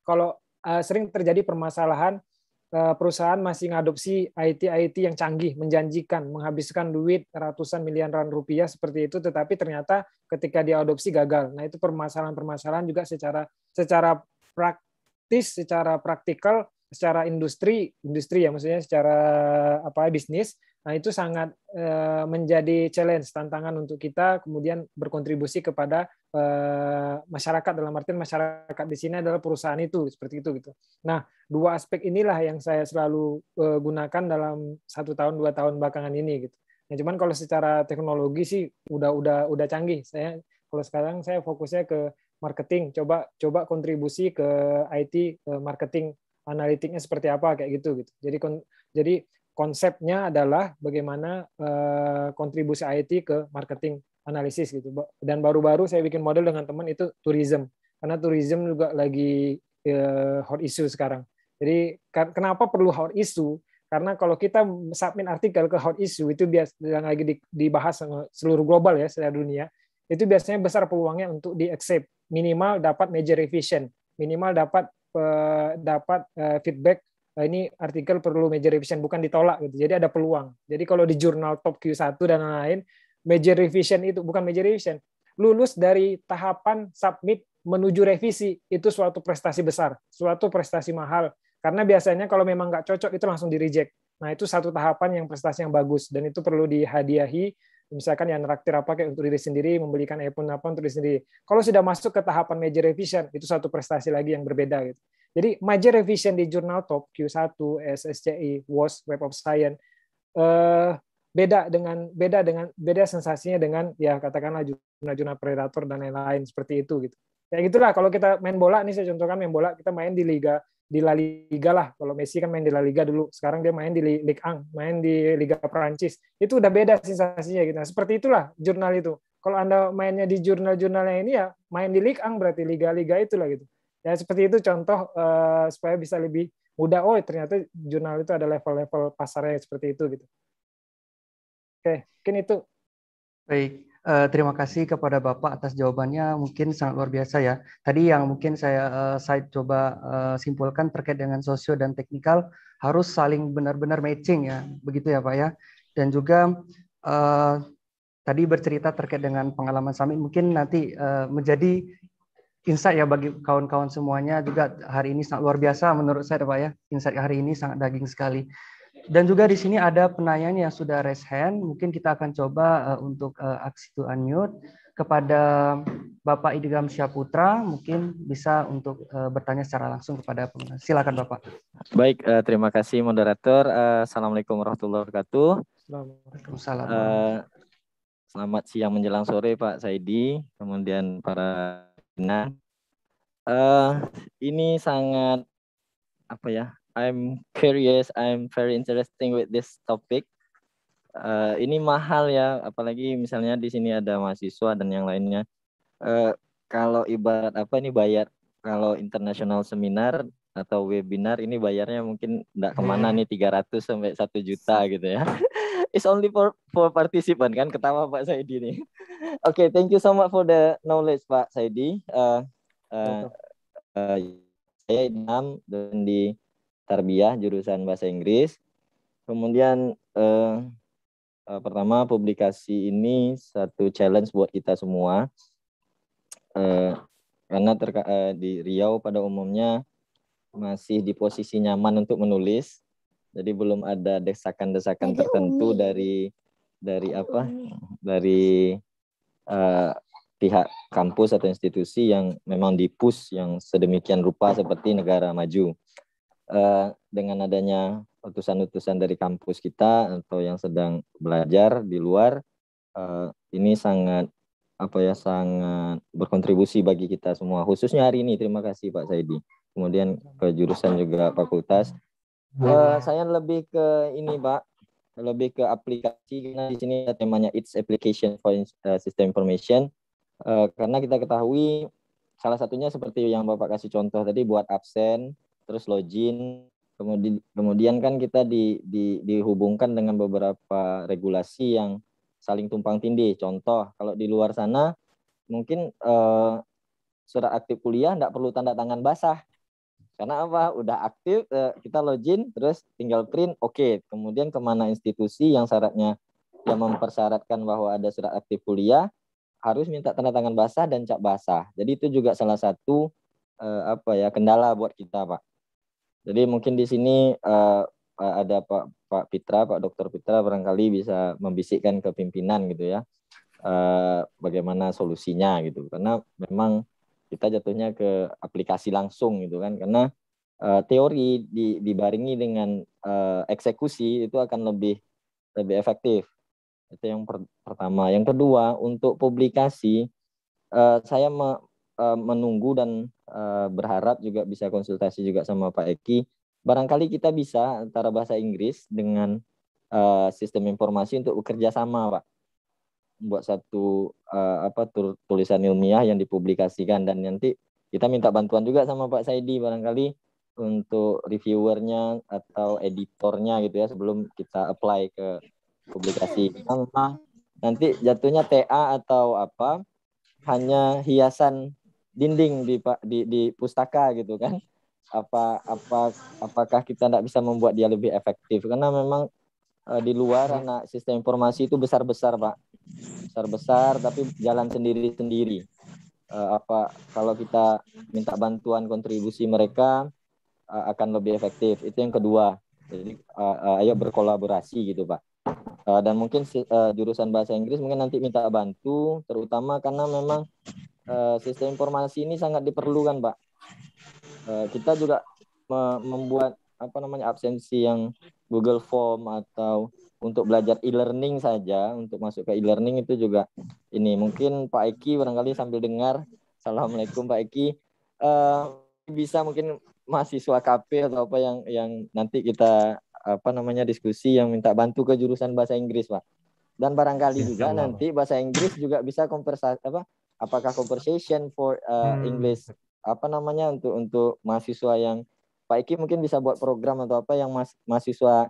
kalau eh, sering terjadi permasalahan eh, perusahaan masih ngadopsi IT-IT yang canggih, menjanjikan, menghabiskan duit ratusan miliaran rupiah seperti itu, tetapi ternyata ketika diadopsi gagal. Nah, itu permasalahan-permasalahan juga secara secara praktis, secara praktikal secara industri industri ya maksudnya secara apa bisnis nah itu sangat eh, menjadi challenge tantangan untuk kita kemudian berkontribusi kepada eh, masyarakat dalam artian masyarakat di sini adalah perusahaan itu seperti itu gitu nah dua aspek inilah yang saya selalu eh, gunakan dalam satu tahun dua tahun belakangan ini gitu nah cuman kalau secara teknologi sih udah udah udah canggih saya kalau sekarang saya fokusnya ke marketing coba coba kontribusi ke IT ke marketing analitiknya seperti apa kayak gitu gitu. Jadi kon, jadi konsepnya adalah bagaimana uh, kontribusi IT ke marketing analisis gitu. Dan baru-baru saya bikin model dengan teman itu tourism karena tourism juga lagi uh, hot issue sekarang. Jadi kenapa perlu hot issue? karena kalau kita submit artikel ke hot issue itu biasa yang lagi dibahas seluruh global ya seluruh dunia itu biasanya besar peluangnya untuk di accept minimal dapat major revision minimal dapat dapat eh, feedback eh, ini artikel perlu major revision bukan ditolak gitu. Jadi ada peluang. Jadi kalau di jurnal top Q1 dan lain-lain major revision itu bukan major revision. Lulus dari tahapan submit menuju revisi itu suatu prestasi besar, suatu prestasi mahal. Karena biasanya kalau memang nggak cocok itu langsung di reject. Nah itu satu tahapan yang prestasi yang bagus dan itu perlu dihadiahi misalkan yang traktir apa kayak untuk diri sendiri, membelikan iPhone apa untuk diri sendiri. Kalau sudah masuk ke tahapan major revision, itu satu prestasi lagi yang berbeda gitu. Jadi major revision di jurnal top Q1, SSCI, WOS, Web of Science eh, beda dengan beda dengan beda sensasinya dengan ya katakanlah jurnal-jurnal predator dan lain-lain seperti itu gitu. Ya gitulah kalau kita main bola nih saya contohkan main bola kita main di liga di La Liga lah. Kalau Messi kan main di La Liga dulu, sekarang dia main di Ligue 1, main di Liga Perancis. Itu udah beda sensasinya gitu. Nah, seperti itulah jurnal itu. Kalau Anda mainnya di jurnal jurnalnya ini ya main di Ligue 1 berarti liga-liga itulah gitu. Ya seperti itu contoh uh, supaya bisa lebih mudah oh ternyata jurnal itu ada level-level pasarnya seperti itu gitu. Oke, mungkin itu. Baik, Eh, terima kasih kepada Bapak atas jawabannya, mungkin sangat luar biasa ya. Tadi yang mungkin saya eh, saya coba eh, simpulkan terkait dengan sosio dan teknikal harus saling benar-benar matching ya, begitu ya Pak ya. Dan juga tadi bercerita terkait dengan pengalaman Samin mungkin nanti menjadi insight ya bagi kawan-kawan semuanya juga hari ini sangat luar biasa menurut saya Pak ya. Insight hari ini sangat daging sekali. Dan juga di sini ada penanya yang sudah raise hand. Mungkin kita akan coba uh, untuk uh, aksi to unmute kepada Bapak Idgam Syaputra. Mungkin bisa untuk uh, bertanya secara langsung kepada pengguna. Silakan Bapak. Baik, uh, terima kasih moderator. Uh, Assalamualaikum warahmatullahi wabarakatuh. Assalamualaikum. Uh, selamat siang menjelang sore Pak Saidi, kemudian para Nah, uh, ini sangat apa ya I'm curious, I'm very interesting with this topic. Uh, ini mahal ya, apalagi misalnya di sini ada mahasiswa dan yang lainnya. Uh, kalau ibarat apa ini bayar kalau internasional seminar atau webinar ini bayarnya mungkin nggak kemana hmm. nih 300 sampai 1 juta gitu ya. <laughs> It's only for for participant kan ketawa Pak Saidi nih. Oke, <laughs> okay, thank you so much for the knowledge Pak Saidi. Uh, uh, uh, saya Idam dan di tarbiyah jurusan bahasa Inggris. Kemudian eh, eh, pertama publikasi ini satu challenge buat kita semua eh, karena eh, di Riau pada umumnya masih di posisi nyaman untuk menulis, jadi belum ada desakan-desakan iya, iya, tertentu umi. Iya. dari dari apa dari eh, pihak kampus atau institusi yang memang dipus yang sedemikian rupa seperti negara maju. Eh, dengan adanya utusan-utusan dari kampus kita atau yang sedang belajar di luar uh, ini sangat apa ya sangat berkontribusi bagi kita semua khususnya hari ini terima kasih Pak Saidi kemudian ke jurusan juga fakultas uh, saya lebih ke ini Pak lebih ke aplikasi karena di sini temanya it's application for system information uh, karena kita ketahui salah satunya seperti yang Bapak kasih contoh tadi buat absen terus login kemudian kemudian kan kita di, di, dihubungkan dengan beberapa regulasi yang saling tumpang tindih contoh kalau di luar sana mungkin eh, surat aktif kuliah tidak perlu tanda tangan basah karena apa udah aktif eh, kita login terus tinggal print oke okay. kemudian kemana institusi yang syaratnya yang mempersyaratkan bahwa ada surat aktif kuliah harus minta tanda tangan basah dan cap basah jadi itu juga salah satu eh, apa ya kendala buat kita pak jadi mungkin di sini uh, ada Pak Pak Pitra, Pak Dokter Pitra barangkali bisa membisikkan ke pimpinan gitu ya, uh, bagaimana solusinya gitu. Karena memang kita jatuhnya ke aplikasi langsung gitu kan, karena uh, teori di, dibarengi dengan uh, eksekusi itu akan lebih lebih efektif. Itu yang per, pertama. Yang kedua untuk publikasi, uh, saya Eh, menunggu dan uh, berharap juga bisa konsultasi juga sama Pak Eki. Barangkali kita bisa antara bahasa Inggris dengan uh, sistem informasi untuk bekerja sama, Pak. Buat satu uh, apa tulisan ilmiah yang dipublikasikan dan nanti kita minta bantuan juga sama Pak Saidi barangkali untuk reviewernya atau editornya gitu ya sebelum kita apply ke publikasi. nanti jatuhnya TA atau apa hanya hiasan dinding di pak di di pustaka gitu kan apa apa apakah kita tidak bisa membuat dia lebih efektif karena memang uh, di luar anak sistem informasi itu besar besar pak besar besar tapi jalan sendiri sendiri uh, apa kalau kita minta bantuan kontribusi mereka uh, akan lebih efektif itu yang kedua jadi uh, uh, ayo berkolaborasi gitu pak dan mungkin jurusan bahasa Inggris mungkin nanti minta bantu terutama karena memang Eh, sistem informasi ini sangat diperlukan, Pak. Eh, kita juga membuat apa namanya absensi yang Google Form atau untuk belajar e-learning saja untuk masuk ke e-learning itu juga ini mungkin Pak Eki barangkali sambil dengar Assalamualaikum Pak Eki eh, bisa mungkin mahasiswa KP atau apa yang yang nanti kita apa namanya diskusi yang minta bantu ke jurusan bahasa Inggris Pak dan barangkali iya, juga nanti bahasa Inggris juga bisa konversasi apa apakah conversation for uh, hmm. English apa namanya untuk untuk mahasiswa yang Pak Iki mungkin bisa buat program atau apa yang mas, mahasiswa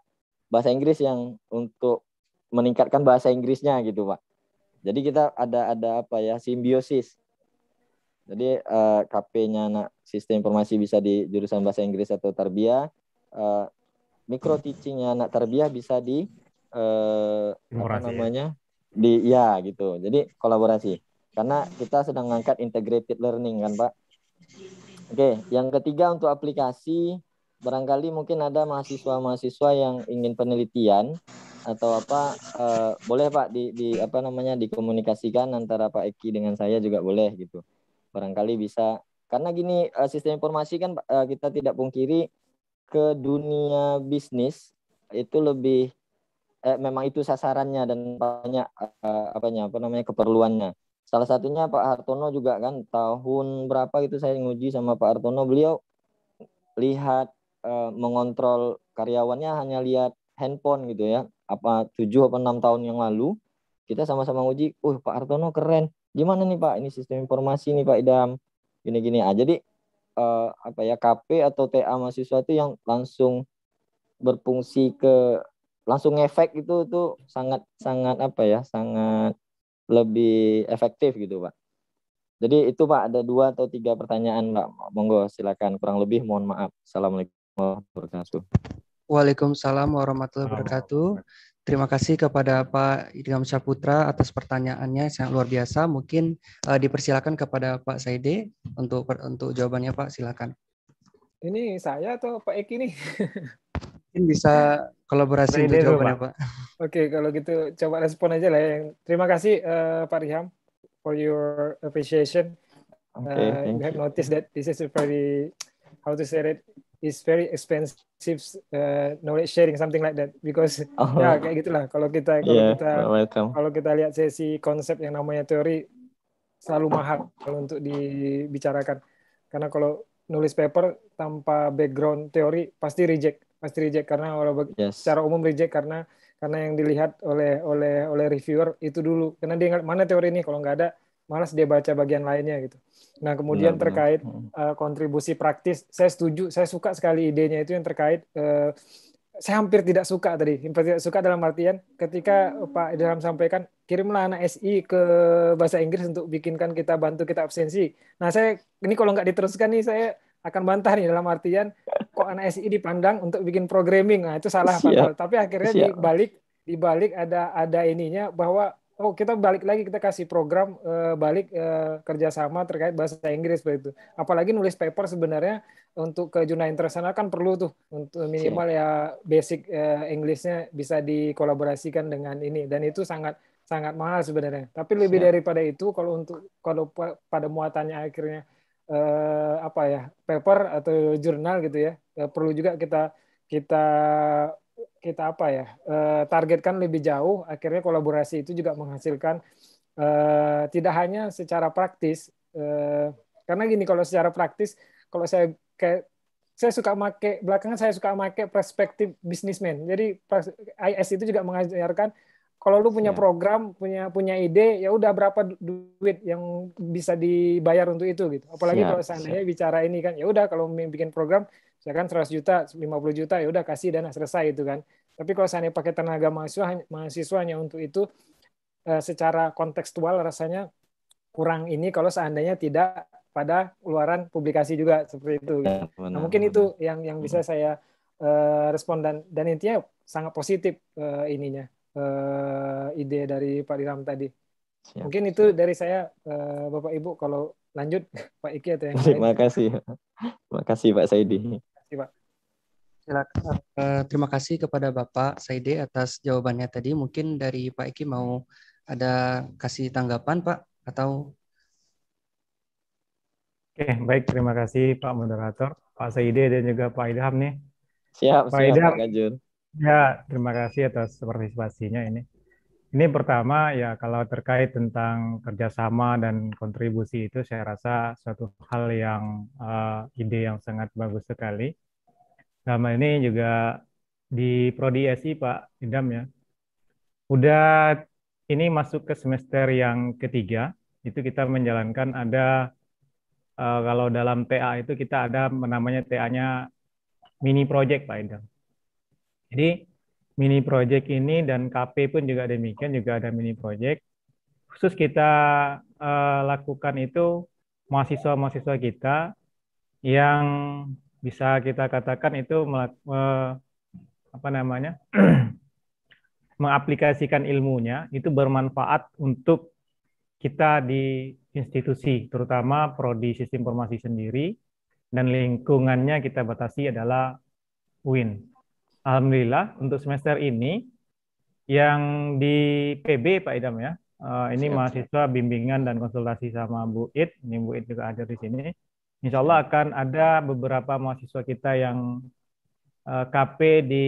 bahasa Inggris yang untuk meningkatkan bahasa Inggrisnya gitu Pak. Jadi kita ada ada apa ya simbiosis. Jadi uh, eh, KP-nya anak sistem informasi bisa di jurusan bahasa Inggris atau tarbiyah, uh, mikro teachingnya anak tarbiyah bisa di uh, apa ya. namanya di ya gitu. Jadi kolaborasi. Karena kita sedang mengangkat integrated learning kan Pak. Oke, yang ketiga untuk aplikasi barangkali mungkin ada mahasiswa-mahasiswa yang ingin penelitian atau apa eh, boleh Pak di, di apa namanya dikomunikasikan antara Pak Eki dengan saya juga boleh gitu. Barangkali bisa karena gini eh, sistem informasi kan eh, kita tidak pungkiri ke dunia bisnis itu lebih eh, memang itu sasarannya dan banyak eh, apa namanya keperluannya salah satunya Pak Hartono juga kan tahun berapa gitu saya nguji sama Pak Hartono beliau lihat eh, mengontrol karyawannya hanya lihat handphone gitu ya apa tujuh apa enam tahun yang lalu kita sama-sama nguji, uh Pak Hartono keren gimana nih Pak ini sistem informasi nih Pak Idam gini-gini ah jadi eh, apa ya KP atau TA mahasiswa itu yang langsung berfungsi ke langsung efek itu tuh sangat sangat apa ya sangat lebih efektif gitu pak. Jadi itu pak ada dua atau tiga pertanyaan pak. Monggo silakan kurang lebih mohon maaf. Assalamualaikum warahmatullahi wabarakatuh. Waalaikumsalam warahmatullahi wabarakatuh. Terima kasih kepada Pak Idham Saputra atas pertanyaannya yang luar biasa. Mungkin uh, dipersilakan kepada Pak Saide untuk untuk jawabannya Pak, silakan. Ini saya atau Pak Eki nih? Mungkin bisa kolaborasi Beri nah, untuk jawabannya Pak. Oke, okay, kalau gitu coba respon aja lah. Yang terima kasih uh, Pak Riham for your appreciation. Okay, uh, eh, you have noticed that this is very how to say it is very expensive uh, knowledge sharing something like that because oh. ya kayak gitulah kalau kita kalau yeah, kita welcome. kalau kita lihat sesi konsep yang namanya teori selalu mahal kalau untuk dibicarakan karena kalau nulis paper tanpa background teori pasti reject pasti reject karena kalau yes. secara umum reject karena karena yang dilihat oleh oleh oleh reviewer itu dulu karena dia ingat mana teori ini kalau nggak ada malas dia baca bagian lainnya gitu. Nah kemudian benar, terkait benar. Uh, kontribusi praktis, saya setuju, saya suka sekali idenya itu yang terkait. Uh, saya hampir tidak suka tadi, hampir tidak suka dalam artian ketika Pak Idham sampaikan kirimlah anak SI ke bahasa Inggris untuk bikinkan kita bantu kita absensi. Nah saya ini kalau nggak diteruskan nih saya akan bantah nih dalam artian kok anak SI dipandang untuk bikin programming. Nah, itu salah Siap. Pak. Tapi akhirnya Siap. dibalik dibalik ada ada ininya bahwa oh kita balik lagi kita kasih program uh, balik uh, kerjasama terkait bahasa Inggris begitu. Apalagi nulis paper sebenarnya untuk ke jurnal internasional kan perlu tuh untuk minimal Siap. ya basic uh, eh, Inggrisnya bisa dikolaborasikan dengan ini dan itu sangat sangat mahal sebenarnya. Tapi lebih Siap. daripada itu kalau untuk kalau pada muatannya akhirnya eh, apa ya paper atau jurnal gitu ya eh, perlu juga kita kita kita apa ya eh, targetkan lebih jauh akhirnya kolaborasi itu juga menghasilkan eh, tidak hanya secara praktis eh, karena gini kalau secara praktis kalau saya kayak saya suka make belakangan saya suka make perspektif bisnismen jadi IS itu juga mengajarkan kalau lu punya iya. program, punya punya ide, ya udah berapa duit yang bisa dibayar untuk itu gitu. Apalagi kalau seandainya bicara ini kan, ya udah kalau bikin program misalkan 100 juta, 50 juta ya udah kasih dana selesai itu kan. Tapi kalau seandainya pakai tenaga mahasiswa mahasiswanya untuk itu eh, secara kontekstual rasanya kurang ini kalau seandainya tidak pada keluaran publikasi juga seperti itu. Ya, benar, nah, mungkin benar. itu yang yang bisa hmm. saya uh, respon dan dan intinya sangat positif uh, ininya uh, ide dari Pak Diram tadi. Siap, Mungkin siap. itu dari saya, uh, Bapak Ibu. Kalau lanjut, <laughs> Pak Iki atau yang lain. Terima kasih, terima kasih Pak Saidi. Terima kasih Pak. Silakan. Eh, terima kasih kepada Bapak Saidi atas jawabannya tadi. Mungkin dari Pak Iki mau ada kasih tanggapan Pak atau Oke, baik. Terima kasih Pak Moderator, Pak Saide dan juga Pak Ilham nih. Siap, Pak siap, Ilham. Pak Ya, terima kasih atas partisipasinya ini. Ini pertama ya kalau terkait tentang kerjasama dan kontribusi itu saya rasa suatu hal yang uh, ide yang sangat bagus sekali. Selama ini juga di prodi SI Pak Idam ya. Udah ini masuk ke semester yang ketiga, itu kita menjalankan ada uh, kalau dalam TA itu kita ada namanya TA-nya mini project Pak Idam. Jadi mini project ini dan KP pun juga demikian juga ada mini project. Khusus kita uh, lakukan itu mahasiswa-mahasiswa kita yang bisa kita katakan itu uh, apa namanya <clears throat> mengaplikasikan ilmunya itu bermanfaat untuk kita di institusi terutama prodi sistem informasi sendiri dan lingkungannya kita batasi adalah UIN Alhamdulillah untuk semester ini yang di PB Pak Idam ya. Eh, ini siap, mahasiswa siap. bimbingan dan konsultasi sama Bu It, Ini Bu It juga ada di sini. Insya Allah akan ada beberapa mahasiswa kita yang eh, KP di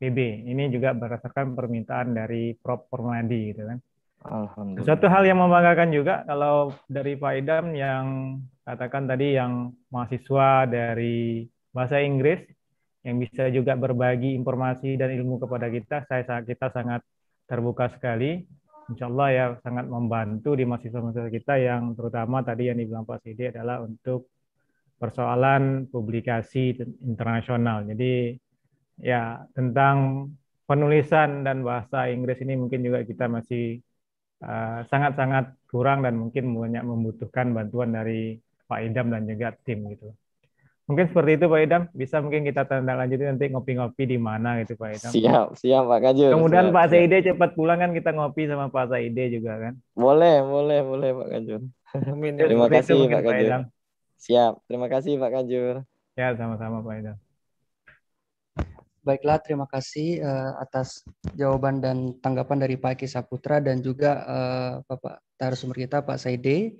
PB. Ini juga berdasarkan permintaan dari Prof. Permadi gitu kan. Alhamdulillah. Suatu hal yang membanggakan juga kalau dari Pak Idam yang katakan tadi yang mahasiswa dari bahasa Inggris yang bisa juga berbagi informasi dan ilmu kepada kita. Saya kita sangat terbuka sekali. Insya Allah ya sangat membantu di mahasiswa-mahasiswa kita yang terutama tadi yang dibilang Pak Sidi adalah untuk persoalan publikasi internasional. Jadi ya tentang penulisan dan bahasa Inggris ini mungkin juga kita masih eh, sangat-sangat uh, kurang dan mungkin banyak membutuhkan bantuan dari Pak Idam dan juga tim gitu. Mungkin seperti itu Pak Idam, bisa mungkin kita tanda lanjutin nanti ngopi-ngopi di mana gitu Pak Idam. Siap, siap Pak Kajur. Kemudian siap, Pak Saide cepat pulang kan kita ngopi sama Pak Saide juga kan. Boleh, boleh, boleh Pak Kajur. Amin. Ya terima kasih itu, Pak Kajur. Pak siap, terima kasih Pak Kajur. Ya, sama-sama Pak Idam. Baiklah, terima kasih uh, atas jawaban dan tanggapan dari Pak Eki Saputra dan juga uh, Bapak narasumber kita Pak Saide.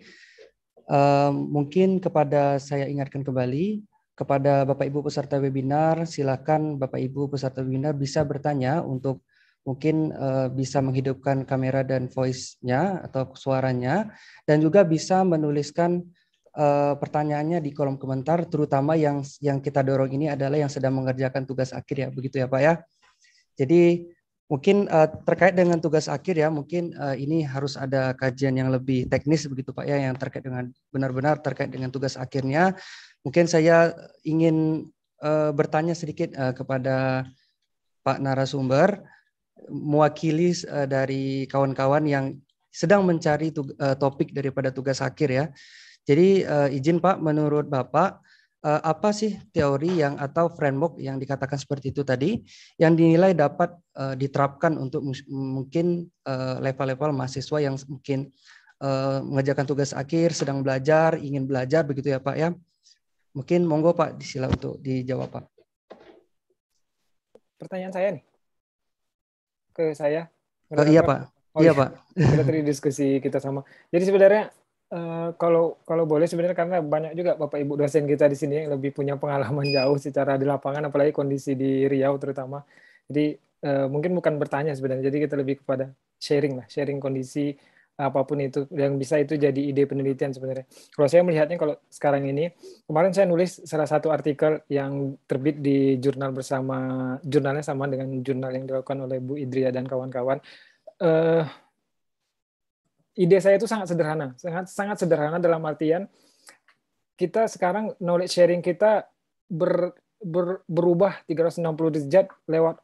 Uh, mungkin kepada saya ingatkan kembali kepada Bapak Ibu peserta webinar, silakan Bapak Ibu peserta webinar bisa bertanya untuk mungkin uh, bisa menghidupkan kamera dan voice-nya atau suaranya dan juga bisa menuliskan uh, pertanyaannya di kolom komentar terutama yang yang kita dorong ini adalah yang sedang mengerjakan tugas akhir ya begitu ya Pak ya. Jadi mungkin uh, terkait dengan tugas akhir ya mungkin uh, ini harus ada kajian yang lebih teknis begitu Pak ya yang terkait dengan benar-benar terkait dengan tugas akhirnya Mungkin saya ingin uh, bertanya sedikit uh, kepada Pak narasumber mewakili uh, dari kawan-kawan yang sedang mencari uh, topik daripada tugas akhir ya. Jadi uh, izin Pak, menurut Bapak uh, apa sih teori yang atau framework yang dikatakan seperti itu tadi yang dinilai dapat uh, diterapkan untuk mungkin level-level mahasiswa yang mungkin mengajarkan tugas akhir, sedang belajar, ingin belajar begitu ya Pak ya. Mungkin monggo Pak disila untuk dijawab Pak. Pertanyaan saya nih ke saya. Oh, iya Pak. Oh, iya. iya, Pak. Kita tadi diskusi kita sama. Jadi sebenarnya eh, kalau kalau boleh sebenarnya karena banyak juga bapak ibu dosen kita di sini yang lebih punya pengalaman <laughs> jauh secara di lapangan apalagi kondisi di Riau terutama jadi eh, mungkin bukan bertanya sebenarnya jadi kita lebih kepada sharing lah sharing kondisi apapun itu yang bisa itu jadi ide penelitian sebenarnya. Kalau saya melihatnya kalau sekarang ini kemarin saya nulis salah satu artikel yang terbit di jurnal bersama jurnalnya sama dengan jurnal yang dilakukan oleh Bu Idria dan kawan-kawan. Uh, ide saya itu sangat sederhana, sangat sangat sederhana dalam artian kita sekarang knowledge sharing kita ber, ber, berubah 360 derajat lewat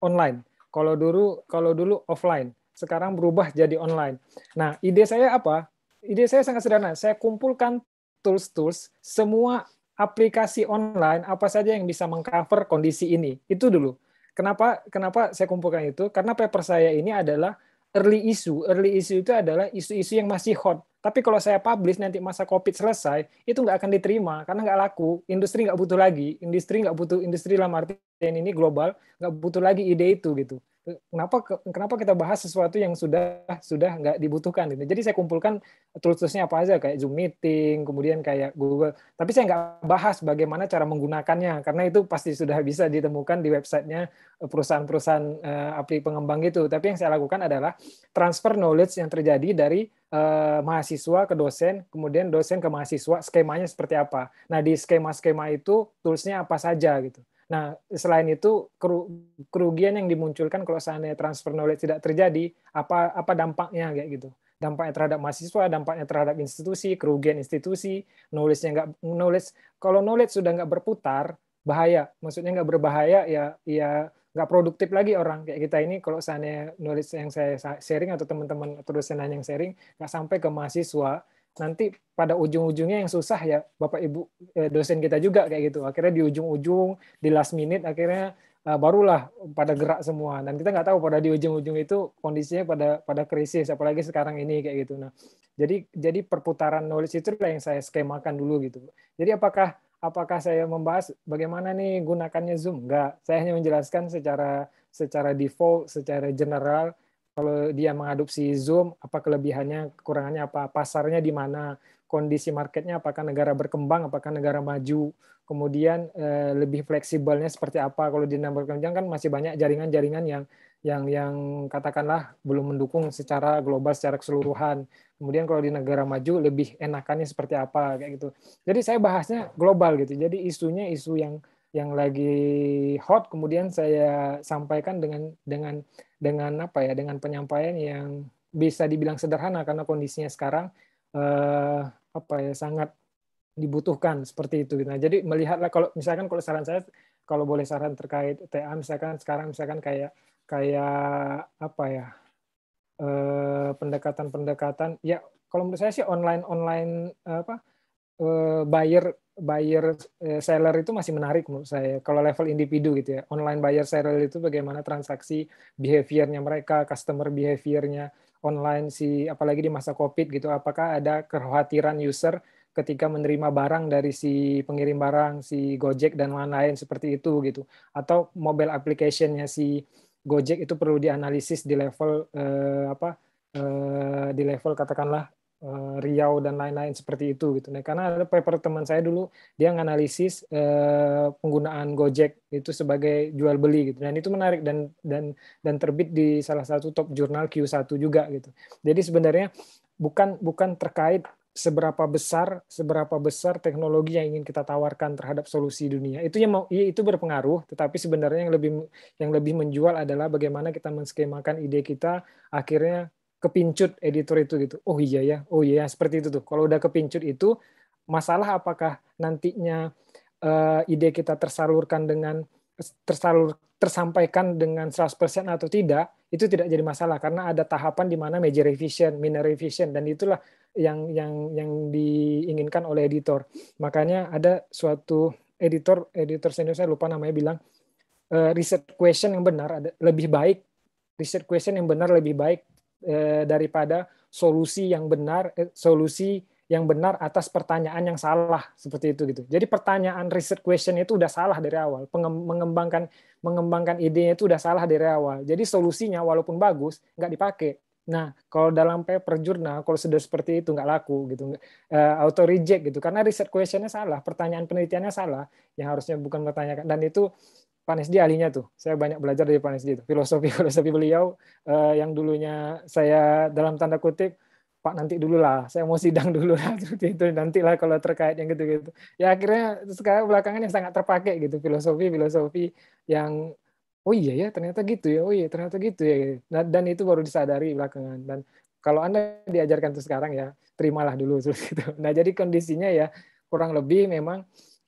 online. Kalau dulu kalau dulu offline sekarang berubah jadi online. Nah, ide saya apa? Ide saya sangat sederhana. Saya kumpulkan tools-tools semua aplikasi online apa saja yang bisa mengcover kondisi ini. Itu dulu. Kenapa kenapa saya kumpulkan itu? Karena paper saya ini adalah early issue. Early issue itu adalah isu-isu yang masih hot. Tapi kalau saya publish nanti masa COVID selesai, itu nggak akan diterima karena nggak laku. Industri nggak butuh lagi. Industri nggak butuh industri lama artian ini global nggak butuh lagi ide itu gitu kenapa kenapa kita bahas sesuatu yang sudah sudah nggak dibutuhkan gitu. Jadi saya kumpulkan tools-toolsnya apa aja kayak Zoom meeting, kemudian kayak Google. Tapi saya nggak bahas bagaimana cara menggunakannya karena itu pasti sudah bisa ditemukan di websitenya eh, perusahaan-perusahaan uh, eh, aplikasi pengembang gitu. Tapi yang saya lakukan adalah transfer knowledge yang terjadi dari uh, mahasiswa ke dosen, kemudian dosen ke mahasiswa, skemanya seperti apa. Nah, di skema-skema itu toolsnya apa saja gitu. Nah, selain itu kerugian yang dimunculkan kalau seandainya transfer knowledge tidak terjadi, apa apa dampaknya kayak gitu. Dampaknya terhadap mahasiswa, dampaknya terhadap institusi, kerugian institusi, knowledge yang nggak knowledge kalau knowledge sudah nggak berputar, bahaya. Maksudnya nggak berbahaya ya ya nggak produktif lagi orang kayak kita ini kalau seandainya knowledge yang saya sharing atau teman-teman atau dosenan yang sharing nggak sampai ke mahasiswa nanti pada ujung-ujungnya yang susah ya bapak ibu eh, dosen kita juga kayak gitu akhirnya di ujung-ujung di last minute akhirnya eh, barulah pada gerak semua dan kita nggak tahu pada di ujung-ujung itu kondisinya pada pada krisis apalagi sekarang ini kayak gitu nah jadi jadi perputaran knowledge itu yang saya skemakan dulu gitu jadi apakah apakah saya membahas bagaimana nih gunakannya zoom nggak saya hanya menjelaskan secara secara default secara general kalau dia mengadopsi Zoom, apa kelebihannya, kekurangannya apa, pasarnya di mana, kondisi marketnya apakah negara berkembang, apakah negara maju, kemudian eh, lebih fleksibelnya seperti apa. Kalau di negara berkembang kan masih banyak jaringan-jaringan yang yang yang katakanlah belum mendukung secara global secara keseluruhan. Kemudian kalau di negara maju lebih enakannya seperti apa kayak gitu. Jadi saya bahasnya global gitu. Jadi isunya isu yang yang lagi hot kemudian saya sampaikan dengan dengan dengan apa ya dengan penyampaian yang bisa dibilang sederhana karena kondisinya sekarang eh, apa ya sangat dibutuhkan seperti itu gitu. nah jadi melihatlah kalau misalkan kalau saran saya kalau boleh saran terkait TA misalkan sekarang misalkan kayak kayak apa ya eh, pendekatan-pendekatan eh, ya kalau menurut saya sih online online eh, apa Eh, buyer buyer eh, seller itu masih menarik menurut saya. Kalau level individu gitu ya, online buyer seller itu bagaimana transaksi behaviornya mereka, customer behaviornya online si apalagi di masa covid gitu, apakah ada kekhawatiran user ketika menerima barang dari si pengirim barang, si Gojek dan lain-lain seperti itu gitu, atau mobile applicationnya si Gojek itu perlu dianalisis di level eh, apa eh, di level katakanlah Eh, Riau dan lain-lain seperti itu gitu. Nah, karena ada paper teman saya dulu dia nganalisis eh, penggunaan Gojek itu sebagai jual beli gitu. Dan itu menarik dan dan dan terbit di salah satu top jurnal Q1 juga gitu. Jadi sebenarnya bukan bukan terkait seberapa besar seberapa besar teknologi yang ingin kita tawarkan terhadap solusi dunia itu yang mau iya, itu berpengaruh tetapi sebenarnya yang lebih yang lebih menjual adalah bagaimana kita menskemakan ide kita akhirnya kepincut editor itu gitu. Oh iya ya, oh iya ya, seperti itu tuh. Kalau udah kepincut itu, masalah apakah nantinya uh, ide kita tersalurkan dengan tersalur tersampaikan dengan 100% atau tidak itu tidak jadi masalah karena ada tahapan di mana major revision, minor revision dan itulah yang yang yang diinginkan oleh editor. Makanya ada suatu editor editor senior saya lupa namanya bilang uh, research question yang benar ada lebih baik research question yang benar lebih baik Eh, daripada solusi yang benar eh, solusi yang benar atas pertanyaan yang salah seperti itu gitu. Jadi pertanyaan research question itu udah salah dari awal. Mengembangkan mengembangkan idenya itu udah salah dari awal. Jadi solusinya walaupun bagus nggak dipakai. Nah kalau dalam paper jurnal kalau sudah seperti itu nggak laku gitu, uh, auto reject gitu karena research questionnya salah, pertanyaan penelitiannya salah yang harusnya bukan pertanyaan dan itu Panesdi ahlinya tuh. Saya banyak belajar dari Panesdi itu. Filosofi-filosofi <laughs> beliau uh, yang dulunya saya dalam tanda kutip Pak nanti dulu lah, saya mau sidang <laughs> dulu lah, itu nanti lah kalau terkait yang gitu-gitu. Ya akhirnya sekarang belakangan yang sangat terpakai gitu filosofi-filosofi yang oh iya ya ternyata gitu ya, oh iya ternyata gitu ya. Nah, dan itu baru disadari belakangan. Dan kalau anda diajarkan tuh sekarang ya terimalah dulu terus <laughs> itu Nah jadi kondisinya ya kurang lebih memang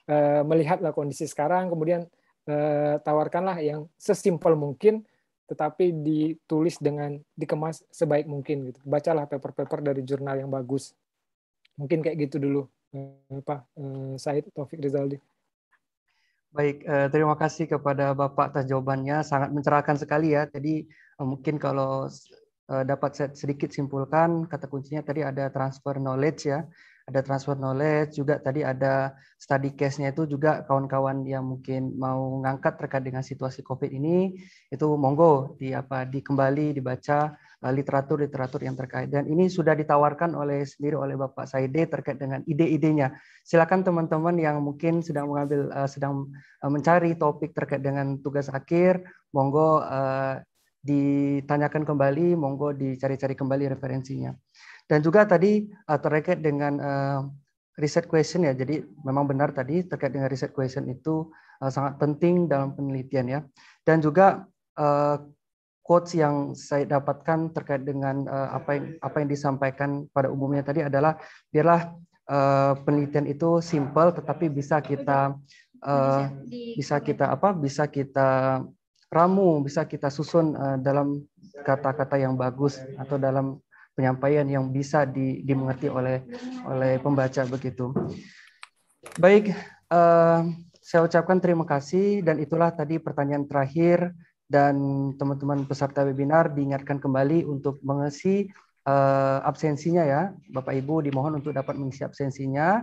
eh, melihatlah kondisi sekarang, kemudian Eh, tawarkanlah yang sesimpel mungkin tetapi ditulis dengan dikemas sebaik mungkin gitu. Bacalah paper-paper dari jurnal yang bagus. Mungkin kayak gitu dulu Pak eh, apa eh, Said Taufik Rizaldi. Baik, terima kasih kepada Bapak atas jawabannya. Sangat mencerahkan sekali ya. Jadi mungkin kalau dapat sedikit simpulkan, kata kuncinya tadi ada transfer knowledge ya ada transfer knowledge juga tadi ada study case-nya itu juga kawan-kawan yang mungkin mau ngangkat terkait dengan situasi Covid ini itu monggo di apa dikembali dibaca eh, literatur-literatur yang terkait dan ini sudah ditawarkan oleh sendiri oleh Bapak Saide terkait dengan ide-idenya. Silakan teman-teman yang mungkin sedang mengambil uh, sedang eh, mencari topik terkait dengan tugas akhir monggo uh, ditanyakan kembali, monggo dicari-cari kembali referensinya. Dan juga tadi uh, terkait dengan uh, eh, riset question ya. Jadi memang benar tadi terkait dengan riset question itu uh, sangat penting dalam penelitian ya. Dan juga uh, quotes yang saya dapatkan terkait dengan uh, apa yang apa yang disampaikan pada umumnya tadi adalah biarlah uh, penelitian itu simple tetapi bisa kita uh, bisa kita apa bisa kita ramu bisa kita susun uh, dalam kata-kata yang bagus atau dalam penyampaian yang bisa di, dimengerti oleh oleh pembaca begitu. Baik, uh, saya ucapkan terima kasih dan itulah tadi pertanyaan terakhir dan teman-teman peserta webinar diingatkan kembali untuk mengisi uh, absensinya ya. Bapak Ibu dimohon untuk dapat mengisi absensinya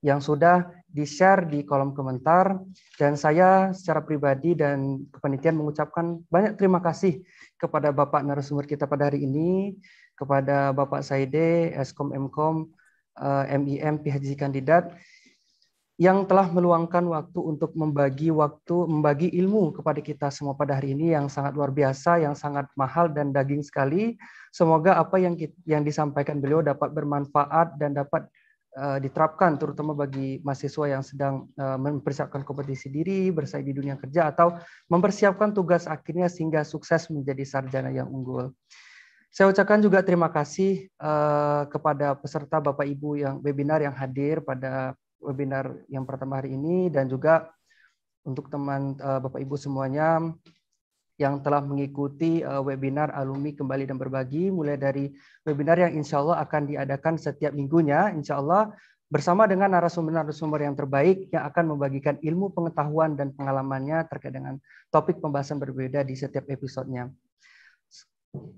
yang sudah di-share di kolom komentar dan saya secara pribadi dan kepanitiaan mengucapkan banyak terima kasih kepada Bapak narasumber kita pada hari ini kepada Bapak Saide, Eskom Mkom, eh, MIM, PhD kandidat yang telah meluangkan waktu untuk membagi waktu, membagi ilmu kepada kita semua pada hari ini yang sangat luar biasa, yang sangat mahal dan daging sekali. Semoga apa yang yang disampaikan beliau dapat bermanfaat dan dapat eh, diterapkan terutama bagi mahasiswa yang sedang eh, mempersiapkan kompetisi diri, bersaing di dunia kerja atau mempersiapkan tugas akhirnya sehingga sukses menjadi sarjana yang unggul. Saya ucapkan juga terima kasih eh, kepada peserta Bapak Ibu yang webinar yang hadir pada webinar yang pertama hari ini dan juga untuk teman eh, Bapak Ibu semuanya yang telah mengikuti eh, webinar alumni kembali dan berbagi mulai dari webinar yang insya Allah akan diadakan setiap minggunya insya Allah bersama dengan narasumber-narasumber yang terbaik yang akan membagikan ilmu pengetahuan dan pengalamannya terkait dengan topik pembahasan berbeda di setiap episodenya.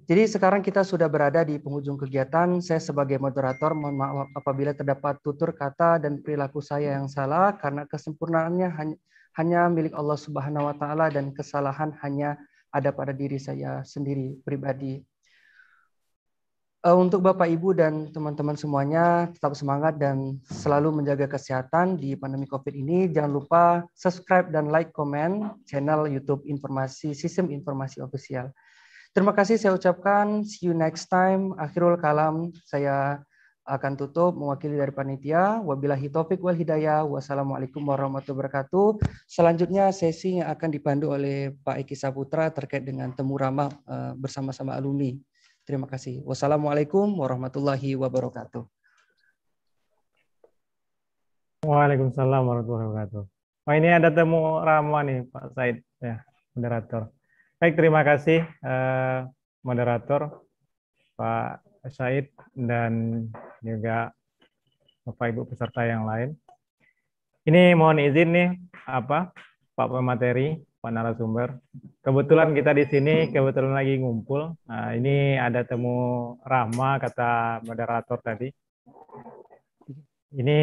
Jadi sekarang kita sudah berada di penghujung kegiatan. Saya sebagai moderator mohon maaf apabila terdapat tutur kata dan perilaku saya yang salah karena kesempurnaannya hanya, hanya milik Allah Subhanahu wa taala dan kesalahan hanya ada pada diri saya sendiri pribadi. Eh, untuk Bapak Ibu dan teman-teman semuanya tetap semangat dan selalu menjaga kesehatan di pandemi Covid ini. Jangan lupa subscribe dan like komen channel YouTube Informasi Sistem Informasi Ofisial. Terima kasih saya ucapkan. See you next time. Akhirul kalam. Saya akan tutup mewakili dari panitia. Wabillahi taufik wal hidayah. Wassalamualaikum warahmatullahi wabarakatuh. Selanjutnya sesi yang akan dipandu oleh Pak Eki Saputra terkait dengan temu ramah eh, bersama-sama alumni. Terima kasih. Wassalamualaikum warahmatullahi wabarakatuh. Waalaikumsalam warahmatullahi wabarakatuh. Wah ini ada temu ramah nih Pak Said ya moderator. Baik, terima kasih eh, moderator Pak Said dan juga Bapak Ibu peserta yang lain. Ini mohon izin nih apa Pak pemateri, Pak narasumber. Kebetulan kita di sini kebetulan lagi ngumpul. Nah, ini ada temu Rahma kata moderator tadi. Ini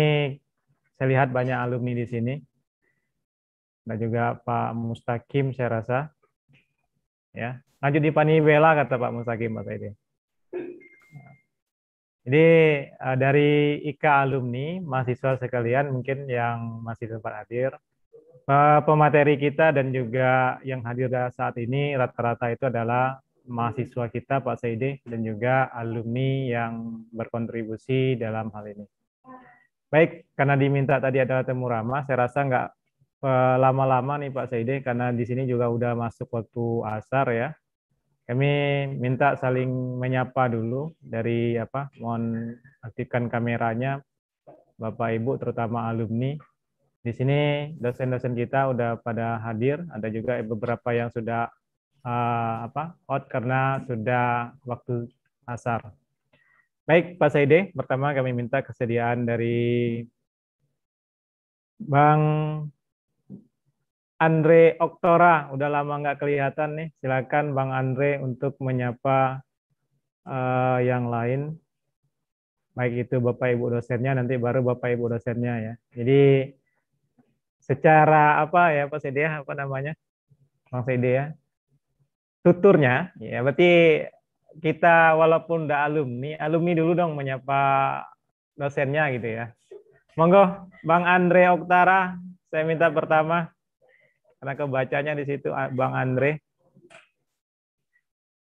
saya lihat banyak alumni di sini. Dan juga Pak Mustaqim. saya rasa. Ya, lanjut di Panibela kata Pak Mustaqim Pak Saidin. Jadi eh, dari IKA alumni, mahasiswa sekalian mungkin yang masih sempat hadir, eh, pemateri kita dan juga yang hadir saat ini rata-rata itu adalah mahasiswa kita Pak Saidi dan juga alumni yang berkontribusi dalam hal ini. Baik, karena diminta tadi adalah temu ramah, saya rasa nggak lama-lama nih Pak Saide karena di sini juga udah masuk waktu asar ya. Kami minta saling menyapa dulu dari apa? Mohon aktifkan kameranya Bapak Ibu terutama alumni. Di sini dosen-dosen kita udah pada hadir, ada juga beberapa yang sudah uh, apa? out karena sudah waktu asar. Baik, Pak Saide, pertama kami minta kesediaan dari Bang Andre Oktora, udah lama nggak kelihatan nih. Silakan Bang Andre untuk menyapa uh, yang lain. Baik itu Bapak Ibu dosennya, nanti baru Bapak Ibu dosennya ya. Jadi secara apa ya Pak Sede ya, apa namanya? Bang Sede ya. Tuturnya, ya berarti kita walaupun udah alumni, alumni dulu dong menyapa dosennya gitu ya. Monggo, Bang Andre Oktara, saya minta pertama. Karena kebacanya di situ Bang Andre.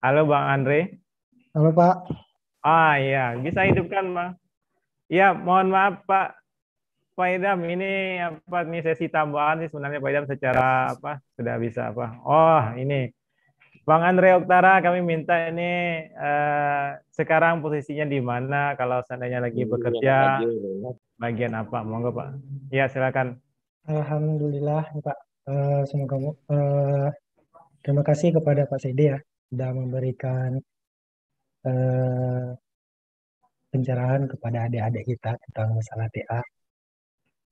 Halo Bang Andre. Halo Pak. Ah iya, bisa hidupkan Pak? Ya, mohon maaf Pak. Pak Idam, ini apa nih sesi tambahan sih sebenarnya Pak Idam secara apa sudah bisa apa? Oh ini Bang Andre Oktara, kami minta ini eh, sekarang posisinya di mana kalau seandainya lagi iya, bekerja bagian apa? Monggo Pak. Ya silakan. Alhamdulillah Pak uh, eh, semoga uh, eh, terima kasih kepada Pak Sede ya sudah memberikan uh, pencerahan kepada adik-adik kita tentang masalah TA.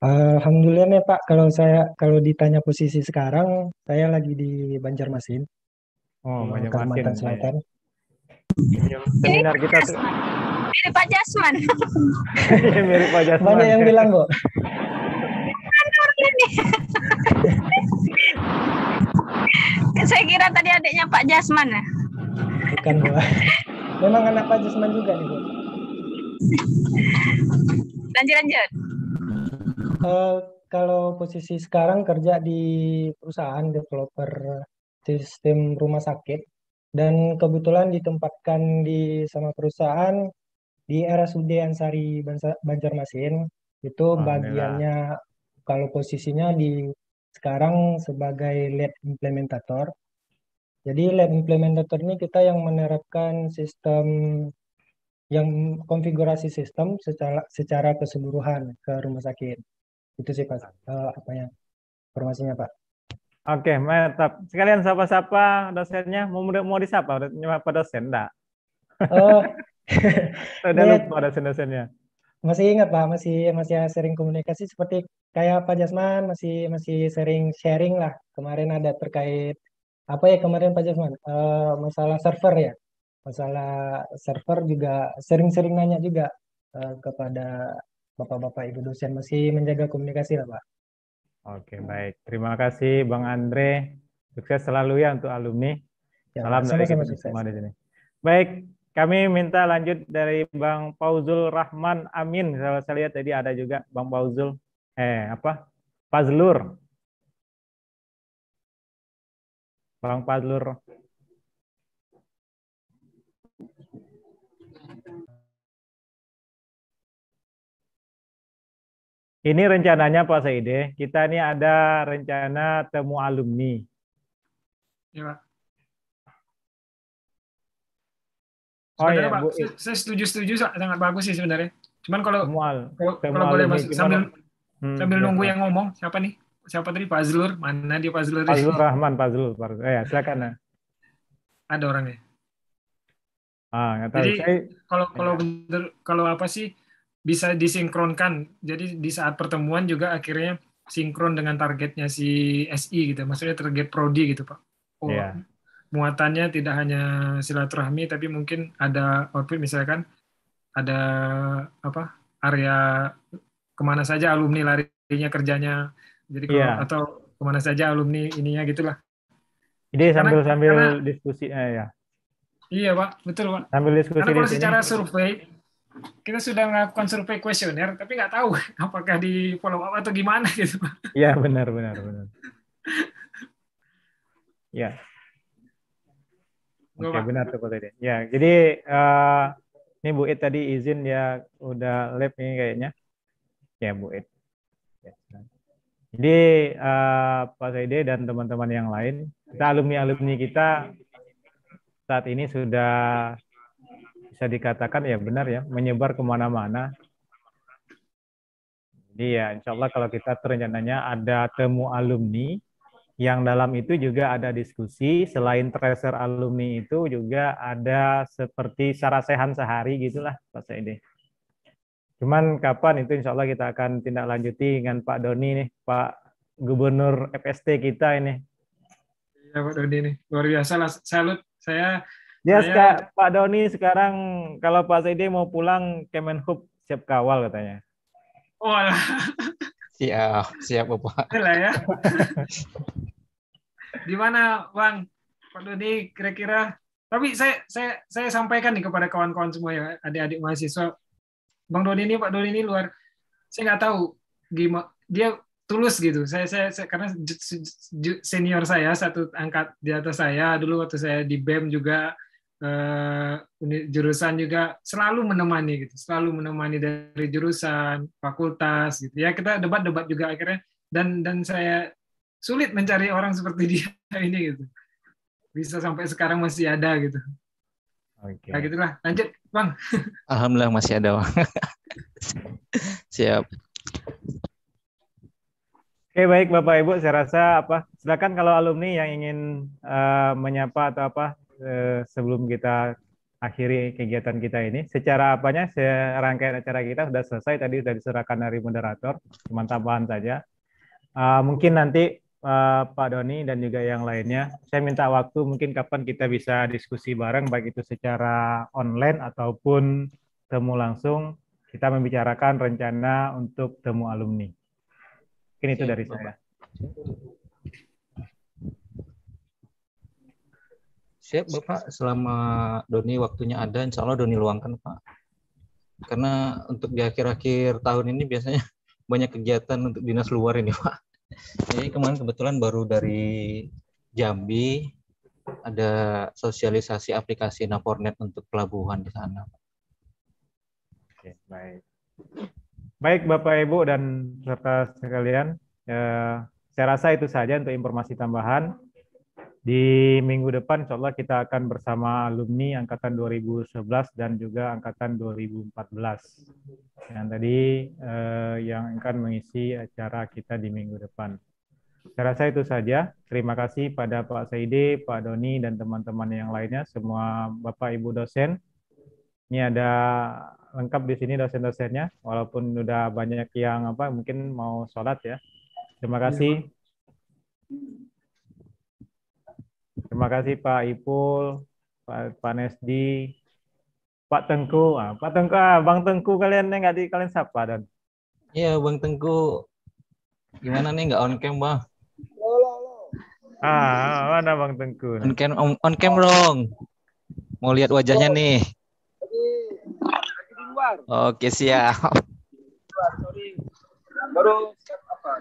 Alhamdulillah nih Pak, kalau saya kalau ditanya posisi sekarang, saya lagi di Banjarmasin, oh, Kalimantan iya. Selatan. Iya, seminar kita tuh. Mirip Pak Jasman. <laughs> mirip Pak Jasman. Banyak yang bilang kok. <laughs> ya? <laughs> Saya kira tadi adiknya Pak Jasman. ya. Bukan, Bu. Memang anak Pak Jasman juga nih, Bu. Lanjut, lanjut. Uh, kalau posisi sekarang kerja di perusahaan developer sistem rumah sakit dan kebetulan ditempatkan di sama perusahaan di RSUD Ansari Banjarmasin itu bagiannya kalau posisinya di sekarang sebagai lead implementator. Jadi lead implementator ini kita yang menerapkan sistem yang konfigurasi sistem secara secara keseluruhan ke rumah sakit. Itu sih Pak uh, apa ya informasinya Pak. Oke, mantap. Sekalian siapa sapa dosennya mau mau disapa, Nyapa dosen enggak? Oh. Sudah <laughs> lupa dosen-dosennya masih ingat pak masih masih sering komunikasi seperti kayak Pak Jasman masih masih sering sharing lah kemarin ada terkait apa ya kemarin Pak Jasman uh, masalah server ya masalah server juga sering-sering nanya juga uh, kepada bapak-bapak ibu dosen masih menjaga komunikasi lah Pak. Oke baik terima kasih Bang Andre sukses selalu ya untuk alumni. Ya, Salam dari kita semua di sini. Baik, kami minta lanjut dari Bang Pauzul Rahman Amin. Kalau saya lihat tadi ada juga Bang Pauzul. Eh, apa? Fazlur. Bang Fazlur. Ini rencananya Pak Saide, kita ini ada rencana temu alumni. Ya, Pak. Oh sebenarnya iya, Pak, bu, saya, iya. setuju-setuju sangat bagus sih sebenarnya. Cuman kalau Mual, kalau boleh masuk sambil hmm, sambil iya, nunggu yang ngomong siapa nih? Siapa tadi Pak Azlur? Mana dia Pak Azlur? Azlur Rahman Pak Azlur. Eh, ya, silakan. Ya. Ada orangnya. Ah, tahu. Jadi saya, kalau kalau ya. kalau apa sih bisa disinkronkan. Jadi di saat pertemuan juga akhirnya sinkron dengan targetnya si SI gitu. Maksudnya target prodi gitu, Pak. Oh, ya muatannya tidak hanya silaturahmi tapi mungkin ada outfit misalkan ada apa area kemana saja alumni larinya kerjanya jadi kalau, yeah. atau kemana saja alumni ininya gitulah jadi sambil karena, sambil karena, diskusi eh, ya iya pak betul pak sambil diskusi karena kalau secara survei kita sudah melakukan survei kuesioner tapi nggak tahu <laughs> apakah di follow up atau gimana gitu pak iya benar benar benar ya Oke, okay, benar tuh Pak Ya, jadi uh, ini Bu it tadi izin ya udah live ini kayaknya. Ya, Bu ya, it Jadi uh, Pak Saide dan teman-teman yang lain, kita alumni-alumni kita saat ini sudah bisa dikatakan ya benar ya, menyebar kemana-mana. Jadi ya insya Allah kalau kita terencananya ada temu alumni, yang dalam itu juga ada diskusi selain tracer alumni itu juga ada seperti sarasehan sehari gitulah Pak Saidi. Cuman kapan itu insya Allah kita akan tindak lanjuti dengan Pak Doni nih, Pak Gubernur FST kita ini. Ya Pak Doni nih, luar biasa lah. Salut, saya... Ya, saya... Pak Doni sekarang kalau Pak Saidi mau pulang Kemenhub siap kawal katanya. Oh, Siap, siap Bapak. Lah ya. <laughs> Di mana Bang? Pak Dodi kira-kira tapi saya saya saya sampaikan nih kepada kawan-kawan semua ya, adik-adik mahasiswa. Bang Doni ini Pak Doni ini luar saya nggak tahu gimana dia tulus gitu. Saya, saya saya karena senior saya satu angkat di atas saya dulu waktu saya di BEM juga uh, jurusan juga selalu menemani gitu, selalu menemani dari jurusan, fakultas gitu ya. Kita debat-debat juga akhirnya dan dan saya sulit mencari orang seperti <laughs> dia ini gitu. Bisa sampai sekarang masih ada gitu. Oke. Okay. Nah, gitulah. Lanjut, Bang. <laughs> Alhamdulillah masih ada, Bang. Siap. Oke, baik Bapak Ibu, saya rasa apa? Silakan kalau alumni yang ingin uh, menyapa atau apa Eh, sebelum kita akhiri kegiatan kita ini. Secara apanya, rangkaian acara kita sudah selesai tadi sudah diserahkan dari moderator, cuma tambahan saja. Uh, mungkin nanti uh, Pak Doni dan juga yang lainnya, saya minta waktu mungkin kapan kita bisa diskusi bareng, baik itu secara online ataupun temu langsung, kita membicarakan rencana untuk temu alumni. Mungkin itu dari saya. Siap Bapak, selama Doni waktunya ada, insya Allah Doni luangkan Pak. Karena untuk di akhir-akhir tahun ini biasanya <laughs> banyak kegiatan untuk dinas luar ini Pak. Jadi kemarin kebetulan baru dari Jambi ada sosialisasi aplikasi Napornet untuk pelabuhan di sana. Oke, baik. Baik Bapak Ibu dan serta sekalian, eh, saya rasa itu saja untuk informasi tambahan. Di minggu depan insya Allah kita akan bersama alumni angkatan 2011 dan juga angkatan 2014. Yang tadi eh, yang akan mengisi acara kita di minggu depan. Saya rasa itu saja. Terima kasih pada Pak Saidi, Pak Doni, dan teman-teman yang lainnya, semua Bapak Ibu dosen. Ini ada lengkap di sini dosen-dosennya, walaupun sudah banyak yang apa mungkin mau sholat ya. Terima iya, kasih. Ya. Terima kasih Pak Ipul, Pak, Pak Nesdi, Pak Tengku. Ah, Pak Tengku, ah, Bang Tengku kalian nggak di kalian siapa dan? Iya Bang Tengku, gimana nih nggak on cam Bang? Ah, mana Bang Tengku? On cam on, on cam dong. Mau lihat wajahnya nih. Oke, siap. Baru apa?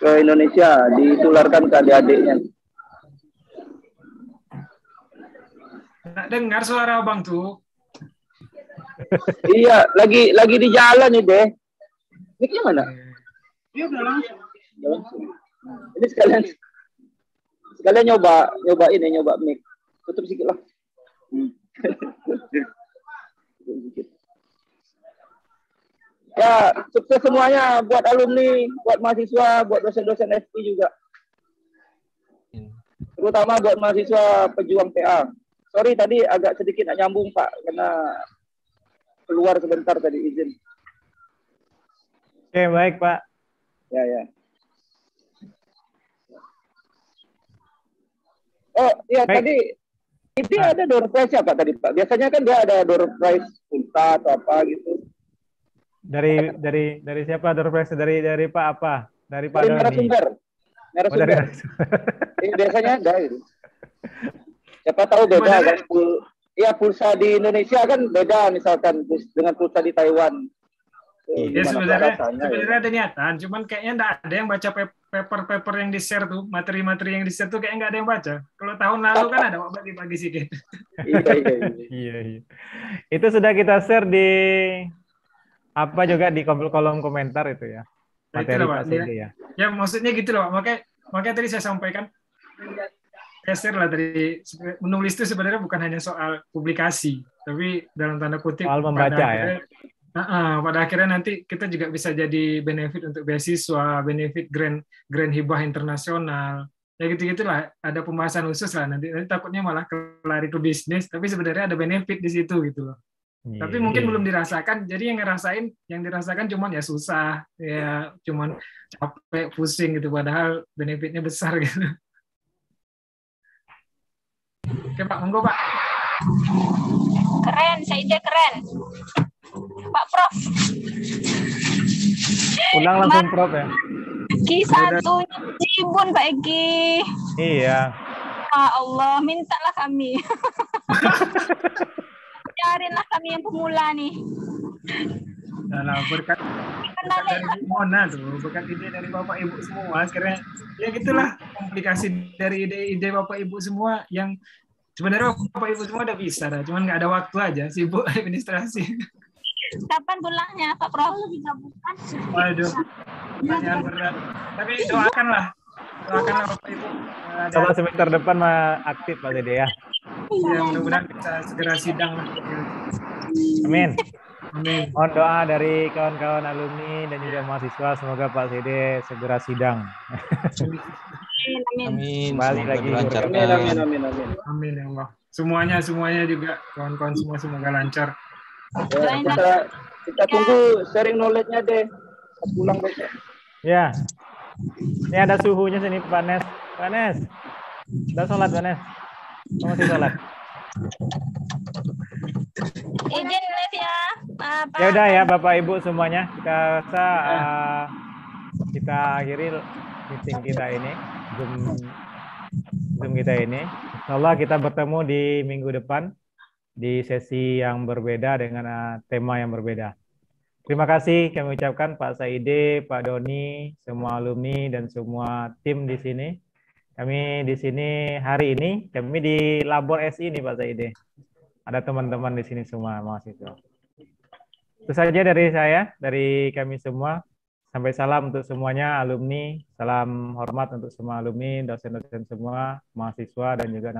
ke Indonesia ditularkan ke adik-adiknya. Nggak dengar suara abang tuh. <laughs> iya, lagi lagi di jalan nih deh. Miknya mana? Iya udah langsung. Ini sekalian sekalian nyoba nyoba ini nyoba mic. Tutup sedikit lah. Hmm. sedikit. <laughs> ya sukses semuanya buat alumni, buat mahasiswa, buat dosen-dosen FP juga. Hmm. Terutama buat mahasiswa pejuang PA. Sorry tadi agak sedikit nak nyambung Pak karena keluar sebentar tadi izin. Oke, baik Pak. Ya, ya. Oh, ya baik. tadi itu ah. ada door prize ya Pak tadi Pak. Biasanya kan dia ada door prize pulsa atau apa gitu. Dari dari dari siapa Dorflex? Dari dari Pak apa? Dari Pak dari narasumber. Narasumber. Oh, dari Ini biasanya ada Siapa tahu beda kan iya ya pulsa di Indonesia kan beda misalkan dengan pulsa di Taiwan. Iya sebenarnya ya? sebenarnya ada niatan, cuman kayaknya enggak ada yang baca paper-paper yang di-share tuh, materi-materi yang di-share tuh kayaknya enggak ada yang baca. Kalau tahun lalu kan ada waktu di pagi sih. iya. Iya iya. <laughs> iya, iya. Itu sudah kita share di apa juga di kolom komentar itu ya nah, materi nah, itu loh, ya. ya maksudnya gitu loh makanya makanya tadi saya sampaikan saya lah dari menulis itu sebenarnya bukan hanya soal publikasi tapi dalam tanda kutip soal membaca pada ya uh, pada akhirnya nanti kita juga bisa jadi benefit untuk beasiswa benefit grand grand hibah internasional ya gitu gitulah ada pembahasan khusus lah nanti, nanti takutnya malah lari ke bisnis tapi sebenarnya ada benefit di situ gitu loh tapi iya. mungkin belum dirasakan. Jadi yang ngerasain, yang dirasakan cuman ya susah, ya cuman capek, pusing gitu. Padahal benefitnya besar <laughs> gitu. Oke Pak, monggo Pak. Keren, saya ide keren. Pak Prof. Ulang langsung Mar Prof ya. Ki iya, satu Cibun Pak Eki. Iya. Ya Allah, mintalah kami. <laughs> lah kami yang pemula nih. Nah, berkat berkat dari Mona tuh, berkat ide dari Bapak Ibu semua. Sekarang ya gitulah komplikasi dari ide-ide Bapak Ibu semua yang sebenarnya Bapak Ibu semua udah bisa dah, cuman nggak ada waktu aja sibuk <laughs> administrasi. Kapan pulangnya Pak Prof? Bisa bukan? Waduh, pertanyaan berat. Tapi doakanlah, doakanlah Bapak Ibu. Coba semester depan mah aktif Pak Dede ya. Iya. Ya, mudah-mudahan bisa segera sidang. Amin. Amin. Mohon doa dari kawan-kawan alumni dan juga mahasiswa semoga Pak Sede segera sidang. Amin. amin. Balik lagi. Amin, amin, amin, amin. Amin ya Allah. Semuanya, semuanya juga kawan-kawan semua semoga lancar. Ya, kita, kita tunggu sharing knowledge-nya deh. Pulang besok. Ya. Ini ada suhunya sini Pak Nes. Pak Nes. Kita sholat Pak Nes. Kamu di sholat. Izin Mas ya. Bapak. Ya udah ya Bapak Ibu semuanya. Kita rasa uh, kita akhiri meeting kita ini. Zoom, Zoom kita ini. Insyaallah kita bertemu di minggu depan di sesi yang berbeda dengan uh, tema yang berbeda. Terima kasih kami ucapkan Pak Saide, Pak Doni, semua alumni dan semua tim di sini. Kami di sini hari ini, kami di labor SI ini Pak Zaidi. Ada teman-teman di sini semua mahasiswa. Itu saja dari saya, dari kami semua. Sampai salam untuk semuanya alumni, salam hormat untuk semua alumni, dosen-dosen semua, mahasiswa dan juga